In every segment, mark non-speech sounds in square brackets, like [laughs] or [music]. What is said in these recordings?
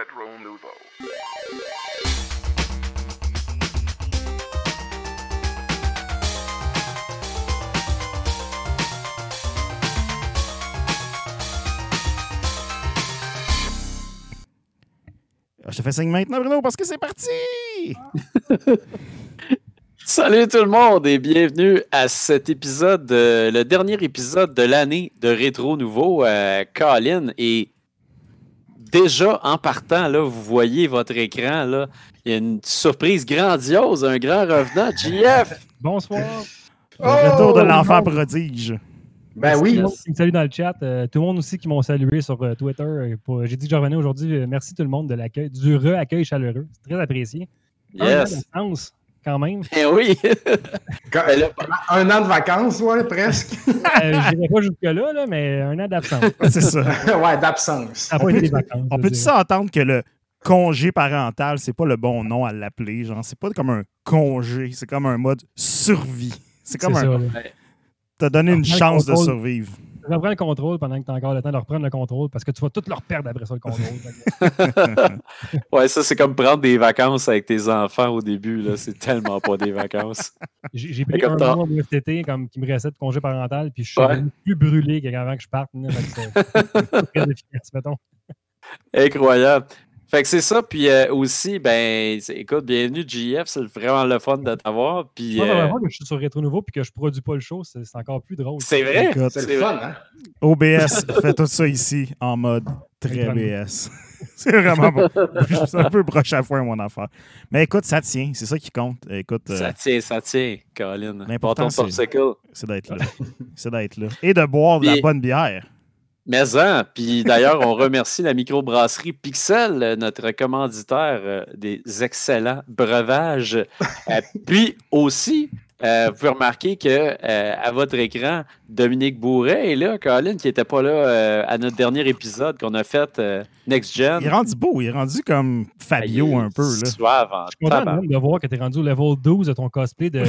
Retro Nouveau. Ah, je te fais signe maintenant, Bruno, parce que c'est parti! [laughs] Salut tout le monde et bienvenue à cet épisode, euh, le dernier épisode de l'année de Rétro Nouveau. Euh, Colin et déjà, en partant, là, vous voyez votre écran. Là, il y a une surprise grandiose, un grand revenant. JF! Bonsoir! retour de l'enfant oh! prodige. Ben oui. Salut dans le chat. Euh, tout le monde aussi qui m'ont salué sur euh, Twitter. Euh, j'ai dit que je revenais aujourd'hui. merci tout le monde de l'accueil, du re-accueil chaleureux. C'est très apprécié. Yes quand même. Eh oui! [laughs] un an de vacances, ouais, presque. [laughs] Euh, je n'irai pas jusque-là, mais un an d'absence. C'est ça. [laughs] ouais, d'absence. On peut-tu s'entendre que le congé parental, c'est pas le bon nom à l'appeler, genre, c'est pas comme un congé, c'est comme un mode survie. C'est comme un... T'as donné une chance de survivre. Prendre le contrôle pendant que tu as encore le temps de reprendre le contrôle parce que tu vas tout leur perdre après ça, le contrôle. [laughs] [laughs] ouais, ça, c'est comme prendre des vacances avec tes enfants au début. là C'est tellement pas des vacances. [laughs] J'ai pris comme un mois de FTT comme, qui me restait de congé parental, puis je suis plus brûlé qu'avant que je parte. Incroyable. Fait que c'est ça. Puis euh, aussi, ben, écoute, bienvenue, JF. C'est vraiment le fun de t'avoir. Puis. le euh, que je suis sur Rétro Nouveau puis que je produis pas le show, c'est encore plus drôle. C'est vrai. C'est le fun, hein? OBS fait tout ça ici en mode très BS. [laughs] c'est vraiment bon. C'est un peu proche à foin, mon affaire. Mais écoute, ça tient. C'est ça qui compte. Écoute, ça euh, tient, ça tient, Colin. L'important, c'est d'être là. c'est d'être là. Et de boire de la bonne bière. Maison, hein, puis d'ailleurs, on remercie la microbrasserie Pixel, notre commanditaire euh, des excellents breuvages. Euh, puis aussi, euh, vous pouvez remarquer que euh, à votre écran, Dominique Bourret est là, Colin, qui n'était pas là euh, à notre dernier épisode qu'on a fait Next Gen. Il est rendu beau, il est rendu comme Fabio ben, un peu. Là. Suave, Je suis content de voir que tu es rendu au level 12 de ton cosplay de,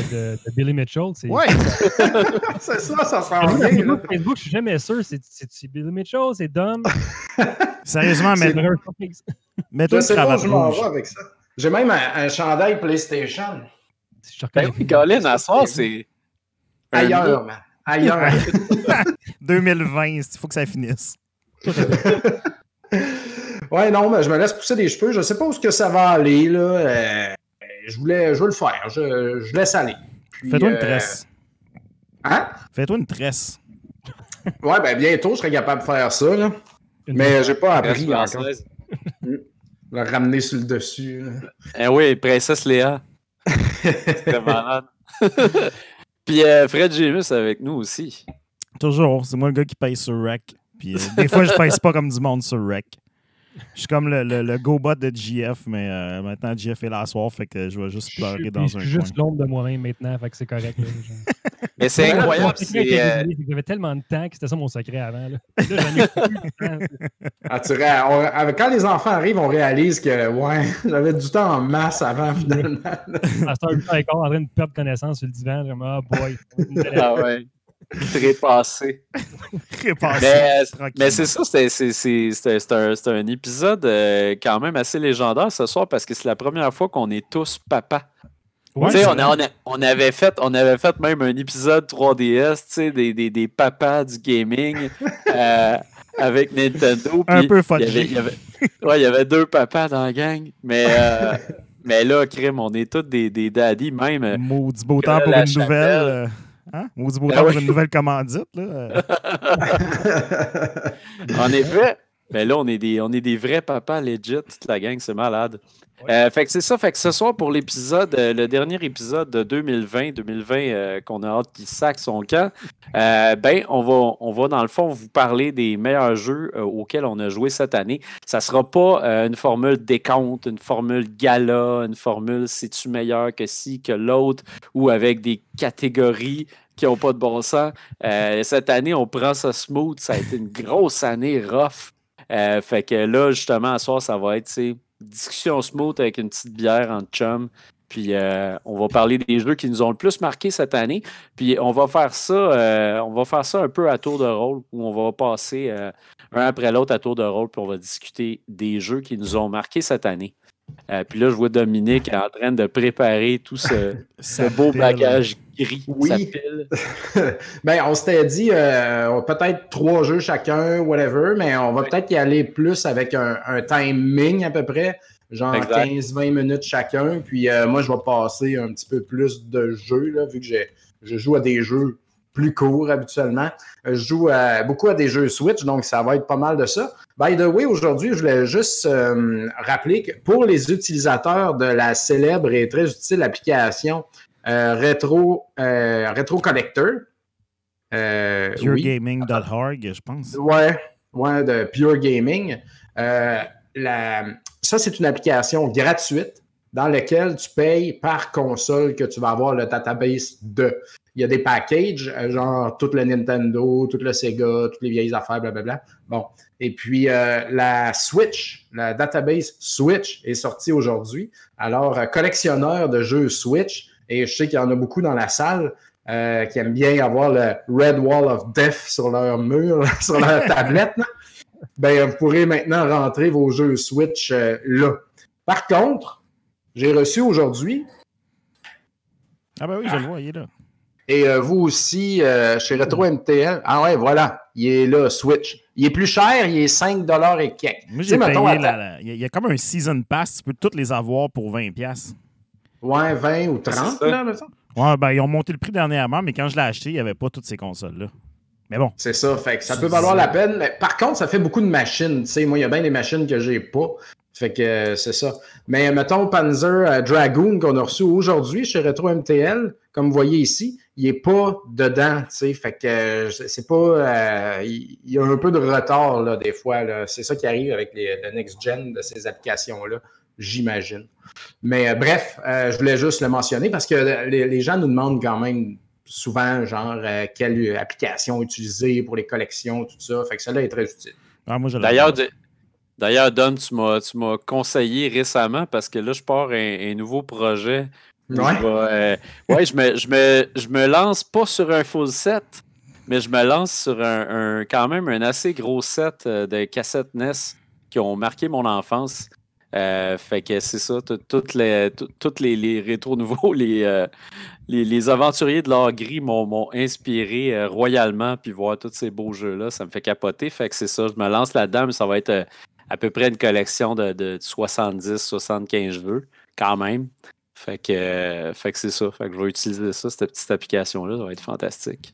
Billy Mitchell. Oui! [laughs] c'est ça, ça sent sur Facebook, je suis jamais sûr. C'est Billy Mitchell, c'est Dom. [laughs] Sérieusement, mais. Mets-toi une cravate. Je m'en vais avec ça. J'ai même un, un chandail PlayStation. Je ben oui, Colin, à soir, c'est. Ailleurs, man. Ailleurs. 2020, [laughs] il faut que ça finisse. [laughs] ouais, non, mais je me laisse pousser des cheveux. Je sais pas où que ça va aller. Là. Euh, je, voulais, je veux le faire. Je, laisse aller. Fais-toi une euh, tresse. Hein? Fais-toi une tresse. [laughs] ouais, ben bientôt, je serai capable de faire ça. Là. Mais j'ai pas appris encore. Hmm. Le ramener sur le dessus. Eh oui, princesse Léa. C'était malade. [laughs] Puis euh, Fred Jemus avec nous aussi. Toujours, c'est moi le gars qui paye sur Rec. Puis euh, des fois, je paye pas comme du monde sur Rec. Je suis comme le, go-bot de GF, mais euh, maintenant GF est là à soir, fait que je vais juste pleurer dans un coin. Je suis juste l'ombre de moi-même maintenant, fait que c'est correct. [laughs] mais c'est incroyable. Euh, j'avais tellement de temps que c'était ça mon secret avant. quand les enfants arrivent, on réalise que ouais, [laughs] j'avais du temps en masse avant finalement. en train de perdre connaissance sur le divan, dis, ah boy. [laughs] Ah, Trépassé. [laughs] Trépassé. Mais, euh, mais c'est ça, c'est un, épisode euh, quand même assez légendaire ce soir parce que c'est la première fois qu'on est tous papas. on, avait fait, on avait fait même un épisode 3DS, des, papas du gaming [laughs] euh, avec Nintendo. Un peu y Il y avait deux papas dans la gang, mais, [laughs] mais là, crime, on est tous des, des daddies, même. Maudit beau temps pour une nouvelle. Hein? Maudit beau ben une nouvelle commandite. Là. [laughs] en effet. Mais là, on est des, on est des vrais papas legit, toute la gang, c'est malade. Euh, fait que c'est ça, fait que ce soir pour l'épisode, euh, le dernier épisode de 2020, 2020 euh, qu'on a hâte qu'il sac son camp, ben on va, on va dans le fond vous parler des meilleurs jeux auxquels on a joué cette année. Ça sera pas une formule décompte, une formule gala, une formule si tu meilleur que si que l'autre, ou avec des catégories qui n'ont pas de bon sens. cette année, on prend ça smooth, ça a été une grosse année rough. Euh, fait que là, justement, ce soir, ça va être discussion smooth avec une petite bière en chum. Puis euh, on va parler des jeux qui nous ont le plus marqué cette année. Puis on va faire ça, euh, on va faire ça un peu à tour de rôle où on va passer un après l'autre à tour de rôle, puis on va discuter des jeux qui nous ont marqué cette année. Euh, puis là, je vois Dominique en train de préparer tout ce, [laughs] beau bagage gris. Oui. [laughs] Ben, on s'était dit euh, peut-être trois jeux chacun, whatever, mais on va peut-être y aller plus avec un, timing à peu près, genre 15-20 minutes chacun. Puis euh, moi, je vais passer un petit peu plus de jeux, là, vu que je joue à des jeux plus court habituellement. Euh, je joue euh, beaucoup à des jeux Switch, donc ça va être pas mal de ça. By the way, aujourd'hui, je voulais juste euh, rappeler que pour les utilisateurs de la célèbre et très utile application Retro, puregaming.org, je pense. Ouais, ouais, de Pure Gaming. ça, c'est une application gratuite dans laquelle tu payes par console que tu vas avoir le database de il y a des packages, euh, genre tout le Nintendo, tout le Sega, toutes les vieilles affaires, blablabla. Bon. Et puis, euh, la Switch, la database Switch est sortie aujourd'hui. Alors, collectionneurs collectionneur de jeux Switch, et je sais qu'il y en a beaucoup dans la salle euh, qui aiment bien avoir le Red Wall of Death sur leur mur, [laughs] sur leur [laughs] tablette. Ben, vous pourrez maintenant rentrer vos jeux Switch là. Par contre, j'ai reçu aujourd'hui. Ah ben oui, je le vois, là. Et euh, vous aussi, euh, chez Retro MTL. Mm. Ah ouais, voilà, il est là, Switch. Il est plus cher, il est 5 et quelques. j'ai payé Il y a comme un season pass, tu peux toutes les avoir pour 20 pièces. Ouais, 20 ou 30 là, ben, ils ont monté le prix dernièrement, mais quand je l'ai acheté, il n'y avait pas toutes ces consoles-là. Mais bon. C'est ça, fait que ça peut valoir la peine. Mais par contre, ça fait beaucoup de machines. moi, il y a bien des machines que j'ai pas. Fait que euh, c'est ça. Mais mettons Panzer Dragoon qu'on a reçu aujourd'hui chez Retro MTL, comme vous voyez ici il n'est pas dedans, tu sais. Fait que euh, c'est pas. Euh, il, y a un peu de retard, là, des fois. C'est ça qui arrive avec les, le next-gen de ces applications-là, j'imagine. Mais euh, bref, je voulais juste le mentionner parce que les, gens nous demandent quand même souvent, genre, quelle application utiliser pour les collections, tout ça. Fait que celle-là est très utile. Ah, d'ailleurs, Don, tu m'as, conseillé récemment parce que là, je pars un, un nouveau projet euh, ouais. Je, me, je, me, je me lance pas sur un full set, mais je me lance sur un, quand même un assez gros set euh, de cassettes NES qui ont marqué mon enfance. Euh, fait que c'est ça, toutes les, toutes les, les rétros nouveaux, [laughs] les, les, aventuriers de l'or gris m'ont inspiré royalement, puis voir tous ces beaux jeux-là, ça me fait capoter. Fait que c'est ça, je me lance là-dedans, mais ça va être à peu près une collection de, de 70-75 jeux, quand même. Euh, fait que, c'est ça. Fait que je vais utiliser ça, cette petite application-là. Ça va être fantastique.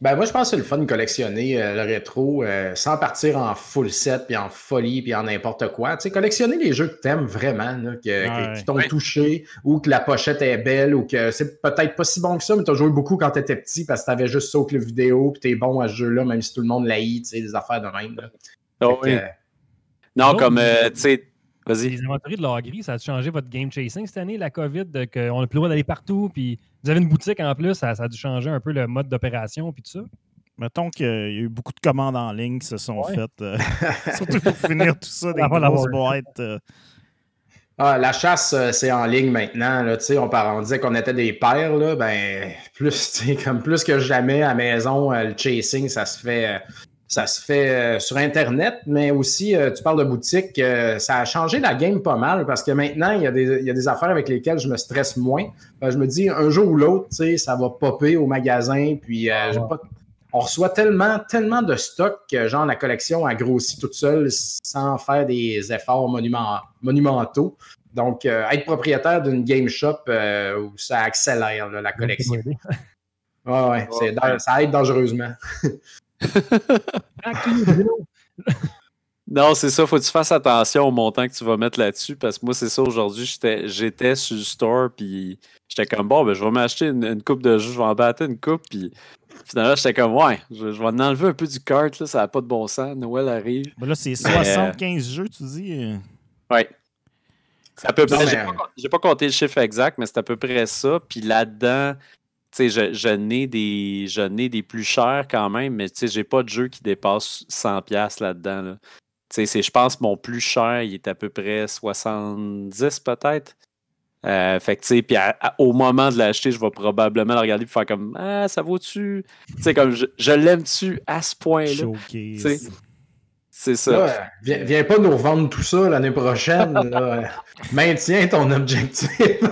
Ben moi, je pense que c'est le fun de collectionner euh, le rétro euh, sans partir en full set, puis en folie, puis en n'importe quoi. Tu sais, collectionner les jeux que t'aimes vraiment, que, qui t'ont touché, ou que la pochette est belle, ou que c'est peut-être pas si bon que ça, mais t'as joué beaucoup quand tu étais petit parce que avais juste ça au club vidéo, puis es bon à ce jeu-là, même si tout le monde l'haït, tu sais, des affaires de même. Ah non, comme, tu sais, les inventories de l'or gris, ça a changé votre game chasing cette année, la COVID, qu'on n'a plus le droit d'aller partout, puis vous avez une boutique en plus, ça, a dû changer un peu le mode d'opération, puis tout ça. Mettons qu'il y a eu beaucoup de commandes en ligne qui se sont faites, euh, [laughs] surtout pour finir tout ça, des grosses boîtes. Euh. Ah, la chasse, euh, c'est en ligne maintenant. Là, on, parlait, on disait qu'on était des pères. Là, ben, plus, [laughs] comme plus que jamais à la maison, le chasing, ça se fait ça se fait euh, sur Internet, mais aussi, euh, tu parles de boutique, euh, ça a changé la game pas mal parce que maintenant, il y, a des, affaires avec lesquelles je me stresse moins. Ben, je me dis, un jour ou l'autre, ça va popper au magasin, puis on reçoit tellement, tellement de stock que genre la collection a grossi toute seule sans faire des efforts monumentaux. Donc, être propriétaire d'une game shop, ça accélère la collection. Oui, ça aide dangereusement. [laughs] [laughs] Non, c'est ça. Faut que tu fasses attention au montant que tu vas mettre là-dessus parce que moi, c'est ça. Aujourd'hui, j'étais, sur le store puis j'étais comme bon, ben, je vais m'acheter une, coupe de jeu, je vais en battre une coupe. Puis finalement, j'étais comme ouais, je, vais en enlever un peu du cart. ça n'a pas de bon sens. Noël arrive. Ben là, c'est 75 euh, jeux, tu dis. Euh. Ouais. C'est à peu près. J'ai pas, euh, pas, compté le chiffre exact, mais c'est à peu près ça. Puis là-dedans, je, n'ai des, des plus chers quand même, mais je n'ai pas de jeu qui dépasse 100 pièces là-dedans. je pense mon plus cher, il est à peu près 70 peut-être. Euh, puis au moment de l'acheter, je vais probablement le regarder et faire comme Ah, ça vaut-tu comme je, l'aime-tu à ce point-là C'est ça. viens, pas nous vendre tout ça l'année prochaine. [laughs] Maintiens ton objectif. [laughs]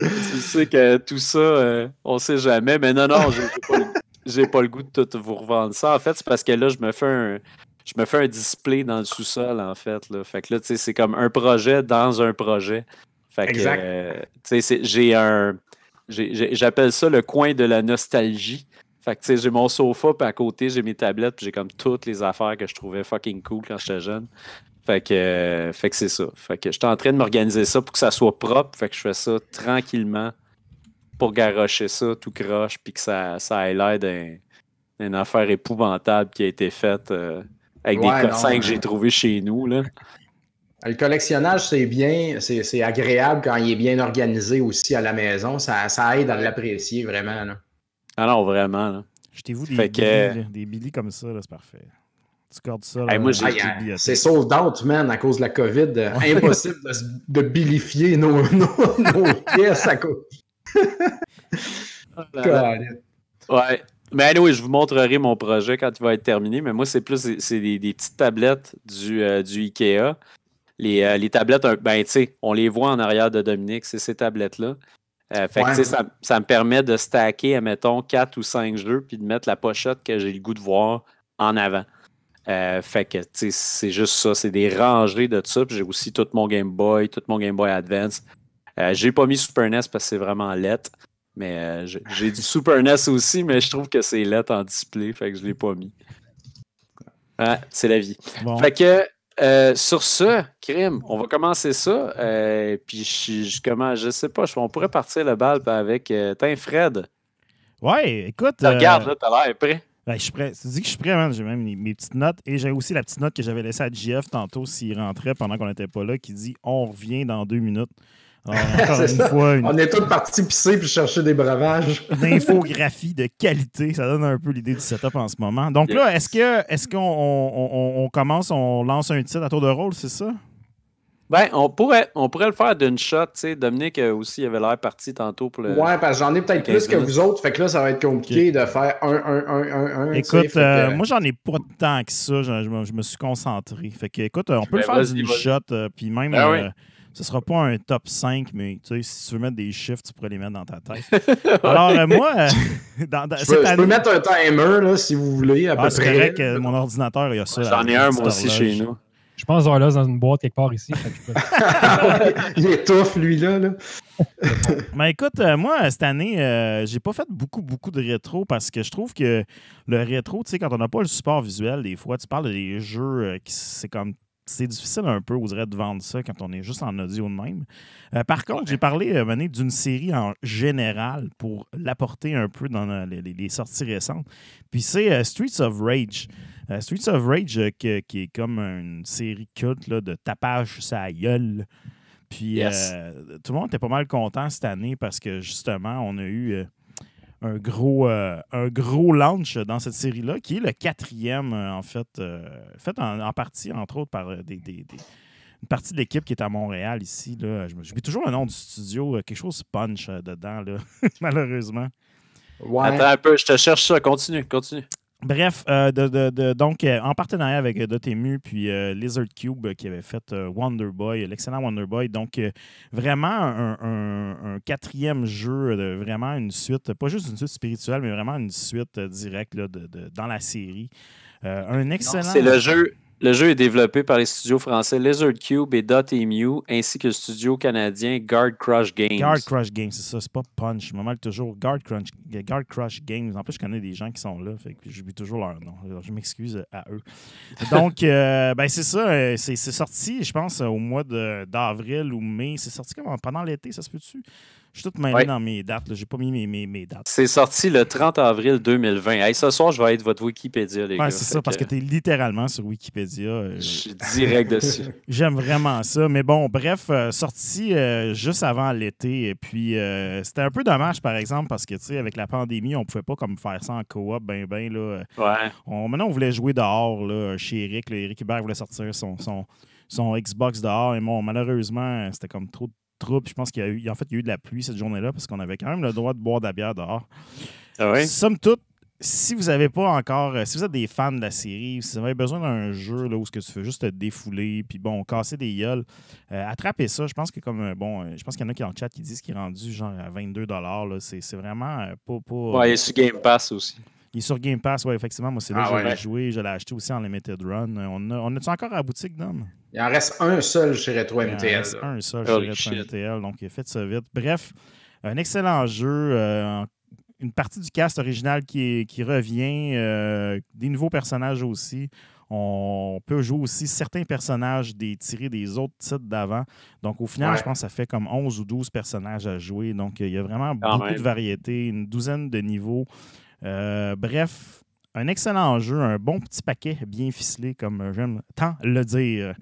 tu sais que tout ça, euh, on sait jamais. Mais non, non, j'ai pas, le goût de tout vous revendre ça. En fait, c'est parce que là, je me fais un. Je me fais un display dans le sous-sol, en fait. Là. Fait que là, tu c'est comme un projet dans un projet. Fait que, euh, sais, j'ai un. J'appelle ça le coin de la nostalgie. Fait que, tu sais, j'ai mon sofa, puis à côté, j'ai mes tablettes, puis j'ai comme toutes les affaires que je trouvais fucking cool quand j'étais jeune. Fait que, c'est ça. Fait que j'étais en train de m'organiser ça pour que ça soit propre. Fait que je fais ça tranquillement pour garocher ça tout croche puis que ça, ça ait l'air d'une affaire épouvantable qui a été faite euh, avec des cossins que j'ai trouvés chez nous. Là. Le collectionnage, c'est bien, c'est agréable quand il est bien organisé aussi à la maison. Ça, ça aide à l'apprécier vraiment. Alors, ah vraiment. Là. Jetez-vous des, que... des, billes comme ça, c'est parfait. Tu ça. Euh, c'est sold out, man, à cause de la COVID. [laughs] Impossible de, de bilifier [laughs] nos, pièces à cause. [laughs] Oh ouais. Mais oui je vous montrerai mon projet quand il va être terminé. Mais moi, c'est plus des, petites tablettes du, euh, du IKEA. Les, euh, tablettes, ben, tu sais, on les voit en arrière de Dominique, c'est ces tablettes-là. ça, ça, me permet de stacker, admettons, 4 ou cinq jeux, puis de mettre la pochette que j'ai le goût de voir en avant. Euh, fait que, c'est juste ça. C'est des rangées de ça. J'ai aussi tout mon Game Boy, tout mon Game Boy Advance. Euh, j'ai pas mis Super NES parce que c'est vraiment let. Mais euh, j'ai du Super NES [laughs] aussi, mais je trouve que c'est let en display. Fait que je l'ai pas mis. c'est la vie. Fait que. sur ce, Crime, on va commencer ça. puis je, comment, je sais pas, on pourrait partir le bal avec Fred. Ouais, écoute. Regarde, là, t'as l'air prêt. Ben, je suis prêt. Tu dis que je suis prêt, J'ai même mes petites notes. Et j'ai aussi la petite note que j'avais laissée à JF tantôt s'il rentrait pendant qu'on n'était pas là, qui dit On revient dans deux minutes. [laughs] Ah, on est tous partis pisser puis chercher des bravages. D'infographie [laughs] de qualité, ça donne un peu l'idée du setup en ce moment. Donc là, est-ce que est-ce qu'on commence, on lance un titre à tour de rôle, c'est ça? Ben, on pourrait, on pourrait le faire d'une shot, tu sais. Dominique euh, aussi avait l'air parti tantôt pour le. Ouais, parce que j'en ai peut-être plus que vous autres. Fait que là, ça va être compliqué de faire un, un, un, un, un. Écoute, euh, euh, moi, j'en ai pas tant que ça. Je, je, me suis concentré. Fait que, écoute, on peut ben, le faire d'une shot. Puis même, ben ce ne sera pas un top 5, mais tu sais, si tu veux mettre des chiffres, tu pourrais les mettre dans ta tête. [laughs] Alors, moi, dans, je, peux, mettre un timer, là, si vous voulez. À vrai ah, peu mon ordinateur, il y a ça. J'en ai un, moi aussi, chez nous. Je pense là dans une boîte quelque part ici. Peux... [laughs] il étouffe, lui, là. [laughs] Mais écoute, euh, moi, cette année, euh, j'ai pas fait beaucoup, beaucoup de rétro parce que je trouve que le rétro, tu sais, quand on n'a pas le support visuel, des fois, tu parles des jeux euh, qui c'est comme c'est difficile un peu, on de vendre ça quand on est juste en audio de même. par contre, j'ai parlé d'une série en général pour l'apporter un peu dans les, sorties récentes. Puis c'est Streets of Rage. Euh, Streets of Rage, euh, qui, est comme une série culte de tapage sa gueule. Puis euh, tout le monde était pas mal content cette année parce que justement, on a eu un gros, un gros launch dans cette série-là, qui est le quatrième, en fait, fait en, partie, entre autres, par des, une partie de l'équipe qui est à Montréal ici. Là. Je mets toujours le nom du studio, quelque chose punch dedans, là, [laughs] malheureusement. Attends un peu, je te cherche ça. Continue, continue. Bref, euh, donc euh, en partenariat avec euh, Dotemu puis Lizard Cube qui avait fait Wonder Boy, l'excellent Wonder Boy. Donc vraiment un, quatrième jeu, vraiment une suite, pas juste une suite spirituelle, mais vraiment une suite directe dans la série. un excellent. C'est le jeu. Le jeu est développé par les studios français Lizard Cube et Dot EMU, ainsi que le studio canadien Guard Crush Games. Guard Crush Games, c'est ça, c'est pas Punch. Je toujours Guard toujours, Guard Crush Games. En plus, je connais des gens qui sont là, fait que j'oublie toujours leur nom. je m'excuse à eux. Donc, euh, [laughs] ben c'est ça, euh, c'est sorti, je pense, au mois d'avril ou mai. C'est sorti comme pendant l'été, ça se peut-tu? Je suis tout mêlé dans mes dates. J'ai pas mis mes, mes, dates. C'est sorti le 30 avril 2020. et ce soir, je vais être votre Wikipédia, les gars. c'est ça, parce que tu es littéralement sur Wikipédia. Euh, je suis direct dessus. [laughs] J'aime vraiment ça. Mais bon, bref, euh, sorti euh, juste avant l'été. Et puis, c'était un peu dommage, par exemple, parce que, tu sais, avec la pandémie, on pouvait pas comme faire ça en coop, ben, ben, là. On, maintenant, on voulait jouer dehors, là, chez Eric. Eric Hubert voulait sortir son, son son Xbox dehors. Et bon, malheureusement, c'était comme trop de troupe. Je pense qu'il y a eu, en fait, il y eu de la pluie cette journée-là parce qu'on avait quand même le droit de boire de la bière dehors. Ah Somme toute, si vous avez pas encore, euh, si vous êtes des fans de la série, si vous avez besoin d'un jeu là, où ce que tu fais juste te défouler, puis bon, casser des gueules, euh, attrapez ça. Je pense que comme euh, bon, je pense qu'il y en a qui en chat qui disent qu'il est rendu genre à 22 dollars. C'est vraiment pas pas. Ouais, il est sur Game Pass aussi. Il est sur Game Pass, oui, effectivement. Moi, c'est là ah que je l'ai joué. Je l'ai acheté aussi en Limited Run. On a, tu encore à la boutique, Dom? Il en reste un seul chez Retro MTL. un seul chez donc faites ça vite. Bref, un excellent jeu. Euh, une partie du cast original qui, revient, euh, des nouveaux personnages aussi. On peut jouer aussi certains personnages des, tirés des autres titres d'avant. Donc, au final, je pense que ça fait comme 11 ou 12 personnages à jouer. Donc, il y a vraiment beaucoup de variété, une douzaine de niveaux. Euh, bref, un excellent jeu, un bon petit paquet bien ficelé, comme j'aime tant le dire.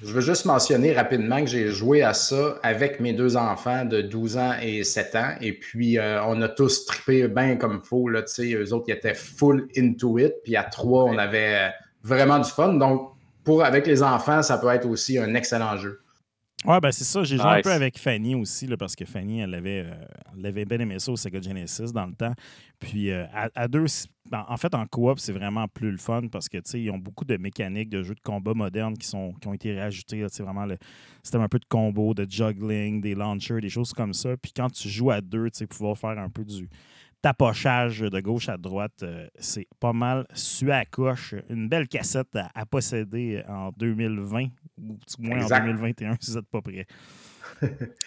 Je veux juste mentionner rapidement que j'ai joué à ça avec mes deux enfants de 12 ans et 7 ans. Et puis, euh, on a tous trippé bien comme il faut. Là, eux autres, ils étaient full into it. Puis à trois, on avait vraiment du fun. Donc, pour, avec les enfants, ça peut être aussi un excellent jeu. Oui, ben c'est ça. J'ai joué un peu avec Fanny aussi, là, parce que Fanny, elle avait, euh, elle avait bien aimé ça au Sega Genesis dans le temps. Puis euh, à, deux, ben, en, fait, en coop, c'est vraiment plus le fun parce que ils ont beaucoup de mécaniques de jeux de combat modernes qui, sont, qui ont été rajoutées, C'est vraiment le système un peu de combo, de juggling, des launchers, des choses comme ça. Puis quand tu joues à deux, tu pouvoir faire un peu du tapochage de gauche à droite, euh, c'est pas mal su à coche. Une belle cassette à, à posséder en 2020 ou moins en 2021 [laughs] si vous n'êtes pas prêt.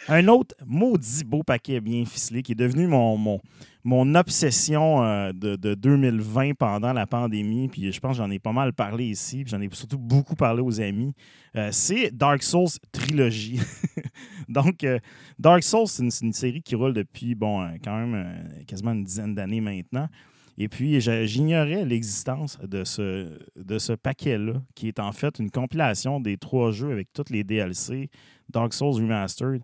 un autre maudit beau paquet bien ficelé qui est devenu mon, mon, obsession euh, de, 2020 pendant la pandémie, puis je pense que j'en ai pas mal parlé ici, puis j'en ai surtout beaucoup parlé aux amis, euh, c'est Dark Souls Trilogy. [laughs] Donc, euh, Dark Souls, c'est une, une, série qui roule depuis, bon, quand même quasiment une dizaine d'années maintenant. Et puis, j'ignorais l'existence de ce, de ce paquet-là, qui est en fait une compilation des trois jeux avec toutes les DLC, Dark Souls Remastered.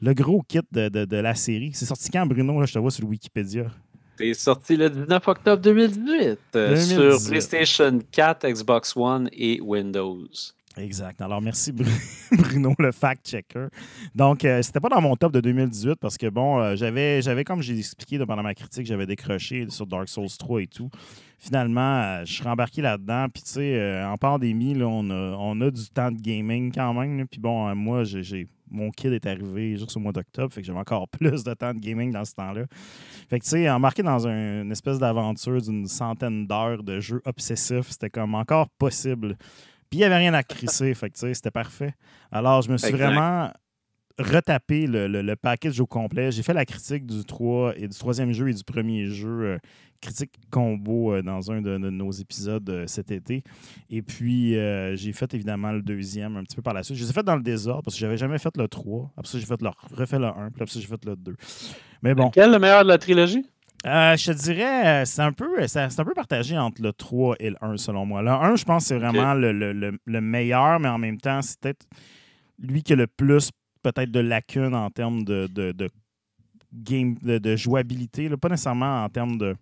Le gros kit de, la série. C'est sorti quand, Bruno? je te vois sur Wikipédia. C'est sorti le 19 octobre 2018, euh, sur PlayStation 4, Xbox One et Windows. Exact. Alors, merci [laughs] Bruno, le fact-checker. Donc, euh, c'était pas dans mon top de 2018 parce que, bon, euh, j'avais, j'avais, comme j'ai expliqué pendant ma critique, j'avais décroché sur Dark Souls 3 et tout. Finalement, euh, je suis rembarqué là-dedans. Puis, tu sais, en pandémie, là, on, a, on a du temps de gaming quand même. Puis, bon, moi, j'ai, mon kid est arrivé juste au mois d'octobre, fait que j'avais encore [laughs] plus de temps de gaming dans ce temps-là. Fait que, tu sais, embarqué dans une espèce d'aventure d'une centaine d'heures de jeu obsessifs, c'était comme encore possible. Puis il n'y avait rien à crisser, fait c'était parfait. Alors, je me suis vraiment retapé le, le, package au complet. J'ai fait la critique du 3 et du troisième jeu et du premier jeu, euh, critique combo euh, dans un de, nos épisodes euh, cet été. Et puis, j'ai fait évidemment le deuxième un petit peu par la suite. Je les ai fait dans le désordre parce que j'avais jamais fait le 3. Après ça, j'ai fait le, refait le 1, puis après ça, j'ai fait le 2. Mais bon. Quel est le meilleur de la trilogie? Euh, je te dirais, euh, c'est un, peu, euh, c'est un peu partagé entre le 3 et le 1, selon moi. Le 1, je pense que c'est vraiment le, meilleur, mais en même temps, c'est peut-être lui qui a le plus peut-être de lacunes en termes de, game, de, jouabilité. Pas nécessairement en termes de...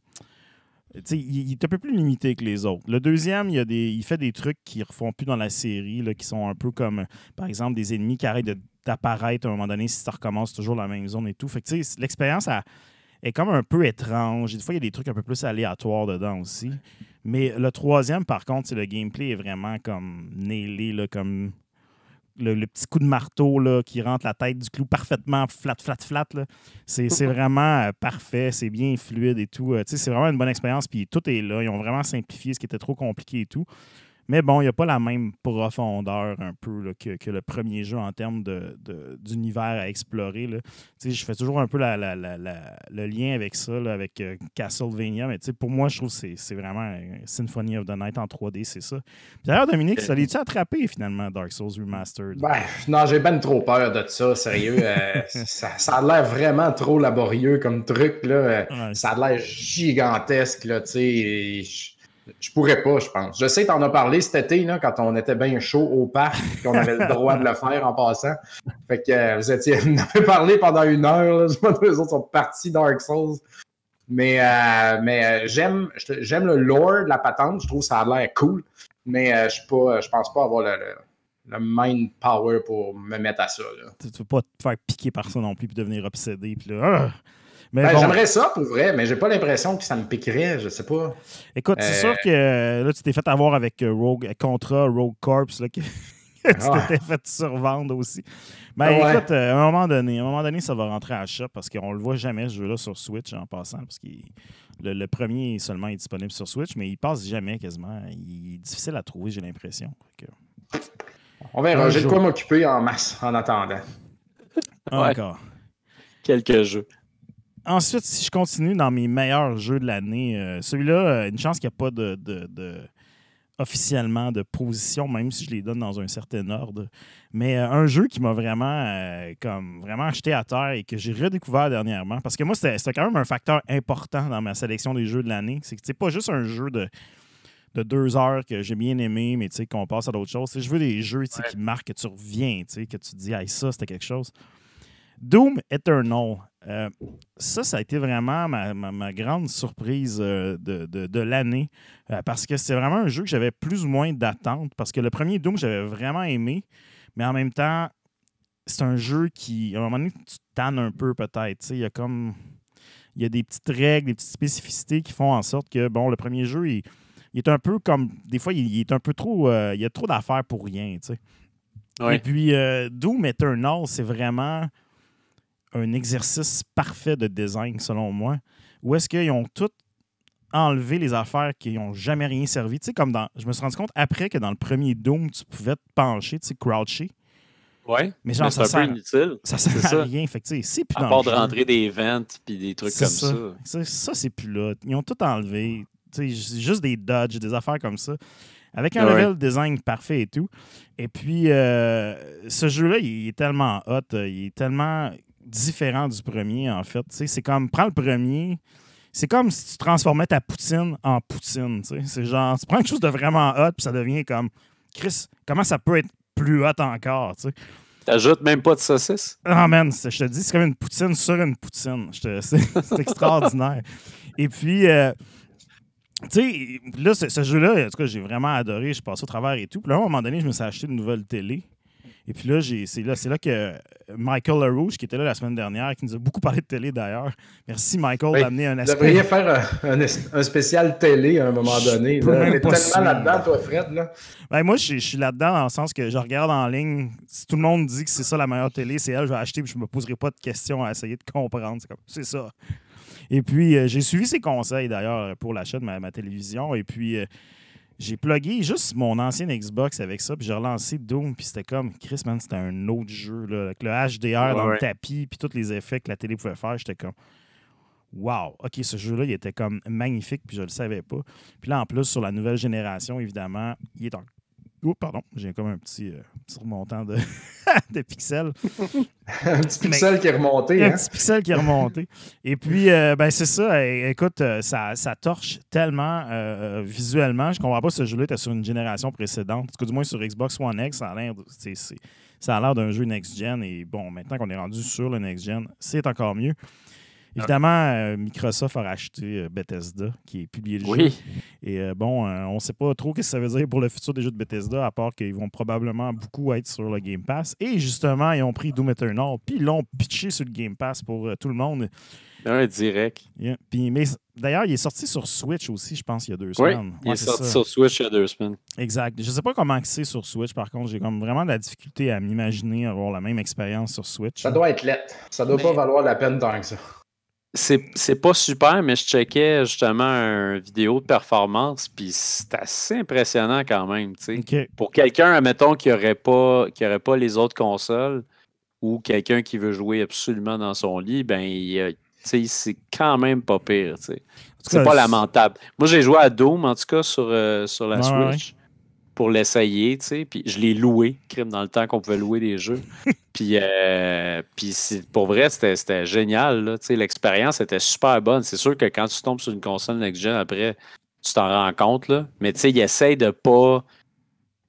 il, est un peu plus limité que les autres. Le deuxième, il, y a des, il fait des trucs qui ne refont plus dans la série, là, qui sont un peu comme, par exemple, des ennemis qui arrêtent d'apparaître à un moment donné si ça recommence toujours la même zone et tout. Fait que l'expérience, à est comme un peu étrange. Des fois, il y a des trucs un peu plus aléatoires dedans aussi. Mais le troisième, par contre, c'est le gameplay est vraiment comme nailé, comme le, petit coup de marteau là, qui rentre la tête du clou parfaitement flat, flat, flat. C'est [laughs] vraiment euh, parfait, c'est bien fluide et tout. Euh, c'est vraiment une bonne expérience. Puis tout est là. Ils ont vraiment simplifié ce qui était trop compliqué et tout. Mais bon, il n'y a pas la même profondeur un peu que, le premier jeu en termes d'univers de, à explorer. Je fais toujours un peu le lien avec ça, avec euh, Castlevania. Mais pour moi, je trouve que c'est vraiment Symphony of the Night en 3D, c'est ça. D'ailleurs, Dominique, ça euh. l'est-tu attrapé finalement, Dark Souls Remastered? Ben, non, j'ai bien trop peur de ça, sérieux. Euh, [laughs] ça, ça, a l'air vraiment trop laborieux comme truc. Là. Ça a l'air gigantesque. Là, sais je pourrais pas, je pense. Je sais, tu en as parlé cet été, quand on était bien chaud au parc, qu'on avait le droit de le faire en passant. Fait que euh, vous étiez, [laughs] parlé pendant une heure. Là, je sais pas, les autres sont partis Dark Souls. Mais, euh, mais euh, j'aime, j'aime le lore de la patente. Je trouve ça a l'air cool. Mais je je pense pas avoir le, mind power pour me mettre à ça. Tu ne veux pas te faire piquer par ça non plus puis devenir obsédé. Puis là, ah! Ben, j'aimerais ça pour vrai, mais j'ai pas l'impression que ça me piquerait, je sais pas. Écoute, c'est euh, sûr que euh, là, tu t'es fait avoir avec euh, Rogue Contra, Rogue Corps, là, que [laughs] tu ah. t'étais fait survendre aussi. Mais ben, écoute, à un moment donné, un moment donné, ça va rentrer à chat parce qu'on le voit jamais ce jeu-là sur Switch en passant, parce que le, premier seulement est disponible sur Switch, mais il passe jamais quasiment. Il est difficile à trouver, j'ai l'impression. On verra, j'ai de quoi m'occuper en masse en attendant. Encore. Quelques jeux ensuite, si je continue dans mes meilleurs jeux de l'année, euh, celui-là, euh, une chance qu'il n'y a pas de, officiellement de position, même si je les donne dans un certain ordre. Mais euh, un jeu qui m'a vraiment comme vraiment acheté à terre et que j'ai redécouvert dernièrement. Parce que moi, c'était quand même un facteur important dans ma sélection des jeux de l'année. C'est que c'est pas juste un jeu de de deux heures que j'ai bien aimé, mais qu'on passe à d'autres choses. je veux des jeux qui marquent, que tu reviens, que tu dis, Ah, ça, c'était quelque chose. Doom Eternal. Euh, ça, ça a été vraiment ma, grande surprise euh, de, l'année euh, parce que c'est vraiment un jeu que j'avais plus ou moins d'attente parce que le premier Doom, j'avais vraiment aimé, mais en même temps, c'est un jeu qui, à un moment donné, tu tannes un peu peut-être. Il y a comme. Il y a des petites règles, des petites spécificités qui font en sorte que, bon, le premier jeu, il, est un peu comme. Des fois, il, est un peu trop. il y a trop d'affaires pour rien, tu sais. Et puis, Doom Eternal, c'est vraiment un exercice parfait de design, selon moi, où est-ce qu'ils ont tout enlevé les affaires qui n'ont jamais rien servi. Tu sais, comme dans. Je me suis rendu compte après que dans le premier Doom, tu pouvais te pencher, tu sais, croucher. Ouais. Mais genre, ça, sert, inutile. ça sert à rien. c'est à part de rentrer des ventes puis des trucs comme ça. Ça, c'est plus là. Ils ont tout enlevé. sais juste des dodges, des affaires comme ça. Avec un ah level design parfait et tout. Et puis, euh, ce jeu-là, il est tellement hot. Euh, il est tellement différent du premier, en fait. C'est comme, prends le premier, c'est comme si tu transformais ta poutine en poutine. C'est genre, tu prends quelque chose de vraiment hot, puis ça devient comme, Chris, comment ça peut être plus hot encore? Tu T'ajoutes même pas de saucisse? Non, ah, je te dis, c'est comme une poutine sur une poutine. [laughs] C'est extraordinaire. Et puis, euh, tu sais, là, ce, jeu-là, en tout cas, j'ai vraiment adoré. Je passé au travers et tout. Puis à un moment donné, je me suis acheté une nouvelle télé. Et puis là, c'est là, que Michael LaRouche, qui était là la semaine dernière, qui nous a beaucoup parlé de télé d'ailleurs. Merci, Michael, ben, d'amener un aspect. Vous devriez faire un, spécial télé à un moment donné. Là. tellement là-dedans, toi, Fred. Là. Ben, moi, je, suis là-dedans dans le sens que je regarde en ligne. Si tout le monde dit que c'est ça la meilleure télé, c'est elle, je vais acheter je ne me poserai pas de questions à essayer de comprendre. C'est ça. Et puis, euh, j'ai suivi ses conseils d'ailleurs pour l'achat de ma, télévision. Et puis. Euh, j'ai plugué juste mon ancienne Xbox avec ça, puis j'ai relancé Doom, puis c'était comme, Chris, man, c'était un autre jeu, là, avec le HDR dans le tapis, puis tous les effets que la télé pouvait faire, j'étais comme, wow, ok, ce jeu-là, il était comme magnifique, puis je le savais pas. Puis là, en plus, sur la nouvelle génération, évidemment, il est Oh, pardon, j'ai comme un petit, euh, remontant de, [laughs] pixels. [laughs] un petit pixel qui est remonté. Un hein? petit pixel qui est remonté. Et puis, euh, ben, c'est ça. Écoute, euh, ça, torche tellement visuellement. Je comprends pas ce jeu-là était sur une génération précédente. du moins sur Xbox One X, ça a l'air, ça a l'air d'un jeu next-gen. Et bon, maintenant qu'on est rendu sur le next-gen, c'est encore mieux. Ah. Évidemment, euh, Microsoft a racheté euh, Bethesda, qui est publié le oui. Et euh, bon, on ne sait pas trop ce que ça veut dire pour le futur des jeux de Bethesda, à part qu'ils vont probablement beaucoup être sur le Game Pass. Et justement, ils ont pris Doom Eternal, puis ils l'ont pitché sur le Game Pass pour tout le monde. Un ben direct. d'ailleurs, il est sorti sur Switch aussi, je pense, il y a deux semaines. il est, sorti sur Switch il y a deux semaines. Exact. Je ne sais pas comment c'est sur Switch, par contre, j'ai comme vraiment de la difficulté à m'imaginer avoir la même expérience sur Switch. Ça doit être let. Ça ne doit pas valoir la peine tant que ça. C'est pas super, mais je checkais justement une vidéo de performance, puis c'est assez impressionnant quand même. Pour quelqu'un, admettons, qui n'aurait pas, qui aurait pas les autres consoles ou quelqu'un qui veut jouer absolument dans son lit, ben c'est quand même pas pire. C'est pas lamentable. Moi, j'ai joué à Doom, en tout cas, sur, euh, sur la Switch pour l'essayer, puis je l'ai loué, crime, dans le temps qu'on pouvait louer des jeux. [laughs] Puis, euh, puis pour vrai, c'était génial. L'expérience était super bonne. C'est sûr que quand tu tombes sur une console next-gen, après, tu t'en rends compte. Là. Mais tu sais, ils essayent de pas.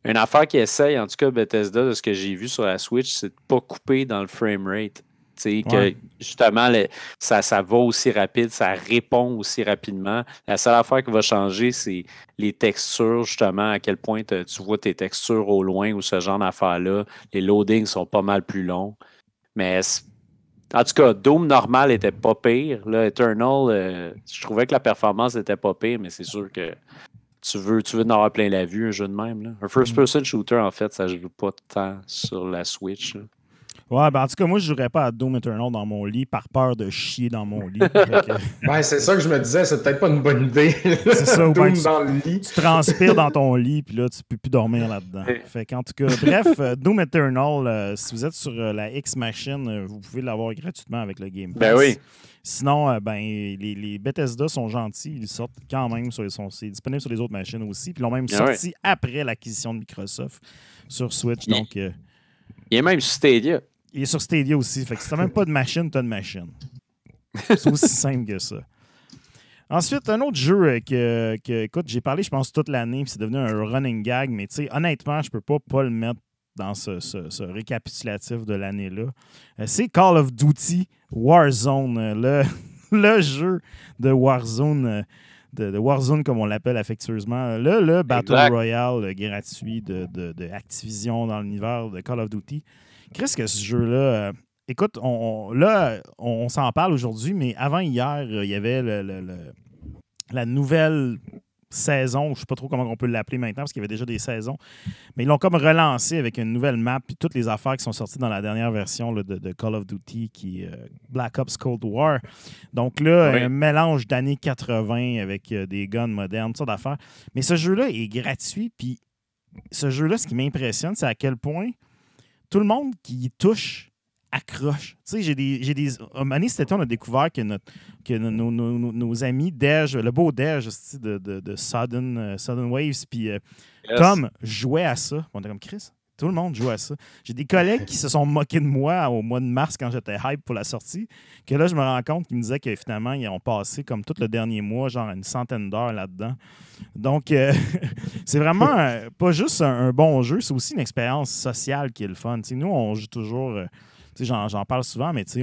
Une affaire qu'ils essayent, en tout cas Bethesda, de ce que j'ai vu sur la Switch, c'est de pas couper dans le framerate rate. C'est que justement, ça, ça va aussi rapide, ça répond aussi rapidement. La seule affaire qui va changer, c'est les textures, justement, à quel point tu vois tes textures au loin ou ce genre d'affaires-là. Les loadings sont pas mal plus longs. Mais en tout cas, Doom normal était pas pire. Là, Eternal, euh, je trouvais que la performance était pas pire, mais c'est sûr que tu veux, tu veux en avoir plein la vue, un jeu de même. Un first-person mm. shooter, en fait, ça joue pas de temps sur la Switch. Ouais, ben en tout cas, moi, je jouerais pas à Doom Eternal dans mon lit par peur de chier dans mon lit. [laughs] ben, c'est ça que je me disais, c'est peut-être pas une bonne idée. c'est ça, [laughs] Doom ben, tu, dans transpires dans ton lit, puis là, tu peux plus dormir là-dedans. Fait qu'en tout cas, bref, euh, Doom Eternal, euh, si vous êtes sur euh, la X-Machine, vous pouvez l'avoir gratuitement avec le Game ben Pass. Ben oui. Sinon, ben, les, Bethesda sont gentils. Ils sortent quand même sur les sont disponibles sur les autres machines aussi. Puis l'ont même ah sorti après l'acquisition de Microsoft sur Switch. Donc, il est même sur Stadia. Il est sur Stadia aussi. Fait que si même pas de machine, t'as une machine. C'est aussi [laughs] simple que ça. Ensuite, un autre jeu euh, que, écoute, j'ai parlé, je pense, toute l'année, c'est devenu un running gag, mais honnêtement, je peux pas pas le mettre dans ce, récapitulatif de l'année-là. Euh, c'est Call of Duty Warzone, euh, le, [laughs] le jeu de Warzone de, Warzone, comme on l'appelle affectueusement. le Battle Royale gratuit de, Activision dans l'univers de Call of Duty. Qu'est-ce que ce jeu-là. Euh, écoute, on, là, on, s'en parle aujourd'hui, mais avant hier, euh, il y avait le la nouvelle saison, je ne sais pas trop comment on peut l'appeler maintenant parce qu'il y avait déjà des saisons, mais ils l'ont comme relancé avec une nouvelle map puis toutes les affaires qui sont sorties dans la dernière version de, Call of Duty qui euh, Black Ops Cold War. Donc là, un mélange d'années 80 avec euh, des guns modernes, toutes ça d'affaires. Mais ce jeu-là est gratuit puis ce jeu-là, ce qui m'impressionne, c'est à quel point tout le monde qui touche accroche. Tu sais, j'ai des. J'ai des on a découvert que, que nos, nos, nos, amis Dej, le beau Dej de, de, de Sudden, euh, Waves, puis euh, Tom jouait à ça. On était comme Chris. Tout le monde joue à ça. J'ai des collègues qui se sont moqués de moi au mois de mars quand j'étais hype pour la sortie. Que là, je me rends compte qu'ils me disaient que finalement, ils ont passé comme tout le dernier mois, genre une centaine d'heures là-dedans. Donc, euh, [laughs] c'est vraiment pas juste un, bon jeu, c'est aussi une expérience sociale qui est le fun. sais, nous, on joue toujours. J'en parle souvent, mais c'est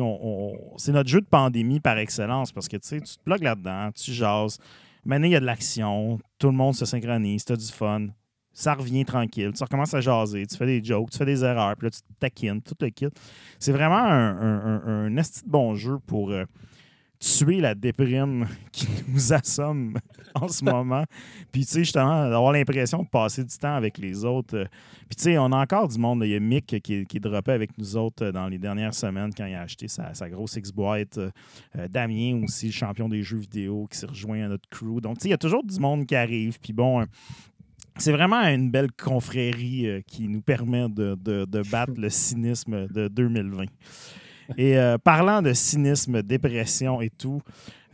notre jeu de pandémie par excellence parce que tu te bloques là-dedans, tu jases. Maintenant, il y a de l'action, tout le monde se synchronise, tu as du fun, ça revient tranquille, tu recommences à jaser, tu fais des jokes, tu fais des erreurs, puis là, tu te taquines, tout le kit. C'est vraiment un, un, esti bon jeu pour. Euh, tuer la déprime [laughs] qui nous assomme en ce moment. Puis, tu sais, justement, d'avoir l'impression de passer du temps avec les autres. Puis, tu sais, on a encore du monde. Il y a Mick qui, qui est droppé avec nous autres euh, dans les dernières semaines quand il a acheté sa, grosse Xbox. boîte euh, euh, Damien aussi, champion des jeux vidéo, qui s'est rejoint à notre crew. Donc, tu sais, il y a toujours du monde qui arrive. Puis, bon, c'est vraiment une belle confrérie qui nous permet de, de battre le cynisme de 2020. Et euh, parlant de cynisme, dépression et tout,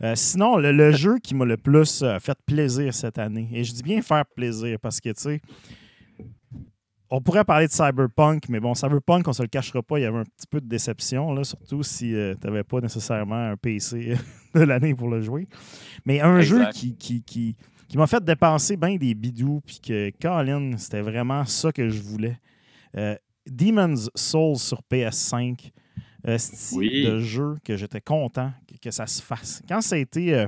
euh, sinon, le, jeu qui m'a le plus euh, fait plaisir cette année, et je dis bien faire plaisir parce que, tu sais, on pourrait parler de Cyberpunk, mais bon, Cyberpunk, on se le cachera pas, il y avait un petit peu de déception, surtout si tu n'avais pas nécessairement un PC [laughs] de l'année pour le jouer. Mais un jeu qui, m'a fait dépenser bien des bidous, puis que, Colin, c'était vraiment ça que je voulais. Demon's Souls sur PS5 ce euh, style de jeu que j'étais content que, ça se fasse. Quand ça a été. Euh,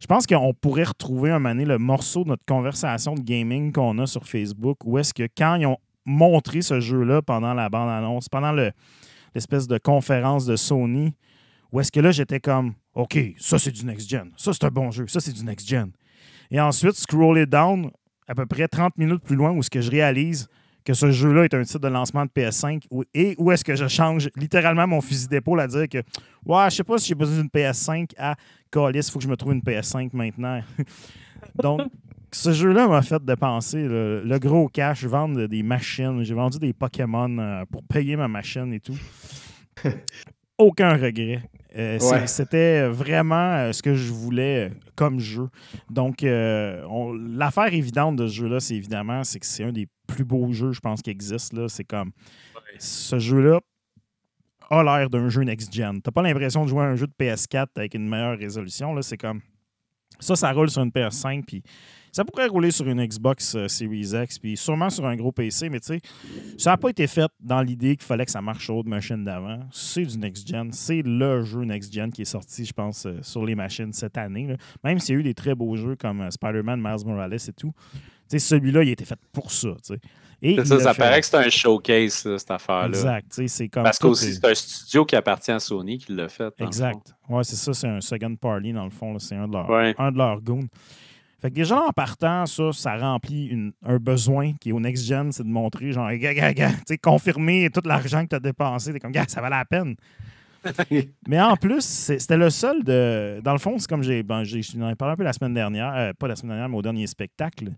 je pense qu'on pourrait retrouver un moment le morceau de notre conversation de gaming qu'on a sur Facebook où est-ce que quand ils ont montré ce jeu-là pendant la bande-annonce, pendant l'espèce de conférence de Sony, où est-ce que là j'étais comme OK, ça c'est du next-gen, ça c'est un bon jeu, ça c'est du next-gen. Et ensuite, scroller down à peu près 30 minutes plus loin où ce que je réalise que ce jeu-là est un titre de lancement de PS5 et où est-ce que je change littéralement mon fusil d'épaule à dire que Ouais, je sais pas si j'ai besoin d'une PS5 à Callis, il faut que je me trouve une PS5 maintenant. [laughs] Donc, ce jeu-là m'a fait dépenser le, gros cash, vendre des machines. J'ai vendu des Pokémon euh, pour payer ma machine et tout. [laughs] Aucun regret. Euh, c'était vraiment euh, ce que je voulais comme jeu. Donc, l'affaire évidente de ce jeu-là, c'est évidemment que c'est un des plus beau jeu, je pense, qui là. C'est comme ce jeu-là a l'air d'un jeu next-gen. T'as pas l'impression de jouer à un jeu de PS4 avec une meilleure résolution. C'est comme ça, ça roule sur une PS5, puis ça pourrait rouler sur une Xbox euh, Series X, puis sûrement sur un gros PC, mais tu sais, ça n'a pas été fait dans l'idée qu'il fallait que ça marche sur autre machine d'avant. C'est du next-gen. C'est le jeu next-gen qui est sorti, je pense, euh, sur les machines cette année. Même s'il y a eu des très beaux jeux comme euh, Spider-Man, Miles Morales et tout, celui-là, il a été fait pour ça. Et ça, paraît que c'est un showcase, cette affaire-là. Exact. C'est comme Parce que c'est un studio qui appartient à Sony qui l'a fait. Exact. Ouais, c'est ça, c'est un second party, dans le fond. C'est un de leurs goons. Fait que déjà, en partant, ça, ça remplit un besoin qui est au next-gen, c'est de montrer, genre, gaga, confirmer tout l'argent que tu as dépensé. T'es comme, gars, ça valait la peine. [laughs] Mais en plus, c'était le seul de. Dans le fond, c'est comme j'ai. ben j'ai parlé un peu la semaine dernière, euh, pas la semaine dernière, mais au dernier spectacle.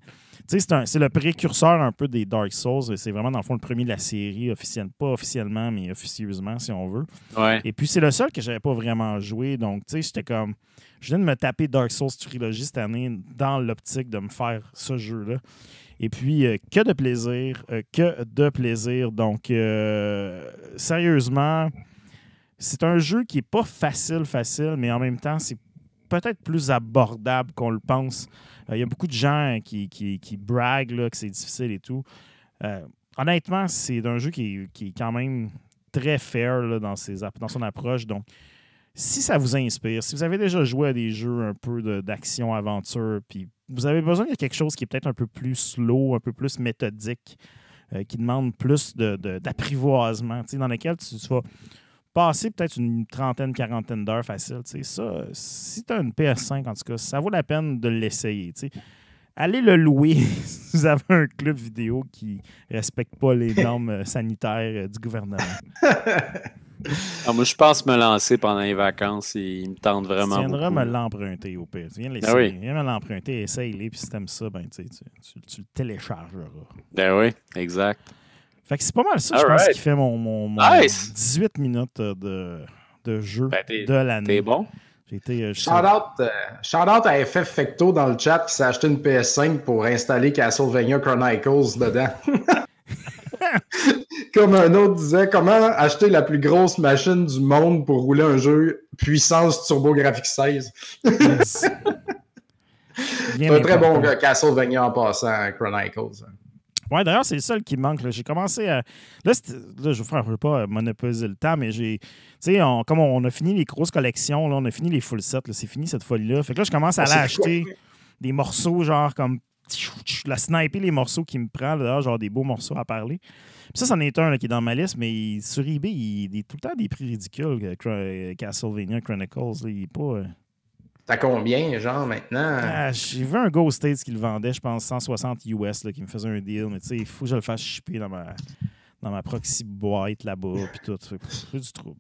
C'est le précurseur un peu des Dark Souls. C'est vraiment, dans le fond, le premier de la série, officielle, pas officiellement, mais officieusement, si on veut. Et puis, c'est le seul que j'avais pas vraiment joué. Donc, tu sais, j'étais comme. Je viens de me taper Dark Souls Trilogy cette année dans l'optique de me faire ce jeu-là. Et puis, euh, que de plaisir, euh, que de plaisir. Donc, sérieusement c'est un jeu qui n'est pas facile, facile, mais en même temps, c'est peut-être plus abordable qu'on le pense. Euh, il y a beaucoup de gens qui, qui, qui braguent que c'est difficile et tout. Euh, honnêtement, c'est un jeu qui, est quand même très fair dans, ses, dans son approche. Donc, si ça vous inspire, si vous avez déjà joué à des jeux un peu d'action-aventure, puis vous avez besoin de quelque chose qui est peut-être un peu plus slow, un peu plus méthodique, euh, qui demande plus d'apprivoisement, de, sais dans lequel tu, tu, vas passer peut-être une trentaine, quarantaine d'heures facile. Ça, si tu as une PS5, en tout cas, ça vaut la peine de l'essayer. Allez le louer [laughs] si vous avez un club vidéo qui respecte pas les normes euh, sanitaires euh, du gouvernement. [laughs] moi, je pense me lancer pendant les vacances. Et il me tente vraiment. Tu viendras me l'emprunter au ps ben viens, me l'emprunter, essaye le Puis si aimes ça, ben, tu, tu, le téléchargeras. Ben oui, exact. Fait c'est pas mal ça, je pense, qui fait mon, 18 minutes euh, de, jeu ben, de l'année. T'es bon. Été, euh, shout, out, euh, shout, out, à FF Fecto dans le chat qui s'est acheté une PS5 pour installer Castlevania Chronicles dedans. [laughs] [laughs] Comme un autre disait, comment acheter la plus grosse machine du monde pour rouler un jeu puissance turbo graphique 16? C'est [laughs] un très bon Castlevania en passant à Chronicles. Ouais, d'ailleurs, c'est le seul qui me manque. J'ai commencé à. Là, je ne veux pas monopoliser le temps, mais j'ai. Tu sais, comme on a fini les grosses collections, là, on a fini les full sets, c'est fini cette folie-là. Fait que là, je commence à ah, aller acheter des morceaux, genre comme. La sniper les morceaux qui me prend, genre des beaux morceaux à parler. Puis ça, c'en est un qui est dans ma liste, mais sur eBay, il, est tout le temps des prix ridicules. Euh, euh, Castlevania Chronicles, il est pas. Euh, T'as combien, genre, maintenant? Ah, j'ai vu un Ghost States qui le vendait, je pense, 160 US, qui me faisait un deal, mais tu sais, il faut que je le fasse shipper dans ma, dans proxy boîte là-bas, puis tout. C'est du trouble.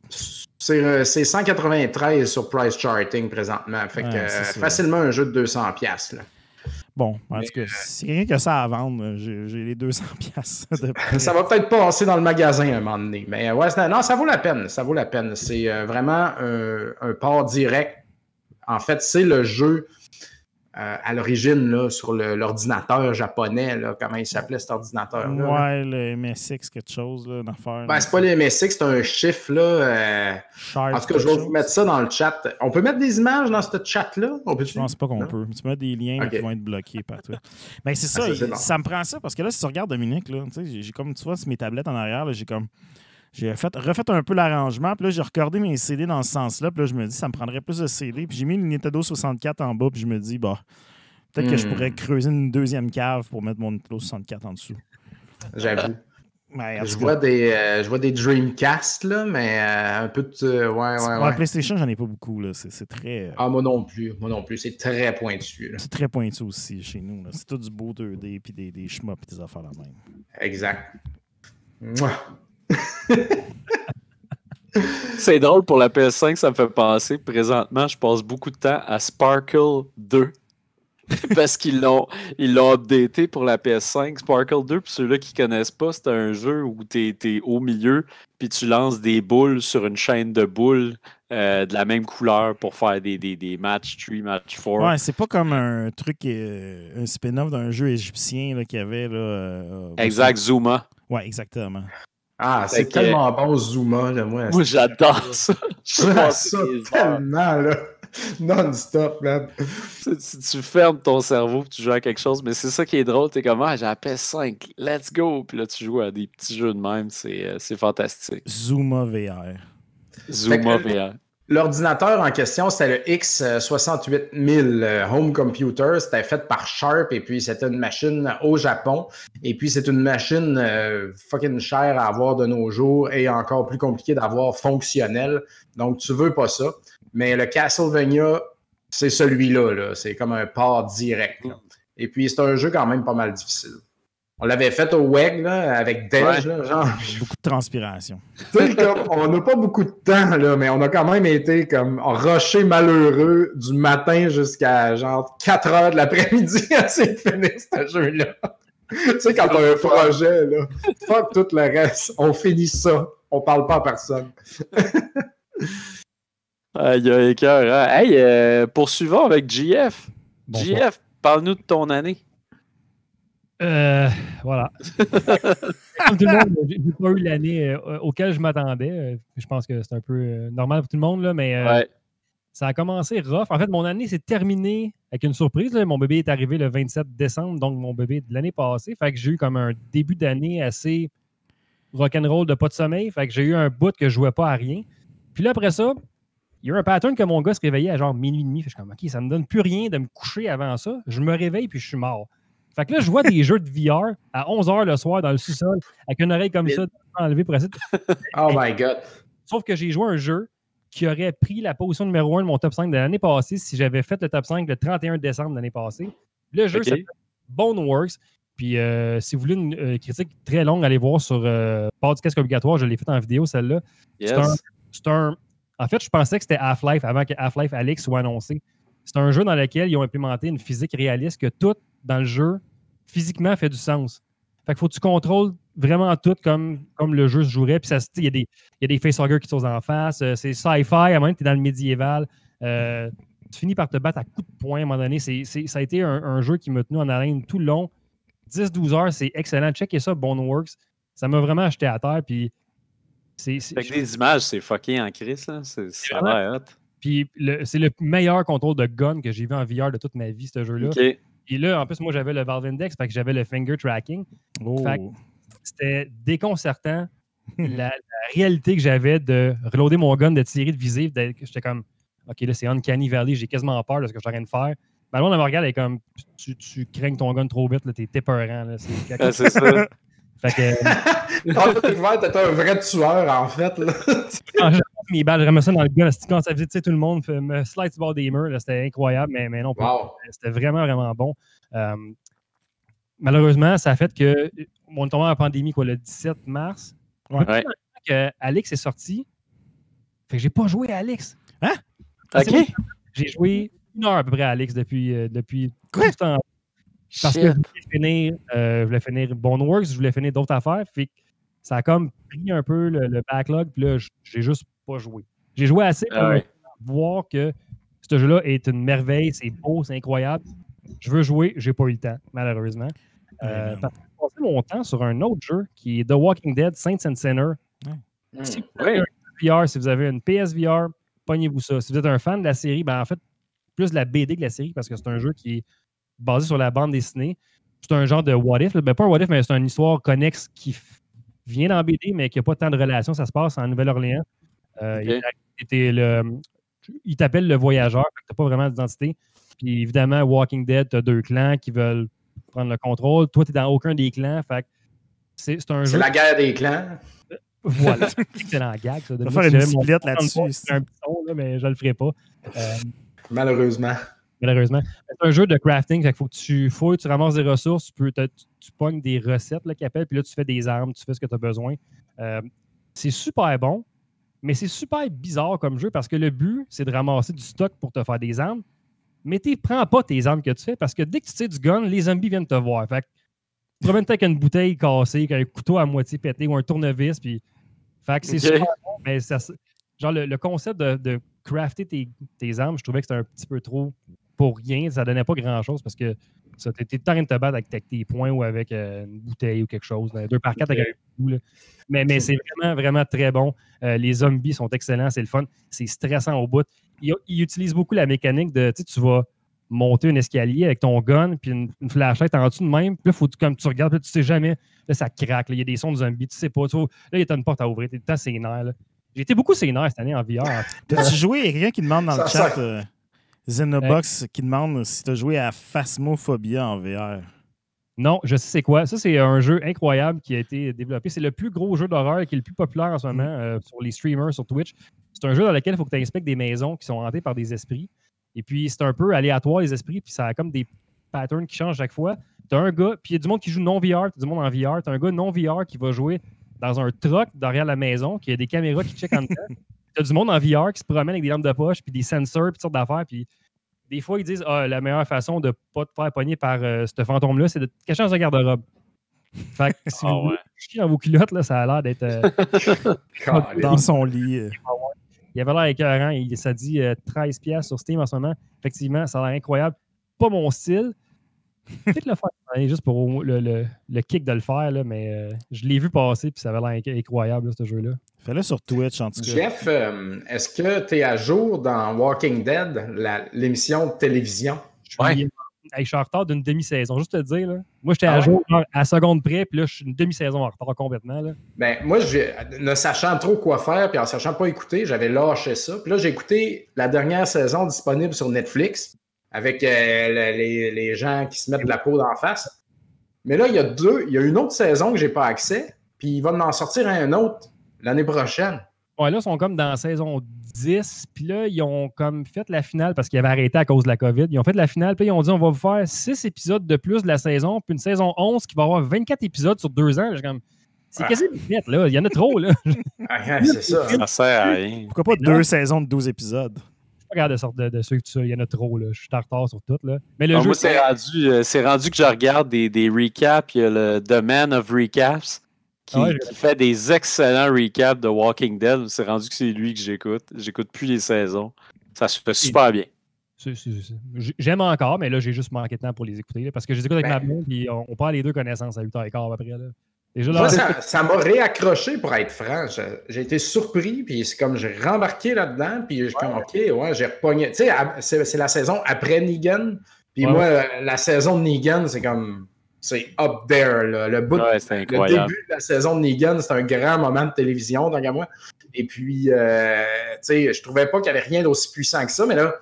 C'est 193 euh, sur Price Charting présentement, fait que euh, facilement un jeu de 200$. Bon, en tout cas, euh, si rien que ça à vendre, j'ai les 200 pièces. [laughs] ça va peut-être passer dans le magasin un moment donné, mais ouais, non, ça vaut la peine, ça vaut la peine. C'est vraiment un port direct en fait, c'est le jeu euh, à l'origine sur l'ordinateur japonais, comment il s'appelait cet ordinateur -là, Ouais, le MSX, quelque chose, là, d'affaire. Ben, c'est pas le MSX, c'est un chiffre, là. Euh, en tout cas, je vais vous mettre ça dans le chat. On peut mettre des images dans ce chat-là? Peut... Je pense pas qu'on peut. Tu mets des liens qui vont être bloqués par toi. ben, c'est ah, ça, ça, me prend ça, parce que là, si tu regardes Dominique, là, j'ai comme, tu vois, c'est mes tablettes en arrière, j'ai comme... J'ai fait, refait un peu l'arrangement, puis là, j'ai recordé mes CD dans ce sens-là, puis là, je me dis, ça me prendrait plus de CD, puis j'ai mis le Nintendo 64 en bas, puis je me dis, bah, peut-être que je hmm. pourrais creuser une deuxième cave pour mettre mon Nintendo 64 en dessous. J'avoue. je, vois des, Dreamcasts, euh, je vois des Dreamcast, là, mais euh, un peu de. Euh, ouais, ouais, ouais, PlayStation, j'en ai pas beaucoup. là C'est très. Ah, moi non plus. Moi non plus. C'est très pointu. C'est très pointu aussi chez nous. C'est tout du beau 2D puis des, des puis des affaires la même. Exact. [laughs] C'est drôle pour la PS5, ça me fait penser. Présentement, je passe beaucoup de temps à Sparkle 2. [laughs] parce qu'ils l'ont ils l'ont updaté pour la PS5 Sparkle 2 pour ceux-là qui connaissent pas c'est un jeu où tu es, au milieu puis tu lances des boules sur une chaîne de boules euh, de la même couleur pour faire des, des, des match 3 match 4 ouais c'est pas comme un truc euh, un spin-off d'un jeu égyptien qu'il y avait euh, exact Zuma ouais exactement ah, c'est tellement bon Zuma, moi. Moi, [laughs] j'adore ça. J'adore ça tellement, là. Non-stop, là. Tu, tu, fermes ton cerveau et tu joues à quelque chose, mais c'est ça qui est drôle. T'es comme, ah, j'appelle 5, let's go. Puis là, tu joues à des petits jeux de même. C'est euh, fantastique. Zuma VR. Zuma VR. L'ordinateur en question, c'était le X68000 euh, Home Computer. C'était fait par Sharp et puis c'était une machine au Japon. Et puis c'est une machine euh, fucking chère à avoir de nos jours et encore plus compliqué d'avoir fonctionnelle. Donc tu veux pas ça. Mais le Castlevania, c'est celui-là. c'est comme un port direct. Et puis c'est un jeu quand même pas mal difficile. On l'avait fait au WEG, là, avec Dej, Beaucoup de transpiration. [laughs] comme, on n'a pas beaucoup de temps, là, mais on a quand même été comme rocher malheureux du matin jusqu'à genre 4 heures de l'après-midi [laughs] à essayer ce jeu-là. tu sais, quand t'as un projet, là, fuck tout le reste, on finit ça, on parle pas à personne. [laughs] Aïe, aïe, cœur. Hein. Hey, euh, poursuivons avec GF. GF, parle-nous de ton année. Euh, voilà. [laughs] Comme tout j'ai pas eu l'année euh, auquel je m'attendais. Euh, je pense que c'est un peu normal pour tout le monde, là, mais ça a commencé rough. En fait, mon année s'est terminée avec une surprise. Mon bébé est arrivé le 27 décembre, donc mon bébé de l'année passée. Fait que j'ai eu comme un début d'année assez rock'n'roll de pas de sommeil. Fait que j'ai eu un bout que je jouais pas à rien. Puis là, après ça, il y a eu un pattern que mon gars se réveillait à genre minuit et demi. Fait que je suis comme, OK, ça me donne plus rien de me coucher avant ça. Je me réveille puis je suis mort. Fait que là, je vois des jeux de VR à 11h le soir dans le sous-sol avec une oreille comme ça enlevée pour essayer de... [laughs] Oh my God! Sauf que j'ai joué un jeu qui aurait pris la position numéro 1 de mon top 5 de l'année passée si j'avais fait le top 5 le 31 décembre de l'année passée. Le jeu okay. s'appelle Boneworks. Puis euh, si vous voulez une euh, critique très longue, allez voir sur euh, du casque obligatoire. Je l'ai fait en vidéo, celle-là. C'est un, En fait, je pensais que c'était Half-Life avant que Half-Life Alex soit annoncé. C'est un jeu dans lequel ils ont implémenté une physique réaliste que tout dans le jeu, physiquement, fait du sens. Fait qu'il faut que tu contrôles vraiment tout comme, comme le jeu se jouerait. Puis il y, a des, y qui sont en face. Euh, c'est sci-fi, à un moment tu es dans le médiéval. Euh, tu finis par te battre à coups de poing à un moment donné. C'est, ça a été un, jeu qui m'a tenu en haleine tout le long. 10-12 heures, c'est excellent. Checkez ça, Boneworks. Ça m'a vraiment acheté à terre. Puis c'est, fait que les images, c'est fucké en crise. C'est, ça Puis le, c'est le meilleur contrôle de gun que j'ai vu en VR de toute ma vie, ce jeu-là. Et là, en plus, moi, j'avais le Valve Index, fait que j'avais le finger tracking. Oh. c'était déconcertant [laughs] la, réalité que j'avais de reloader mon gun, de tirer de visive. J'étais comme, OK, là, c'est Uncanny Valley, j'ai quasiment peur de ce que je suis en train de faire. Malheureusement, blonde, elle me regarde, elle est comme, tu, tu craignes ton gun trop vite, t'es peurant. C'est [laughs] ça. Fait que. Tu t'es [laughs] t'étais un vrai tueur, en fait. Là mes balles, je ça dans le gars, quand ça faisait, tout le monde fait, me slide bord des murs, c'était incroyable, mais, mais non, c'était vraiment, vraiment bon. Euh, malheureusement, ça a fait que, on est tombé en pandémie, quoi, le 17 mars. Ouais. Que Alex est sorti, fait que j'ai pas joué à Alex. Hein? OK. J'ai joué une heure à peu près à Alex depuis, euh, tout depuis temps. Parce que je voulais, finir, euh, je voulais finir Boneworks, je voulais finir d'autres affaires. Fait que ça a comme pris un peu le, le backlog. Puis là, j'ai juste pas joué. J'ai joué assez pour ah voir que ce jeu-là est une merveille, c'est beau, c'est incroyable. Je veux jouer, j'ai pas eu le temps, malheureusement. Euh, parce que j'ai passé mon temps sur un autre jeu qui est The Walking Dead Saints and Sinners. Hmm. Si, vous avez une PSVR, pognez-vous ça. Si vous êtes un fan de la série, ben en fait, plus la BD que la série parce que c'est un jeu qui est basé sur la bande dessinée. C'est un genre de what if. Ben, pas un what if, mais c'est une histoire connexe qui vient dans BD, mais qui n'a pas tant de relations. Ça se passe en Nouvelle-Orléans. Euh, il t'appelle le voyageur, tu pas vraiment d'identité. Puis évidemment, Walking Dead, tu deux clans qui veulent prendre le contrôle. Toi, tu dans aucun des clans. c'est, un jeu. C'est la guerre des clans. Voilà, c'est [laughs] excellent gag. Je vais faire une là-dessus. C'est un là, mais je le ferai pas. Euh, Malheureusement. Malheureusement. C'est un jeu de crafting. faut que tu fouilles, tu ramasses des ressources, tu, peux, tu, pognes des recettes là, qui puis là, tu fais des armes, tu fais ce que tu as besoin. Euh, c'est super bon. Mais c'est super bizarre comme jeu parce que le but, c'est de ramasser du stock pour te faire des armes. Mais tu prends pas tes armes que tu fais parce que dès que tu sais du gun, les zombies viennent te voir. Fait que tu promènes avec une bouteille cassée, un couteau à moitié pété ou un tournevis. Puis... Fait que c'est mais ça, genre le, concept de, crafter tes, tes armes, je trouvais que c'était un petit peu trop pour rien. Ça donnait pas grand chose parce que ça. T'es train de te battre avec, tes points ou avec euh, une bouteille ou quelque chose. Deux par quatre avec un là. Mais, mais c'est vraiment, vraiment très bon. Euh, les zombies sont excellents, c'est le fun. C'est stressant au bout. Ils, utilisent beaucoup la mécanique de tu vas monter un escalier avec ton gun puis une, une flashlight en dessous de même. Puis là, faut, comme tu regardes, là, tu sais jamais. Là, ça craque. Il y a des sons de zombies, tu sais pas. là, il y a une porte à ouvrir. T'es J'ai été beaucoup sénère cette année en VR. [laughs] T'as-tu joué? Il y qui demande dans le chat. Zenobox qui demande si tu as joué à Phasmophobia en VR. Non, je sais c'est quoi. Ça, c'est un jeu incroyable qui a été développé. C'est le plus gros jeu d'horreur qui est le plus populaire en ce moment pour mm. euh, sur les streamers, sur Twitch. C'est un jeu dans lequel il faut que tu inspectes des maisons qui sont hantées par des esprits. Et puis, c'est un peu aléatoire, les esprits, puis ça a comme des patterns qui changent chaque fois. Tu as un gars, puis il y a du monde qui joue non-VR, tu du monde en VR. Tu as un gars non-VR qui va jouer dans un truck derrière la maison, qui a des caméras qui checkent en temps. [laughs] a du monde en VR qui se promène avec des lampes de poche, puis des sensors, puis toutes sortes d'affaires. Puis des fois, ils disent Ah, la meilleure façon de ne pas te faire pogner par euh, ce fantôme-là, c'est de te cacher dans un garde-robe. Fait que si oh, vous dans vos culottes, là, ça a l'air d'être. Euh, [laughs] dans son lit. Ah Il avait l'air écœurant. Ça dit 13$ euh, sur Steam en ce moment. Effectivement, ça a l'air incroyable. Pas mon style, Peut-être le faire juste pour le, kick de le faire, mais euh, je l'ai vu passer puis ça avait l'air incroyable, ce jeu-là. Fais-le sur Twitch en tout cas. Jeff, euh, est-ce que tu es à jour dans Walking Dead, l'émission de télévision? Je en retard d'une demi-saison, juste te dire. Là. Moi, j'étais ah à jour à seconde près, puis là, je suis une demi-saison en retard complètement. Là. Ben, moi, ne sachant trop quoi faire, puis en sachant pas écouter, j'avais lâché ça. Puis là, j'ai écouté la dernière saison disponible sur Netflix avec euh, les, gens qui se mettent de la peau d'en face. Mais là, il y a deux, il y a une autre saison que je n'ai pas accès, puis il va m'en sortir un autre l'année prochaine. Ouais, là, ils sont comme dans la saison 10, puis là, ils ont comme fait la finale parce qu'ils avaient arrêté à cause de la COVID. Ils ont fait la finale, puis ils ont dit on va vous faire six épisodes de plus de la saison, puis une saison 11 qui va avoir 24 épisodes sur deux ans. Comme... C'est ah. quasiment vite, là? Il y en a trop, là. [laughs] Ah, c'est ça. Hein. Pourquoi pas deux saisons de 12 épisodes? pas de de, ceux Il y en a trop. Là. Je suis en retard sur tout. Là. Mais le jeu, moi, c'est rendu, euh, rendu, que je regarde des, des, recaps. Il y a le The Man of Recaps qui, ah fait des excellents recaps de Walking Dead. C'est rendu que c'est lui que j'écoute. J'écoute plus les saisons. Ça se fait super C'est bien. J'aime encore, mais là, j'ai juste manqué de temps pour les écouter. parce que je les écoute avec ben, ma blonde, puis on, parle les deux connaissances à 8h15 après. Là. Moi, ça m'a réaccroché pour être franc. J'ai été surpris, puis c'est comme j'ai rembarqué là-dedans, puis j'ai comme OK, ouais, j'ai repogné. Tu sais, c'est la saison après Negan, puis moi, la saison de Negan, c'est comme c'est up there. Le, début de la saison de Negan, c'est un grand moment de télévision, donc à moi. Et puis, euh, tu sais, je trouvais pas qu'il y avait rien d'aussi puissant que ça, mais là,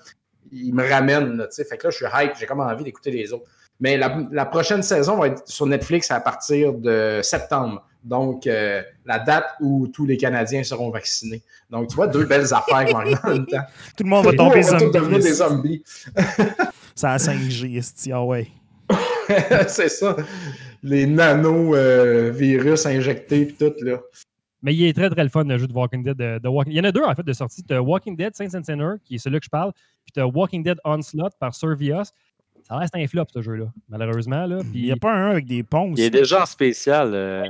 il me ramène. sais. fait que là, je suis hype, j'ai comme envie d'écouter les autres. Mais la, prochaine saison va être sur Netflix à partir de septembre. Donc, euh, la date où tous les Canadiens seront vaccinés. Donc, tu vois, deux belles affaires en même temps. [laughs] Tout le monde va tomber zombie. Tout des zombies. [laughs] Ça a 5G, ah ouais. [laughs] c'est ça. Les nano-virus euh, injectés et tout, là. Mais il est très, très le fun, le jeu de Walking Dead. Il y en a deux, en fait, de sortie. Tu Walking Dead Saints and Sinners, qui est celui que je parle, puis tu Walking Dead Onslaught par Servios. Ça reste un flop, ce jeu-là, malheureusement. Puis, il n'y a pas un avec des ponts. Il est déjà en spécial. Euh,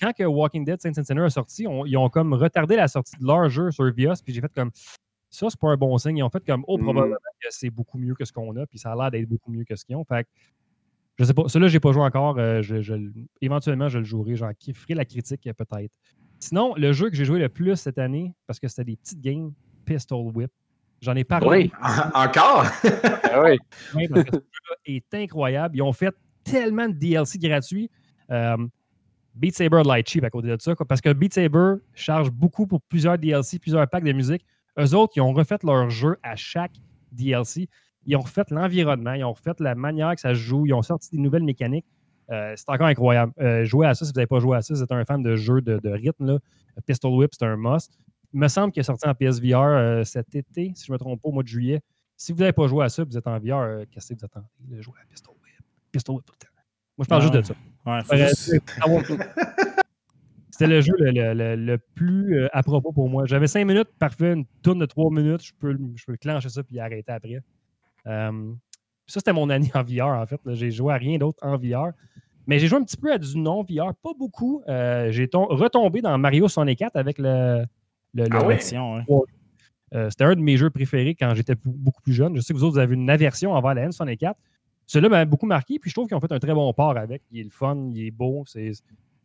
quand, que Walking Dead Saints and est a sorti, ils ont comme retardé la sortie de leur jeu sur Vios, puis j'ai fait comme ça, c'est pas un bon signe. Ils ont fait comme oh, hmm. probablement que c'est beaucoup mieux que ce qu'on a, puis ça a l'air d'être beaucoup mieux que ce qu'ils ont. Fait je sais pas. Celui-là, j'ai pas joué encore. Euh, je, éventuellement, je le jouerai. J'en kifferai la critique, peut-être. Sinon, le jeu que j'ai joué le plus cette année, parce que c'était des petites games, Pistol Whip. J'en ai parlé. Oui, encore. [laughs] Ben oui. parce est incroyable. Ils ont fait tellement de DLC gratuits. Euh, Beat Saber Light Cheap à côté de ça, parce que Beat Saber charge beaucoup pour plusieurs DLC, plusieurs packs de musique. Eux autres, ils ont refait leur jeu à chaque DLC. Ils ont refait l'environnement, ils ont refait la manière que ça se joue, ils ont sorti des nouvelles mécaniques. Euh, c'est encore incroyable. Euh, jouer à ça si vous n'avez pas joué à ça, c'est vous êtes un fan de jeu de, rythme. Pistol Whip, c'est un must. Il me semble qu'il est sorti en PSVR euh, cet été, si je ne me trompe pas, au mois de juillet. Si vous n'avez pas joué à ça, vous êtes en VR, euh, qu'est-ce que vous attendez? de jouer à Pistol Whip. Pistol Whip, Moi, je parle juste de ça. Euh, [laughs] c'était le jeu le, plus à propos pour moi. J'avais cinq minutes, parfait, une tourne de trois minutes. Je peux, je peux clencher ça puis arrêter après. ça, c'était mon année en VR, en fait. J'ai joué à rien d'autre en VR. Mais j'ai joué un petit peu à du non-VR, pas beaucoup. j'ai retombé dans Mario Sonic 4 avec le, le, ah euh, C'était un de mes jeux préférés quand j'étais beaucoup plus jeune. Je sais que vous autres, vous avez une aversion envers la N64. Celui-là m'a beaucoup marqué, puis je trouve qu'ils ont fait un très bon port avec. Il est fun, il est beau.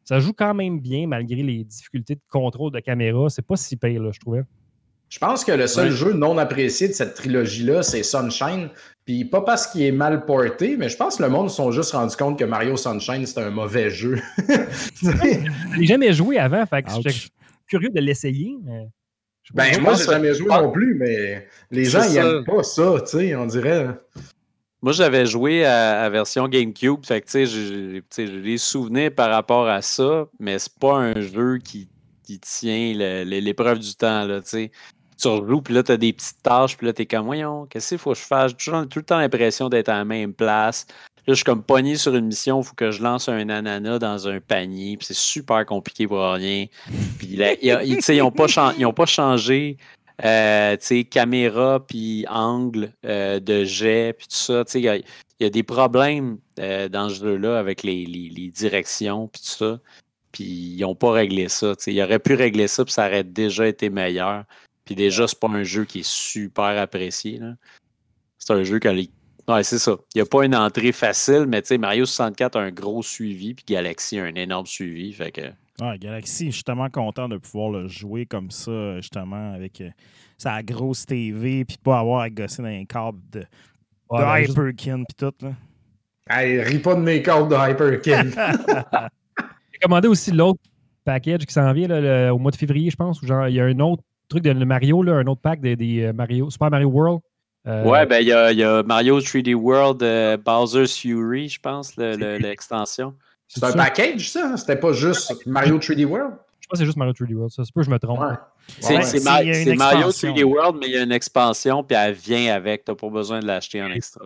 Ça joue quand même bien malgré les difficultés de contrôle de caméra. C'est pas si pire, je trouvais. Je pense que le seul jeu non apprécié de cette trilogie-là, c'est Sunshine. Puis pas parce qu'il est mal porté, mais je pense que le monde se sont juste rendu compte que Mario Sunshine, c'était un mauvais jeu. [laughs] Je jamais joué avant, fait que curieux de l'essayer. Mais... Ben, je moi, j'ai jamais joué pas... Ah. non plus, mais les gens, ils n'aiment pas ça, tu sais, on dirait. Moi, j'avais joué à, la version GameCube, fait que, tu sais, j'ai des souvenirs par rapport à ça, mais c'est pas un jeu qui, qui tient l'épreuve du temps, là, tu sais. Tu rejoues, puis là, t'as des petites tâches, puis là, t'es comme, voyons, qu'est-ce qu'il faut que je fasse? J'ai tout le temps l'impression d'être à la même place je suis comme pogné sur une mission, il faut que je lance un ananas dans un panier, puis c'est super compliqué pour rien. ils n'ont pas, pas, changé euh, caméra, puis angle euh, de jet, puis tout ça. Il y, a des problèmes euh, dans ce jeu-là avec les, directions, puis tout ça. Puis ils n'ont pas réglé ça. Ils auraient pu régler ça, puis ça aurait déjà été meilleur. Puis déjà, c'est pas un jeu qui est super apprécié. c'est un jeu que les oui, c'est ça. Il n'y a pas une entrée facile, mais tu sais, Mario 64 a un gros suivi, puis Galaxy a un énorme suivi. Fait que... Ouais, Galaxy, est justement content de pouvoir le jouer comme ça, justement, avec euh, sa grosse TV, puis pas avoir à gosser dans un câble de, ben, Hyperkin, puis tout. Là. ne ris pas de mes câbles de Hyperkin. [laughs] J'ai commandé aussi l'autre package qui s'en vient au mois de février, je pense, où genre, il y a un autre truc de Mario, là, un autre pack des, des euh, Mario, Super Mario World. Euh, ouais, ben il y a, Mario 3D World, euh, Bowser's Fury, je pense, l'extension. c'est un package, ça? Hein? C'était pas juste Mario 3D World? Je pense que c'est juste Mario 3D World, ça se peut, je me trompe. C'est Mario 3D World, mais il y a une expansion, puis elle vient avec. T'as pas besoin de l'acheter en extra.